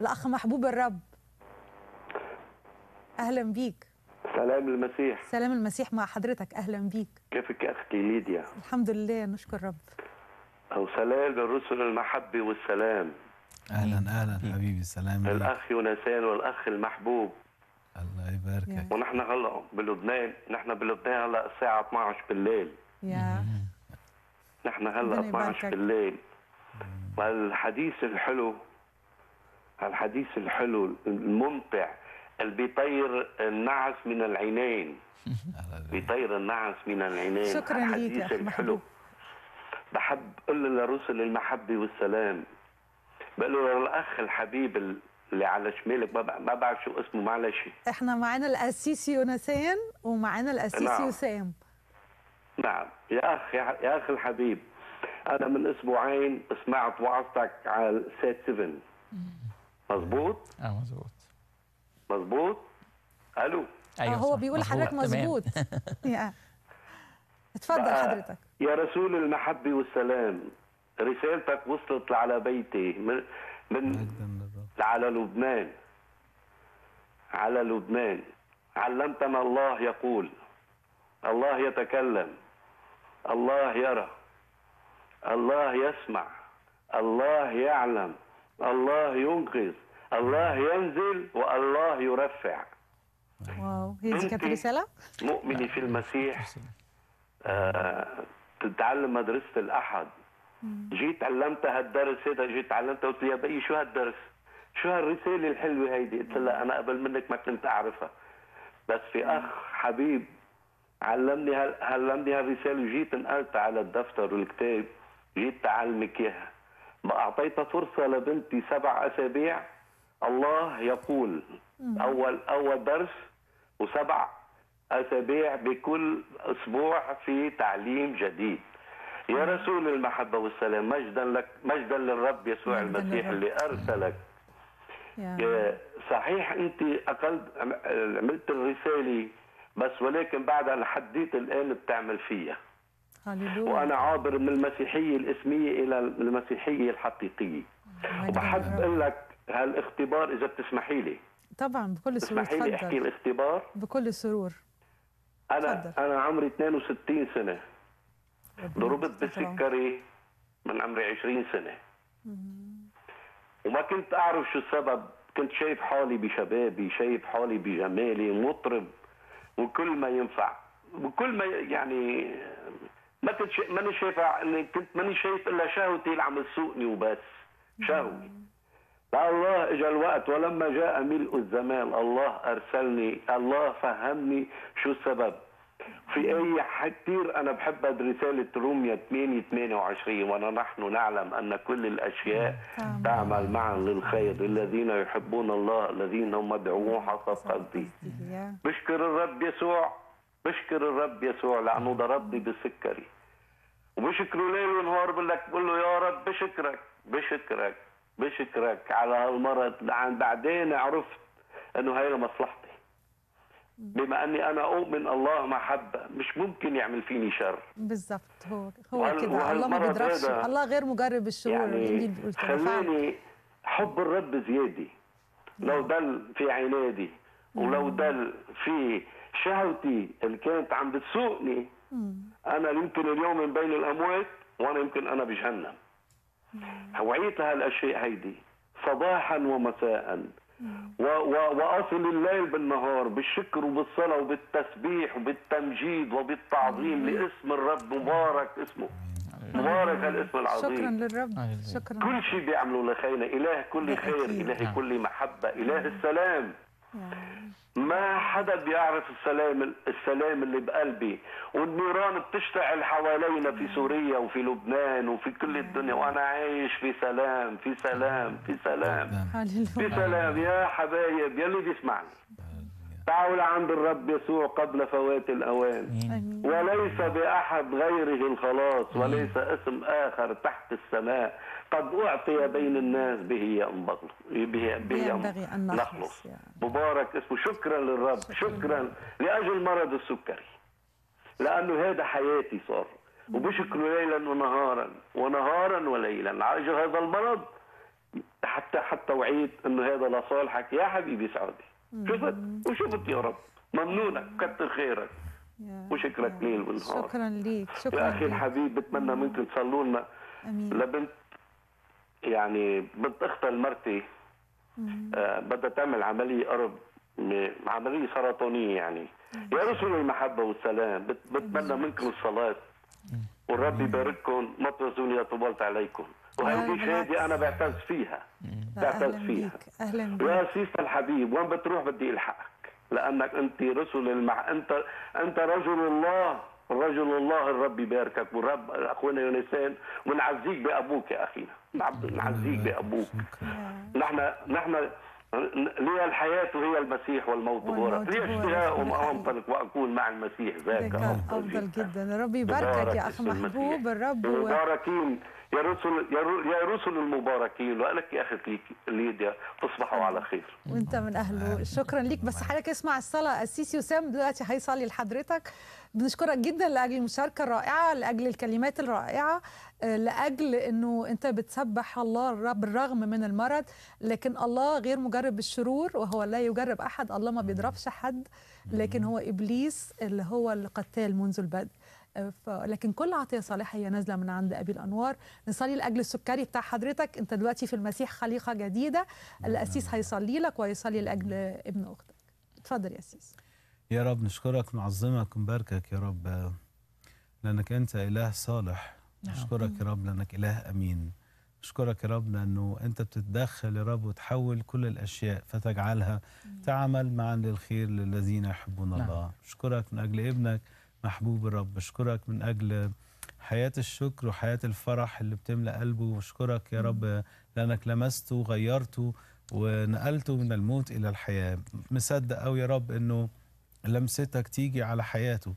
[SPEAKER 2] الاخ محبوب الرب اهلا بيك
[SPEAKER 10] سلام المسيح
[SPEAKER 2] سلام المسيح مع حضرتك اهلا بيك
[SPEAKER 10] كيفك اختي ليديا
[SPEAKER 2] الحمد لله نشكر رب
[SPEAKER 10] او سلام الرسل المحبه والسلام اهلا اهلا حبيبي سلام الاخ يونسان والاخ المحبوب الله يباركك ونحن هلا بلبنان نحن بلبنان هلا الساعه 12 بالليل يا نحن هلا 12 بالليل والحديث الحلو الحديث الحلو الممتع بيطير النعس من العينين بيطير النعس من العينين شكرا ليك يا الحلو بحب قل لرسل المحبة والسلام بقول له للأخ الحبيب اللي على شمالك ما بعرف شو اسمه معلش
[SPEAKER 2] احنا معانا القسيسي يونسان ومعانا القسيسي نعم. وسام
[SPEAKER 10] نعم يا اخ يا اخ الحبيب انا من اسبوعين سمعت وعظتك على سات 7 مضبوط؟ اه مضبوط مظبوط الو ايوه هو بيقول حضرتك مظبوط
[SPEAKER 2] اتفضل
[SPEAKER 10] حضرتك يا رسول المحبة والسلام رسالتك وصلت على بيتي من, من على لبنان على لبنان علمتنا الله يقول الله يتكلم الله يرى الله يسمع الله يعلم الله ينقذ الله ينزل والله يرفع
[SPEAKER 2] واو هي دي كانت رساله
[SPEAKER 10] مؤمني في المسيح آه، تتعلم مدرسه الاحد جيت علمتها الدرس هذا جيت علمتها قلت يا بي شو هالدرس شو هالرساله الحلوه هيدي قلت لها انا قبل منك ما كنت اعرفها بس في اخ حبيب علمني هل علمني هالرساله وجيت نقلت على الدفتر والكتاب جيت تعلمك اياها ما اعطيتها فرصه لبنتي سبع اسابيع الله يقول اول اول درس وسبع اسابيع بكل اسبوع في تعليم جديد يا رسول المحبه والسلام مجدا لك مجدا للرب يسوع المسيح اللي ارسلك صحيح انت اقل عملت الرساله بس ولكن بعدها حديت الان بتعمل فيها وانا عابر من المسيحيه الاسميه الى المسيحيه الحقيقيه وبحب اقول لك هالاختبار اذا بتسمحي لي
[SPEAKER 2] طبعا بكل سرور بتسمحي لي احكي
[SPEAKER 10] الاختبار
[SPEAKER 2] بكل سرور
[SPEAKER 10] انا تفضل. انا عمري 62 سنه ضربت بالسكري من عمري 20 سنه وما كنت اعرف شو السبب كنت شايف حالي بشبابي شايف حالي بجمالي مطرب وكل ما ينفع وكل ما يعني ما كنت ماني شايف اني يعني كنت ماني شايف الا شهوتي اللي عم تسوقني وبس شهوه الله اجى الوقت ولما جاء ملء الزمان الله ارسلني الله فهمني شو السبب في اي كثير انا بحب رساله روميا 8 28 ونحن نعلم ان كل الاشياء نعم. تعمل معا للخير الذين يحبون الله الذين هم مدعوون حسب قلبي بشكر الرب يسوع بشكر الرب يسوع لانه ضربني بسكري وبشكره ليل ونهار بقول لك بقول له يا رب بشكرك بشكرك بشكرك على هالمرض عن نعم، بعدين عرفت انه هي لمصلحتي بما اني انا اؤمن الله محبه مش ممكن يعمل فيني شر
[SPEAKER 2] بالضبط هو هو كده الله ما بيضربش الله غير مجرب الشرور يعني خليني
[SPEAKER 10] حب الرب زيادي لو نعم. دل في عنادي ولو نعم. دل في شهوتي اللي كانت عم بتسوقني انا يمكن اليوم من بين الاموات وانا يمكن انا بجهنم هوعيتها هالاشياء هيدي صباحا ومساء و و واصل الليل بالنهار بالشكر وبالصلاه وبالتسبيح وبالتمجيد وبالتعظيم لاسم الرب مبارك اسمه مبارك الاسم العظيم شكرا
[SPEAKER 5] للرب شكرا كل شيء
[SPEAKER 10] بيعمله لخينا اله كل خير اله نعم. كل محبه اله السلام ما حدا بيعرف السلام السلام اللي بقلبي والنيران بتشتعل حوالينا في سوريا وفي لبنان وفي كل الدنيا وانا عايش في سلام في سلام في سلام في سلام, يا حبايب يلي بيسمعني دعوا لعند الرب يسوع قبل فوات الأوان آمين. وليس بأحد غيره الخلاص وليس اسم آخر تحت السماء قد أعطي بين الناس به ينبغي به, به أن نخلص مبارك اسمه شكرا للرب شكرا لأجل مرض السكري لأنه هذا حياتي صار وبشكره ليلا ونهارا ونهارا وليلا عالج هذا المرض حتى حتى وعيت انه هذا لصالحك يا حبيبي سعودي شفت وشفت يا رب ممنونك كثر خيرك وشكرك ليل ونهار شكرا
[SPEAKER 2] ليك شكرا يا اخي
[SPEAKER 10] الحبيب بتمنى منكم تصلوا لنا لبنت يعني بنت اختها لمرتي آه بدها تعمل عمليه قرب عمليه سرطانيه يعني يا رسول المحبه والسلام بتمنى منكم الصلاه والرب يبارككم ما تنسوني يا طولت عليكم وهذه شهادة أنا بعتز فيها
[SPEAKER 2] بعتز فيها أهلا
[SPEAKER 10] بيك. يا سيف الحبيب وين بتروح بدي ألحقك لأنك أنت رسل المع... أنت أنت رجل الله رجل الله الرب يباركك والرب اخونا يونسان ونعزيك بابوك يا اخينا نعم، نعزيك بابوك نحن نحن لي الحياة هي المسيح والموت بورك لي اشتهاء وأنطلق وأكون مع المسيح ذاك أفضل,
[SPEAKER 9] جدا ربي يباركك يا أخ محبوب الرب و...
[SPEAKER 10] يا رسل يا رسل المباركين ولك يا أخت ليديا تصبحوا
[SPEAKER 7] على خير
[SPEAKER 2] وأنت من أهله شكرا ليك بس حضرتك اسمع الصلاة السيسي وسام دلوقتي هيصلي لحضرتك بنشكرك جدا لأجل المشاركة الرائعة لأجل الكلمات الرائعة آه، لأجل أنه أنت بتسبح الله بالرغم من المرض لكن الله غير مجرب الشرور وهو لا يجرب أحد الله ما بيضربش حد لكن هو إبليس اللي هو القتال منذ البدء لكن كل عطيه صالحه هي نازله من عند ابي الانوار نصلي لاجل السكري بتاع حضرتك انت دلوقتي في المسيح خليقه جديده القسيس نعم. هيصلي لك وهيصلي لاجل ابن اختك اتفضل يا قسيس
[SPEAKER 3] يا رب نشكرك نعظمك ونباركك يا رب لانك انت اله صالح نعم. نشكرك يا رب لانك اله امين نشكرك يا رب لانه انت بتتدخل يا رب وتحول كل الاشياء فتجعلها تعمل معا للخير للذين يحبون نعم. الله نشكرك من اجل ابنك محبوب الرب بشكرك من أجل حياة الشكر وحياة الفرح اللي بتملأ قلبه بشكرك يا رب لأنك لمسته وغيرته ونقلته من الموت إلى الحياة مصدق قوي يا رب أنه لمستك تيجي على حياته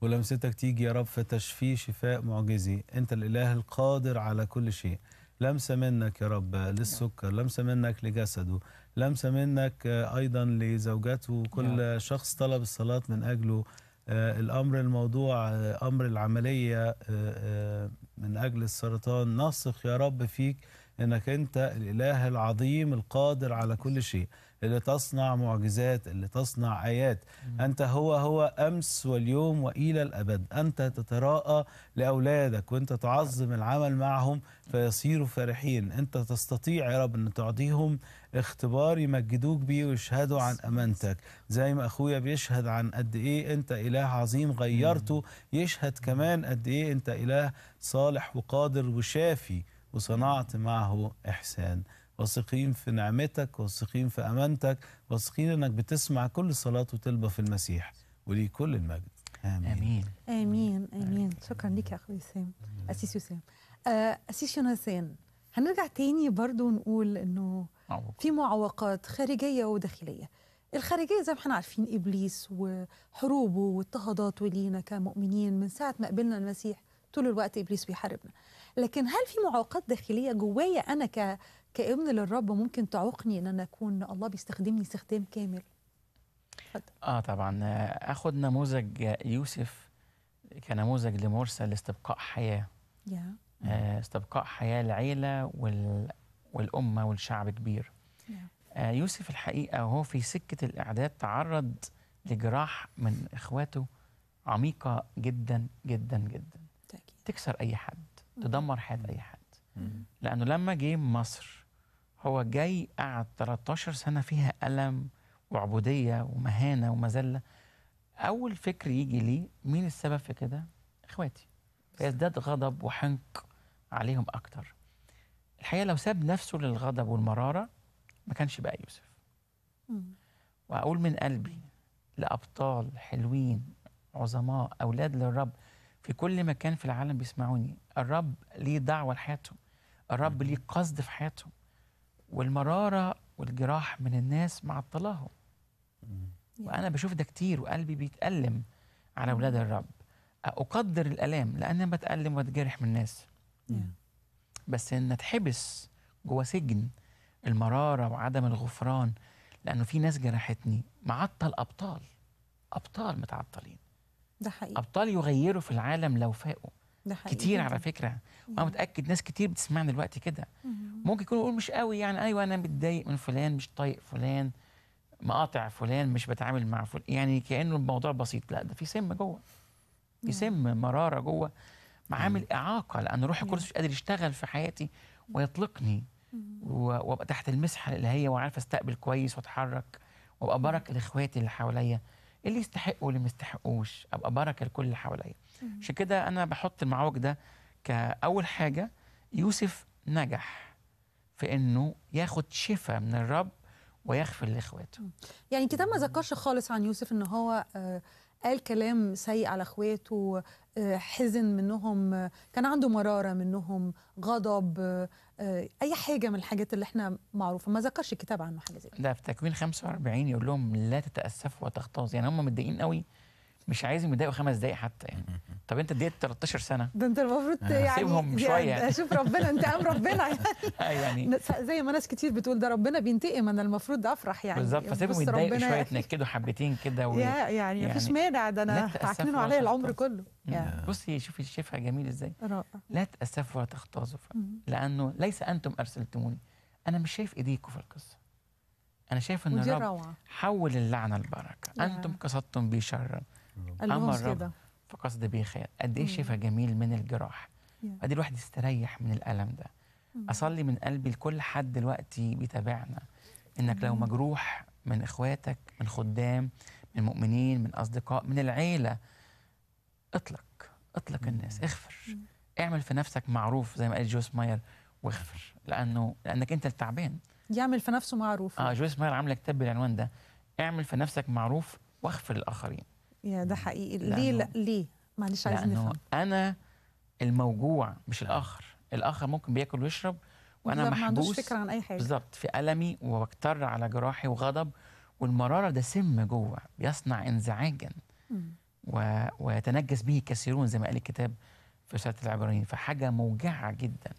[SPEAKER 3] ولمستك تيجي يا رب فتشفيه شفاء معجزي أنت الإله القادر على كل شيء لمسة منك يا رب للسكر لمسة منك لجسده لمسة منك أيضا لزوجته كل نعم. شخص طلب الصلاة من أجله آه، الامر الموضوع آه، امر العمليه آه، من اجل السرطان نثق يا رب فيك انك انت الاله العظيم القادر على كل شيء اللي تصنع معجزات اللي تصنع ايات انت هو هو امس واليوم والى الابد انت تتراءى لاولادك وانت تعظم العمل معهم فيصيروا فرحين انت تستطيع يا رب ان تعطيهم اختبار يمجدوك بيه ويشهدوا عن امانتك زي ما اخويا بيشهد عن قد ايه انت اله عظيم غيرته يشهد كمان قد ايه انت اله صالح وقادر وشافي وصنعت معه احسان واثقين في نعمتك واثقين في امانتك واثقين انك بتسمع كل صلاه وتلبى في المسيح ولي كل المجد امين امين
[SPEAKER 2] امين, آمين. شكرا لك يا اخوي وسام اسيس وسام آه، اسيس يونسان هنرجع تاني برضو نقول انه معوقات. في معوقات خارجيه وداخليه الخارجيه زي ما احنا عارفين ابليس وحروبه واضطهاداته لينا كمؤمنين من ساعه ما قبلنا المسيح طول الوقت ابليس بيحاربنا لكن هل في معوقات داخليه جوايا انا ك كابن للرب ممكن تعوقني ان انا اكون الله بيستخدمني استخدام كامل
[SPEAKER 4] اه طبعا اخد نموذج يوسف كنموذج لمرسل لاستبقاء حياه yeah. آه، استبقاء حياه العيله وال والأمة والشعب كبير آه يوسف الحقيقة وهو في سكة الإعداد تعرض لجراح من إخواته عميقة جدا جدا جدا تأكيد. تكسر أي حد تدمر حياة أي حد لأنه لما جه مصر هو جاي قعد 13 سنة فيها ألم وعبودية ومهانة ومذلة أول فكر يجي لي مين السبب في كده؟ إخواتي فيزداد غضب وحنق عليهم أكتر الحقيقه لو ساب نفسه للغضب والمراره ما كانش بقى يوسف واقول من قلبي لابطال حلوين عظماء اولاد للرب في كل مكان في العالم بيسمعوني الرب ليه دعوه لحياتهم الرب ليه قصد في حياتهم والمراره والجراح من الناس معطلاهم وانا بشوف ده كتير وقلبي بيتالم على اولاد الرب اقدر الالام لان بتالم واتجرح من الناس بس ان اتحبس جوه سجن المراره وعدم الغفران لانه في ناس جرحتني معطل ابطال ابطال متعطلين ده حقيقي ابطال يغيروا في العالم لو فاقوا ده حقيقي كتير على فكره وانا متاكد ناس كتير بتسمعني دلوقتي كده ممكن يكونوا يقولوا مش قوي يعني ايوه انا متضايق من فلان مش طايق فلان مقاطع فلان مش بتعامل مع فلان يعني كانه الموضوع بسيط لا ده في سم جوه في سم مراره جوه عامل اعاقه لان روح القدس مش قادر يشتغل في حياتي ويطلقني وابقى تحت المسحه الالهيه وعارف استقبل كويس واتحرك وابقى بركه لاخواتي اللي حواليا اللي يستحقوا واللي ما يستحقوش ابقى بركه لكل اللي حواليا عشان كده انا بحط المعوج ده كاول حاجه يوسف نجح في انه ياخد شفاء من الرب ويغفر لاخواته
[SPEAKER 2] يعني الكتاب ما ذكرش خالص عن يوسف ان هو آه قال كلام سيء على اخواته حزن منهم كان عنده مرارة منهم غضب آه، أي حاجة من الحاجات اللي احنا معروفة ما ذكرش الكتاب عنه حاجة زي
[SPEAKER 4] كده لا في تكوين 45 يقول لهم لا تتأسفوا وتغتاظوا يعني هم متضايقين قوي مش عايزهم يتضايقوا خمس دقايق حتى يعني طب انت اديت 13 سنه
[SPEAKER 2] ده انت المفروض آه. يعني سيبهم يعني شويه يعني شوف ربنا انتقام ربنا يعني,
[SPEAKER 4] آه، يعني
[SPEAKER 2] زي ما ناس كتير بتقول ده ربنا بينتقم انا المفروض افرح يعني بالظبط فسيبهم يتضايقوا شويه
[SPEAKER 4] يتنكدوا يعني. حبتين كده و... يعني, يعني مفيش يعني مانع ده انا عاكلينه عليا العمر كله يعني. بصي شوفي شايفها جميل ازاي رائع لا تاسفوا ولا تختازوا لانه ليس انتم ارسلتموني انا مش شايف ايديكم في القصه انا شايف ان الرب حول اللعنه البركة انتم قصدتم بي شرا اما الرب فقصد به خير قد ايه شفاء جميل من الجراح قد إيه الواحد يستريح من الالم ده اصلي من قلبي لكل حد دلوقتي بيتابعنا انك لو مجروح من اخواتك من خدام من مؤمنين من اصدقاء من العيله اطلق اطلق الناس اغفر اعمل في نفسك معروف زي ما قال جوس ماير واغفر لانه لانك انت التعبان
[SPEAKER 2] يعمل في نفسه معروف اه
[SPEAKER 4] جويس ماير عامله كتاب بالعنوان ده اعمل في نفسك معروف واغفر للاخرين
[SPEAKER 2] يا ده حقيقي ليه لا ليه معلش عايز نفهم
[SPEAKER 4] انا الموجوع مش الاخر الاخر ممكن بياكل ويشرب وانا محبوس ما عندوش فكره عن اي حاجه بالظبط في المي وبكتر على جراحي وغضب والمراره ده سم جوه بيصنع انزعاجا و... ويتنجس به كثيرون زي ما قال الكتاب في رساله العبرانيين فحاجه موجعه جدا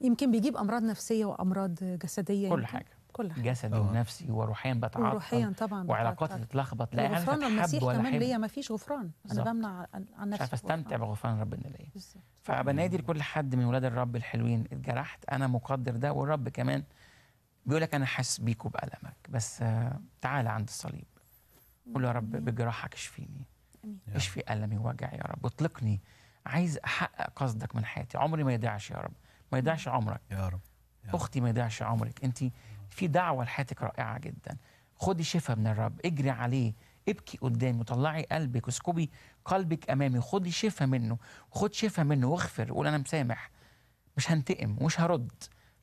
[SPEAKER 2] يمكن بيجيب امراض نفسيه وامراض جسديه كل يمكن. حاجه
[SPEAKER 4] كل حاجة. جسدي أوه. ونفسي وروحيا بتعطل وروحيا طبعا وعلاقاتي تتلخبط لا انا يعني المسيح كمان ليا ما
[SPEAKER 2] فيش غفران انا بمنع عن نفسي مش استمتع
[SPEAKER 4] بغفران ربنا ليا فبنادي لكل حد من ولاد الرب الحلوين اتجرحت انا مقدر ده والرب كمان بيقول لك انا حاسس بيك وبالمك بس تعالى عند الصليب قول يا رب بجراحك اشفيني اشفي المي ووجعي يا رب اطلقني عايز احقق قصدك من حياتي عمري ما يضيعش يا رب ما يضيعش عمرك يا رب اختي ما يضيعش عمرك انت في دعوة لحياتك رائعة جدا خدي شفاء من الرب اجري عليه ابكي قدامه طلعي قلبك اسكبي قلبك امامي خدي شفاء منه خد شفاء منه واغفر قول انا مسامح مش هنتقم ومش هرد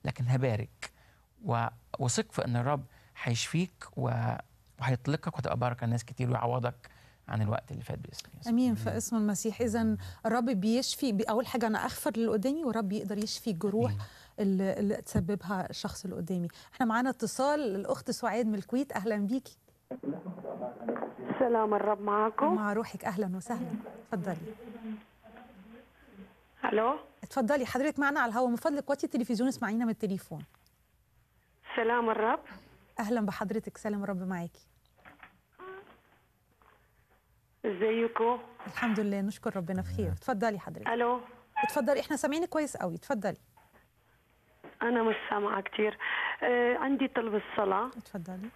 [SPEAKER 4] لكن هبارك وثق في ان الرب هيشفيك وهيطلقك وتبقى بركه لناس كتير ويعوضك عن الوقت اللي فات باسم
[SPEAKER 2] يسوع امين في اسم المسيح اذا الرب بيشفي اول حاجه انا اغفر للي قدامي والرب يقدر يشفي الجروح أمين. اللي تسببها الشخص اللي قدامي احنا معانا اتصال الاخت سعاد من الكويت اهلا بيكي سلام الرب معاكم مع روحك اهلا وسهلا اتفضلي الو اتفضلي حضرتك معنا على الهواء من فضلك وطي التلفزيون اسمعينا من التليفون
[SPEAKER 5] سلام الرب
[SPEAKER 2] اهلا بحضرتك سلام الرب معاكي ازيكم الحمد لله نشكر ربنا بخير اتفضلي حضرتك الو اتفضلي احنا سامعينك كويس قوي اتفضلي
[SPEAKER 5] انا مش سامعه كثير آه عندي طلب الصلاه
[SPEAKER 2] تفضلي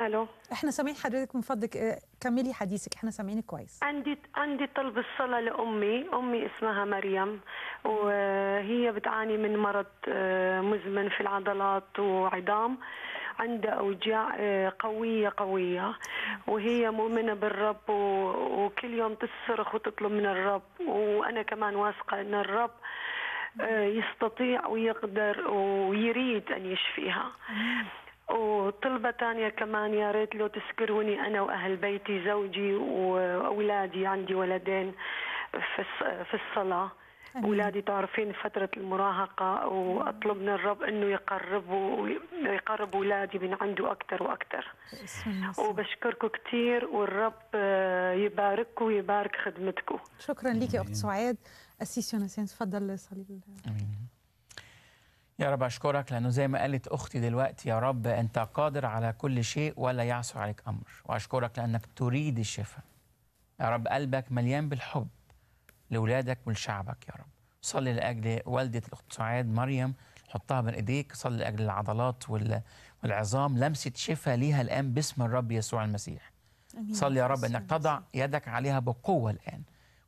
[SPEAKER 2] الو احنا سامعين حضرتك من فضلك آه، كملي حديثك احنا سامعينك كويس
[SPEAKER 5] عندي عندي طلب الصلاه لامي امي اسمها مريم وهي بتعاني من مرض آه، مزمن في العضلات وعظام عندها أوجاع آه، قوية قوية وهي مؤمنة بالرب وكل يوم تصرخ وتطلب من الرب وأنا كمان واثقة أن الرب آه، يستطيع ويقدر ويريد أن يشفيها وطلبة ثانية كمان يا ريت لو تذكروني أنا وأهل بيتي زوجي وأولادي عندي ولدين في الصلاة اولادي تعرفين فتره المراهقه واطلب من الرب انه يقربوا يقرب اولادي من عنده اكثر واكثر
[SPEAKER 2] وبشكركم كثير والرب آه، يبارككم ويبارك خدمتكم شكرا لك اخت سعاد اسيس يونسين تفضل صلي امين
[SPEAKER 4] يا رب أشكرك لأنه زي ما قالت أختي دلوقتي يا رب أنت قادر على كل شيء ولا يعثر عليك أمر وأشكرك لأنك تريد الشفاء يا رب قلبك مليان بالحب لأولادك ولشعبك يا رب صلي لأجل والدة الأخت سعاد مريم حطها بين إيديك صلي لأجل العضلات والعظام لمسة شفاء ليها الآن باسم الرب يسوع المسيح
[SPEAKER 7] أمين. صلي يا رب أنك
[SPEAKER 4] تضع يدك عليها بقوة الآن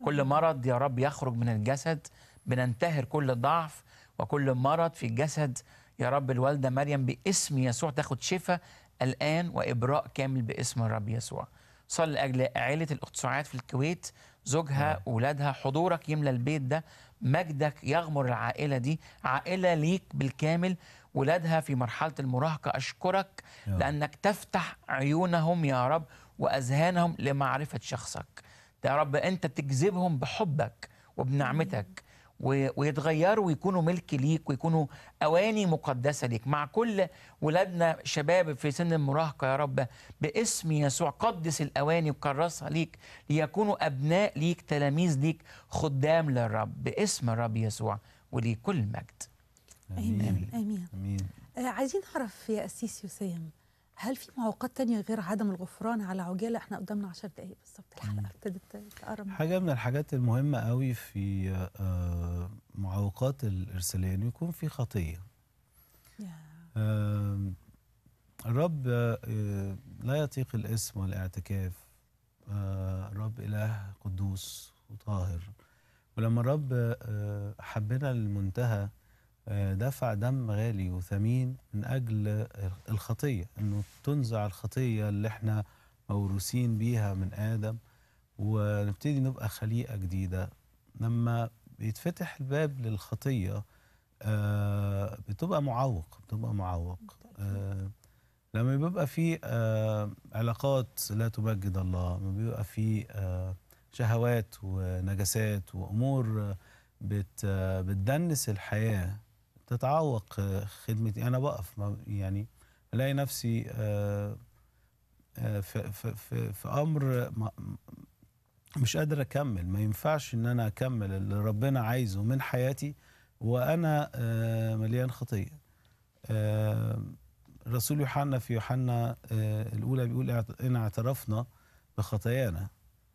[SPEAKER 4] كل مرض يا رب يخرج من الجسد بننتهر كل ضعف وكل مرض في الجسد يا رب الوالده مريم باسم يسوع تاخد شفاء الان وابراء كامل باسم الرب يسوع. صلي لاجل عائله الاخت سعاد في الكويت، زوجها اولادها حضورك يملى البيت ده مجدك يغمر العائله دي عائله ليك بالكامل ولادها في مرحله المراهقه اشكرك لانك تفتح عيونهم يا رب واذهانهم لمعرفه شخصك يا رب انت تجذبهم بحبك وبنعمتك ويتغيروا ويكونوا ملك ليك ويكونوا أواني مقدسة ليك مع كل ولادنا شباب في سن المراهقة يا رب باسم يسوع قدس الأواني وكرسها ليك ليكونوا أبناء ليك تلاميذ ليك خدام للرب باسم الرب يسوع ولي كل مجد آمين آمين, آمين. آمين. آمين.
[SPEAKER 2] آه عايزين نعرف يا أسيس يوسيم هل في معوقات تانية غير عدم الغفران على عجاله احنا قدامنا 10 دقائق بالظبط الحلقه ابتدت تقرب حاجه
[SPEAKER 3] من الحاجات المهمه قوي في آه، معوقات الارساليه انه يكون في خطيه الرب آه، آه، لا يطيق الاسم والاعتكاف الرب اله قدوس وطاهر ولما الرب حبنا للمنتهى آه، دفع دم غالي وثمين من أجل الخطية أنه تنزع الخطية اللي احنا موروثين بيها من آدم ونبتدي نبقى خليقة جديدة لما بيتفتح الباب للخطية آه، بتبقى معوق بتبقى معوق آه، لما بيبقى في علاقات لا تمجد الله لما بيبقى في شهوات ونجاسات وامور بت بتدنس الحياه تتعوق آه، خدمتي انا بقف يعني الاقي نفسي آه، آه، في, في, في, في امر مش قادر اكمل ما ينفعش ان انا اكمل اللي ربنا عايزه من حياتي وانا مليان خطيه رسول يوحنا في يوحنا الاولى بيقول ان اعترفنا بخطايانا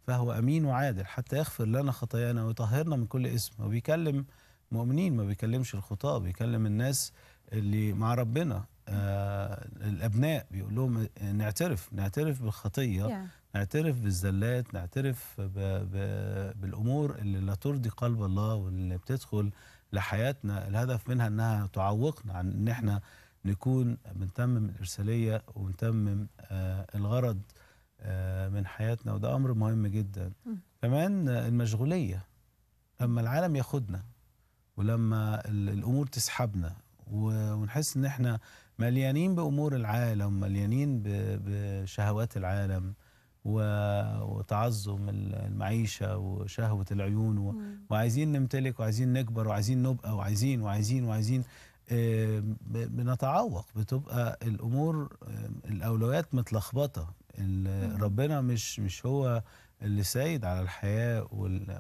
[SPEAKER 3] فهو امين وعادل حتى يغفر لنا خطايانا ويطهرنا من كل اسم وبيكلم مؤمنين ما بيكلمش الخطاه بيكلم الناس اللي مع ربنا آه الابناء بيقول لهم نعترف نعترف بالخطيه yeah. نعترف بالزلات نعترف بالامور اللي لا ترضي قلب الله واللي بتدخل لحياتنا الهدف منها انها تعوقنا عن ان احنا نكون بنتمم الارساليه وبنتمم آه الغرض آه من حياتنا وده امر مهم جدا mm. كمان المشغوليه لما العالم ياخدنا ولما الامور تسحبنا ونحس ان احنا مليانين بامور العالم مليانين بشهوات العالم وتعظم المعيشه وشهوه العيون وعايزين نمتلك وعايزين نكبر وعايزين نبقى وعايزين وعايزين وعايزين آه، بنتعوق بتبقى الامور آه، الاولويات متلخبطه ربنا مش مش هو اللي سايد على الحياه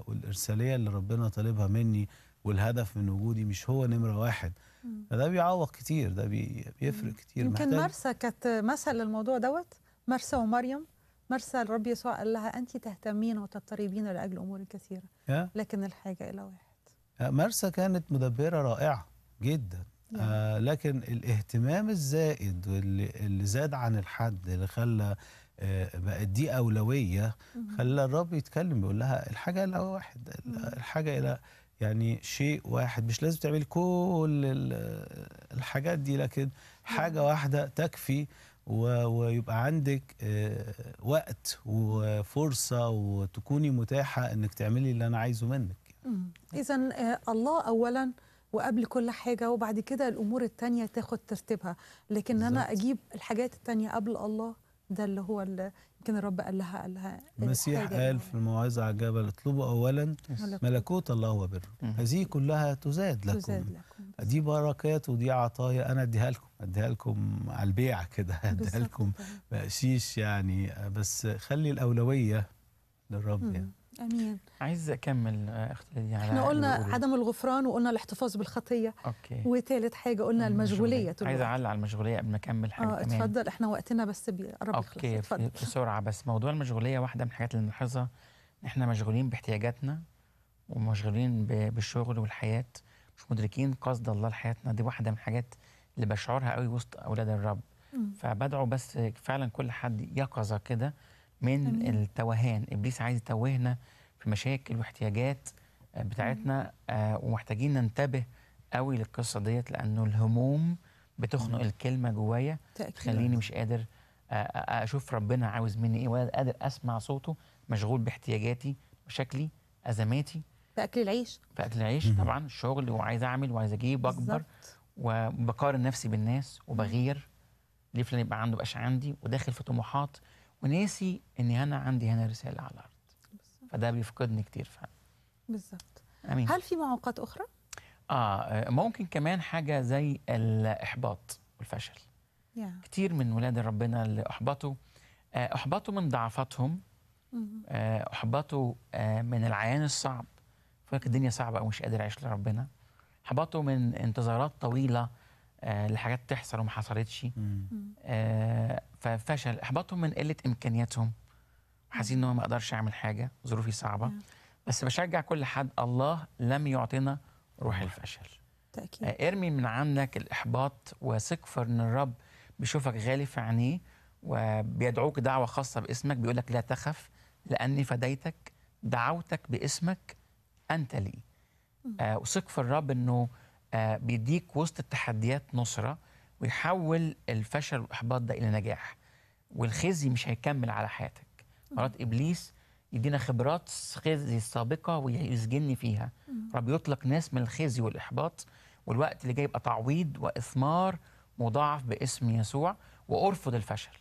[SPEAKER 3] والارساليه اللي ربنا طالبها مني والهدف من وجودي مش هو نمره واحد فده بيعوق كتير ده بيفرق كتير يمكن مرسى
[SPEAKER 2] كانت مثل للموضوع دوت مرسى ومريم مرسى الرب يسوع قال لها انت تهتمين وتضطربين لاجل امور كثيره لكن الحاجه الى واحد
[SPEAKER 3] مرسى كانت مدبره رائعه جدا آه لكن الاهتمام الزائد واللي اللي زاد عن الحد اللي خلى آه بقت دي اولويه خلى الرب يتكلم بيقول لها الحاجه الى واحد الحاجه الى يعني شيء واحد مش لازم تعملي كل الحاجات دي لكن حاجة واحدة تكفي ويبقى عندك آه، وقت وفرصة وتكوني متاحة انك تعملي اللي انا عايزه منك
[SPEAKER 2] اذا آه، الله اولا وقبل كل حاجه وبعد كده الامور التانية تاخد ترتيبها لكن بالزبط. انا اجيب الحاجات التانية قبل الله ده اللي هو اللي يمكن الرب قال لها قال لها المسيح قال
[SPEAKER 3] في الموعظه على الجبل اطلبوا اولا ملكوت الله وبره هذه كلها تزاد لكم, تزاد لكم. دي بركات ودي عطايا انا اديها لكم اديها لكم على البيع كده اديها لكم بقشيش يعني بس خلي الاولويه للرب
[SPEAKER 6] يعني امين
[SPEAKER 3] عايز اكمل آه،
[SPEAKER 4] اختي احنا قلنا عدم
[SPEAKER 2] الغفران وقلنا الاحتفاظ بالخطيه اوكي وثالث حاجه قلنا المشغوليه عايز اعلق
[SPEAKER 4] على المشغوليه قبل ما اكمل حاجه اه اتفضل
[SPEAKER 2] احنا وقتنا بس بيقرب اوكي اتفضل
[SPEAKER 4] بسرعه بس موضوع المشغوليه واحده من الحاجات اللي بنلاحظها احنا مشغولين باحتياجاتنا ومشغولين بالشغل والحياه مش مدركين قصد الله لحياتنا دي واحده من الحاجات اللي بشعرها قوي وسط اولاد الرب فبدعو بس فعلا كل حد يقظه كده من أمين. التوهان ابليس عايز يتوهنا في مشاكل واحتياجات آه، بتاعتنا آه، ومحتاجين ننتبه قوي للقصه ديت لانه الهموم بتخنق الكلمه جوايا تخليني مش قادر آه، اشوف ربنا عاوز مني ايه ولا قادر اسمع صوته مشغول باحتياجاتي مشاكلي ازماتي
[SPEAKER 2] في اكل العيش
[SPEAKER 4] في اكل العيش طبعا الشغل وعايز اعمل وعايز اجيب واكبر وبقارن نفسي بالناس وبغير ليه فلان يبقى عنده بقاش عندي وداخل في طموحات وناسي ان انا عندي هنا رساله على الارض فده بيفقدني كتير فعلا بالظبط امين هل
[SPEAKER 2] في معوقات اخرى
[SPEAKER 4] آه،, اه ممكن كمان حاجه زي الاحباط والفشل yeah. كتير من ولاد ربنا اللي احبطوا آه، احبطوا من ضعفاتهم آه، احبطوا من العيان الصعب فاكر الدنيا صعبه ومش قادر اعيش لربنا احبطوا من انتظارات طويله آه، لحاجات تحصل وما حصلتش آه، ففشل احباطهم من قله امكانياتهم حاسين ان هو ما اقدرش اعمل حاجه ظروفي صعبه بس بشجع كل حد الله لم يعطينا روح الفشل تأكيد. آه، ارمي من عندك الاحباط وثق في ان الرب بيشوفك غالي في عينيه وبيدعوك دعوه خاصه باسمك بيقول لك لا تخف لاني فديتك دعوتك باسمك انت لي وثق في الرب انه آه، بيديك وسط التحديات نصرة ويحول الفشل والإحباط ده إلى نجاح والخزي مش هيكمل على حياتك مرات إبليس يدينا خبرات خزي السابقة ويسجني فيها رب يطلق ناس من الخزي والإحباط والوقت اللي جاي يبقى تعويض وإثمار مضاعف باسم يسوع وأرفض الفشل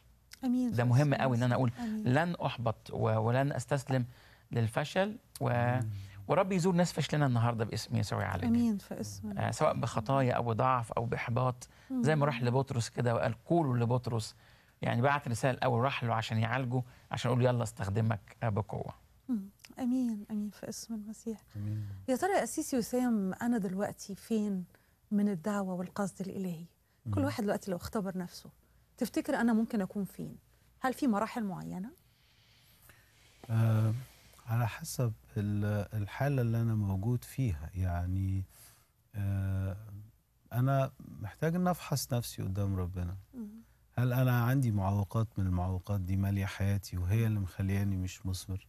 [SPEAKER 4] امين ده مهم قوي ان انا اقول أمين. لن احبط ولن استسلم للفشل و أمين. ورب يزور ناس فاشلين النهارده باسم يسوع يعالج
[SPEAKER 2] امين في اسم آه،
[SPEAKER 4] سواء بخطايا او بضعف او باحباط زي ما راح لبطرس كده وقال قولوا لبطرس يعني بعت رساله الاول راح له عشان يعالجه عشان يقول يلا استخدمك آه، بقوه
[SPEAKER 2] امين امين في اسم المسيح امين يا ترى يا اسيسي وسام انا دلوقتي فين من الدعوه والقصد الالهي مم. كل واحد دلوقتي لو اختبر نفسه تفتكر انا ممكن اكون فين هل في مراحل معينه
[SPEAKER 3] آه على حسب الحالة اللي أنا موجود فيها يعني آه، أنا محتاج أن أفحص نفسي قدام ربنا هل أنا عندي معوقات من المعوقات دي مالية حياتي وهي اللي مخلياني مش مثمر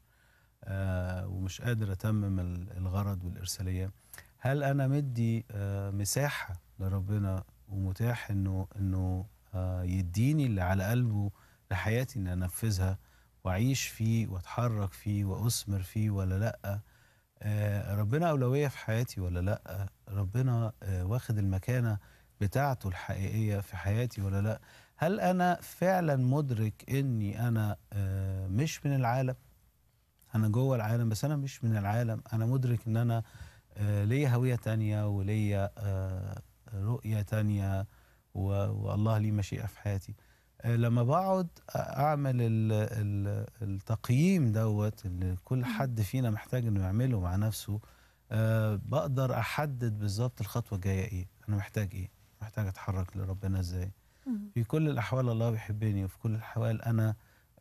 [SPEAKER 3] آه، ومش قادر أتمم الغرض والإرسالية هل أنا مدي آه، مساحة لربنا ومتاح أنه أنه يديني اللي على قلبه لحياتي أن أنفذها واعيش فيه واتحرك فيه واثمر فيه ولا لا آه، ربنا اولويه في حياتي ولا لا ربنا آه، واخد المكانه بتاعته الحقيقيه في حياتي ولا لا هل انا فعلا مدرك اني انا آه، مش من العالم انا جوه العالم بس انا مش من العالم انا مدرك ان انا ليا هويه تانية وليا رؤيه تانية والله لي مشيئه في حياتي آه، لما بقعد اعمل التقييم دوت اللي كل حد فينا محتاج انه يعمله مع نفسه آه، بقدر احدد بالظبط الخطوه الجايه ايه انا محتاج ايه محتاج اتحرك لربنا ازاي في كل الاحوال الله بيحبني وفي كل الاحوال انا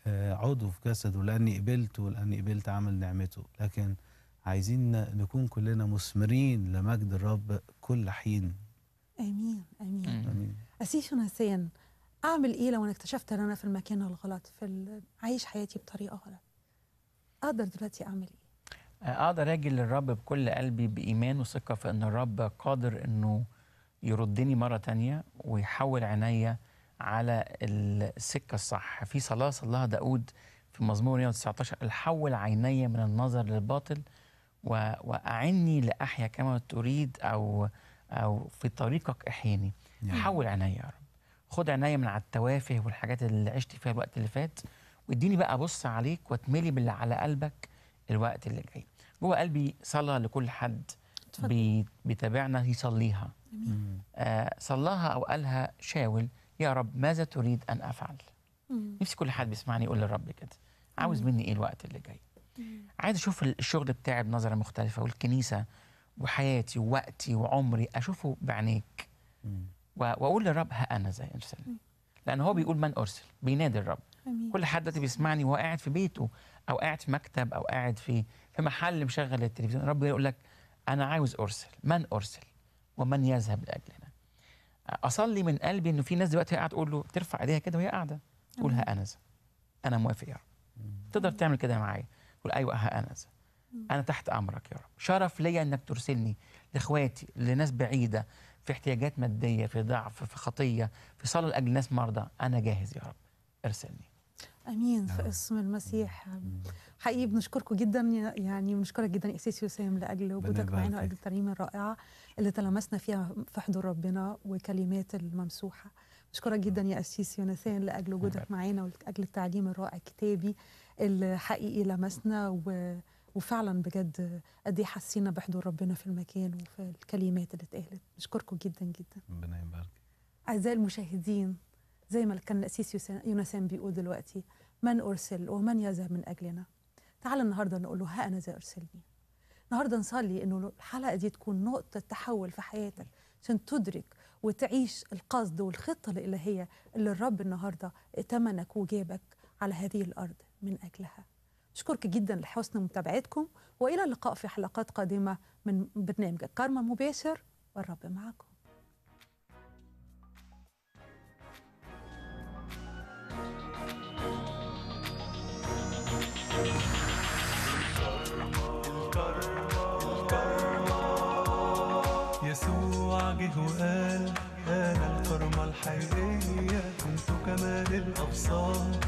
[SPEAKER 3] آه، عضو في جسده لاني قبلت ولاني قبلت عمل نعمته لكن عايزين نكون كلنا مثمرين لمجد الرب كل حين
[SPEAKER 2] امين امين, أمين. أسيشنا سين اعمل ايه لو انا اكتشفت ان انا في المكان الغلط في عايش حياتي بطريقه غلط اقدر دلوقتي اعمل
[SPEAKER 4] ايه آه، اقدر اجي للرب بكل قلبي بايمان وثقه في ان الرب قادر انه يردني مره تانية ويحول عينيا على السكه الصح في صلاه صلاها داود في مزمور 119 الحول عيني من النظر للباطل واعني لاحيا كما تريد او او في طريقك احيني نعم. حول عيني يا رب خد عينيا من على التوافه والحاجات اللي عشت فيها الوقت اللي فات واديني بقى ابص عليك واتملي باللي على قلبك الوقت اللي جاي جوه قلبي صلاه لكل حد بي بيتابعنا يصليها آه صلاها او قالها شاول يا رب ماذا تريد ان افعل مم. نفسي كل حد بيسمعني يقول للرب كده عاوز مني ايه الوقت اللي جاي عايز اشوف الشغل بتاعي بنظره مختلفه والكنيسه وحياتي ووقتي وعمري اشوفه بعينيك واقول للرب ها انا زي ارسل لان هو بيقول من ارسل بينادي الرب أمين. كل حد دلوقتي بيسمعني وهو قاعد في بيته او قاعد في مكتب او قاعد في في محل مشغل التلفزيون الرب يقول لك انا عاوز ارسل من ارسل ومن يذهب لاجلنا اصلي من قلبي انه في ناس دلوقتي قاعده تقول له ترفع ايديها كده وهي قاعده تقول ها انا انا موافق يا
[SPEAKER 7] رب
[SPEAKER 4] تقدر تعمل كده معايا تقول ايوه ها انا انا تحت امرك يا رب شرف ليا انك ترسلني لاخواتي لناس بعيده في احتياجات ماديه في ضعف في خطيه في صلاه لاجل ناس مرضى انا جاهز يا رب ارسلني
[SPEAKER 2] امين في نعم. اسم المسيح حقيقي بنشكركم جدا يعني بنشكرك جدا قسيس وسام لاجل وجودك معانا واجل الترنيمه الرائعه اللي تلامسنا فيها في حضور ربنا وكلمات الممسوحه بشكرك جدا يا أسيس يوناثان لاجل وجودك معانا ولاجل التعليم الرائع الكتابي اللي حقيقي لمسنا و وفعلا بجد قد ايه حسينا بحضور ربنا في المكان وفي الكلمات اللي اتقالت نشكركم جدا جدا ربنا يبارك اعزائي المشاهدين زي ما كان القسيس يونسان بيقول دلوقتي من ارسل ومن يذهب من اجلنا تعال النهارده نقول له ها انا ذا ارسلني النهارده نصلي انه الحلقه دي تكون نقطه تحول في حياتك عشان تدرك وتعيش القصد والخطه الالهيه اللي الرب النهارده ائتمنك وجابك على هذه الارض من اجلها أشكرك جدا لحسن متابعتكم وإلى اللقاء في حلقات قادمة من برنامج الكارما المباشر والرب معكم
[SPEAKER 1] يسوع جه وقال أنا الكرمة الحقيقية كنت كمال الأبصار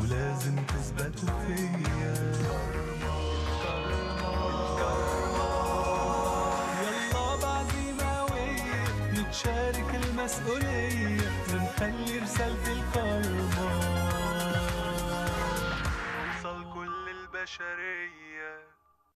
[SPEAKER 1] ولازم تثبتوا فيا يلا بعزيمة ويا نتشارك المسؤولية ونخلي رسالة الكرمة توصل كل البشرية